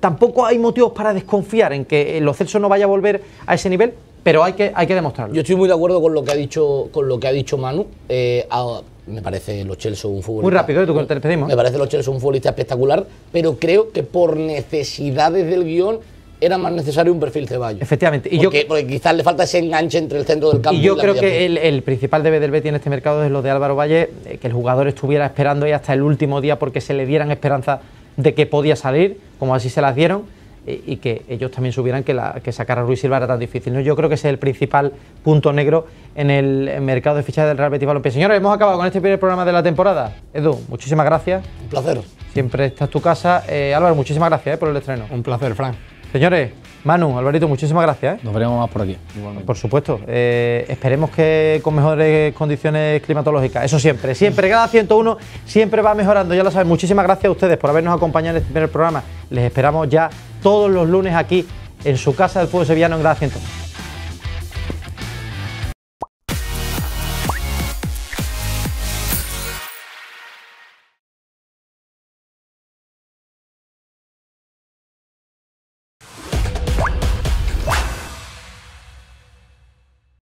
tampoco hay motivos para desconfiar en que eh, los Celso no vaya a volver a ese nivel, pero hay que, hay que demostrarlo. Yo estoy muy de acuerdo con lo que ha dicho, con lo que ha dicho Manu. Eh, ah, me parece los Chelsea un futbolista. Muy rápido, ¿eh? ¿Tú te pedimos? Me parece los Chelsea un futbolista espectacular, pero creo que por necesidades del guión era más necesario un perfil Ceballos. Efectivamente. porque, quizás le falta ese enganche entre el centro del campo. Y yo creo que el, principal debe del Betis en este mercado es lo de Álvaro Valle, eh, que el jugador estuviera esperando ahí hasta el último día porque se le dieran esperanza de que podía salir, como así se las dieron, y que ellos también supieran que, la, que sacar a Ruiz Silva era tan difícil. Yo creo que ese es el principal punto negro en el mercado de fichas del Real Betis Balompié. Señores, hemos acabado con este primer programa de la temporada. Edu, muchísimas gracias. Un placer. Siempre estás tu casa. Eh, Álvaro, muchísimas gracias eh, por el estreno. Un placer, Frank Señores, Manu, Alvarito, muchísimas gracias. ¿eh? Nos veremos más por aquí. Por supuesto. Eh, esperemos que con mejores condiciones climatológicas. Eso siempre, siempre. Cada 101 siempre va mejorando. Ya lo saben. Muchísimas gracias a ustedes por habernos acompañado en este primer programa. Les esperamos ya todos los lunes aquí en su casa del Pueblo Sevillano en Grada 101.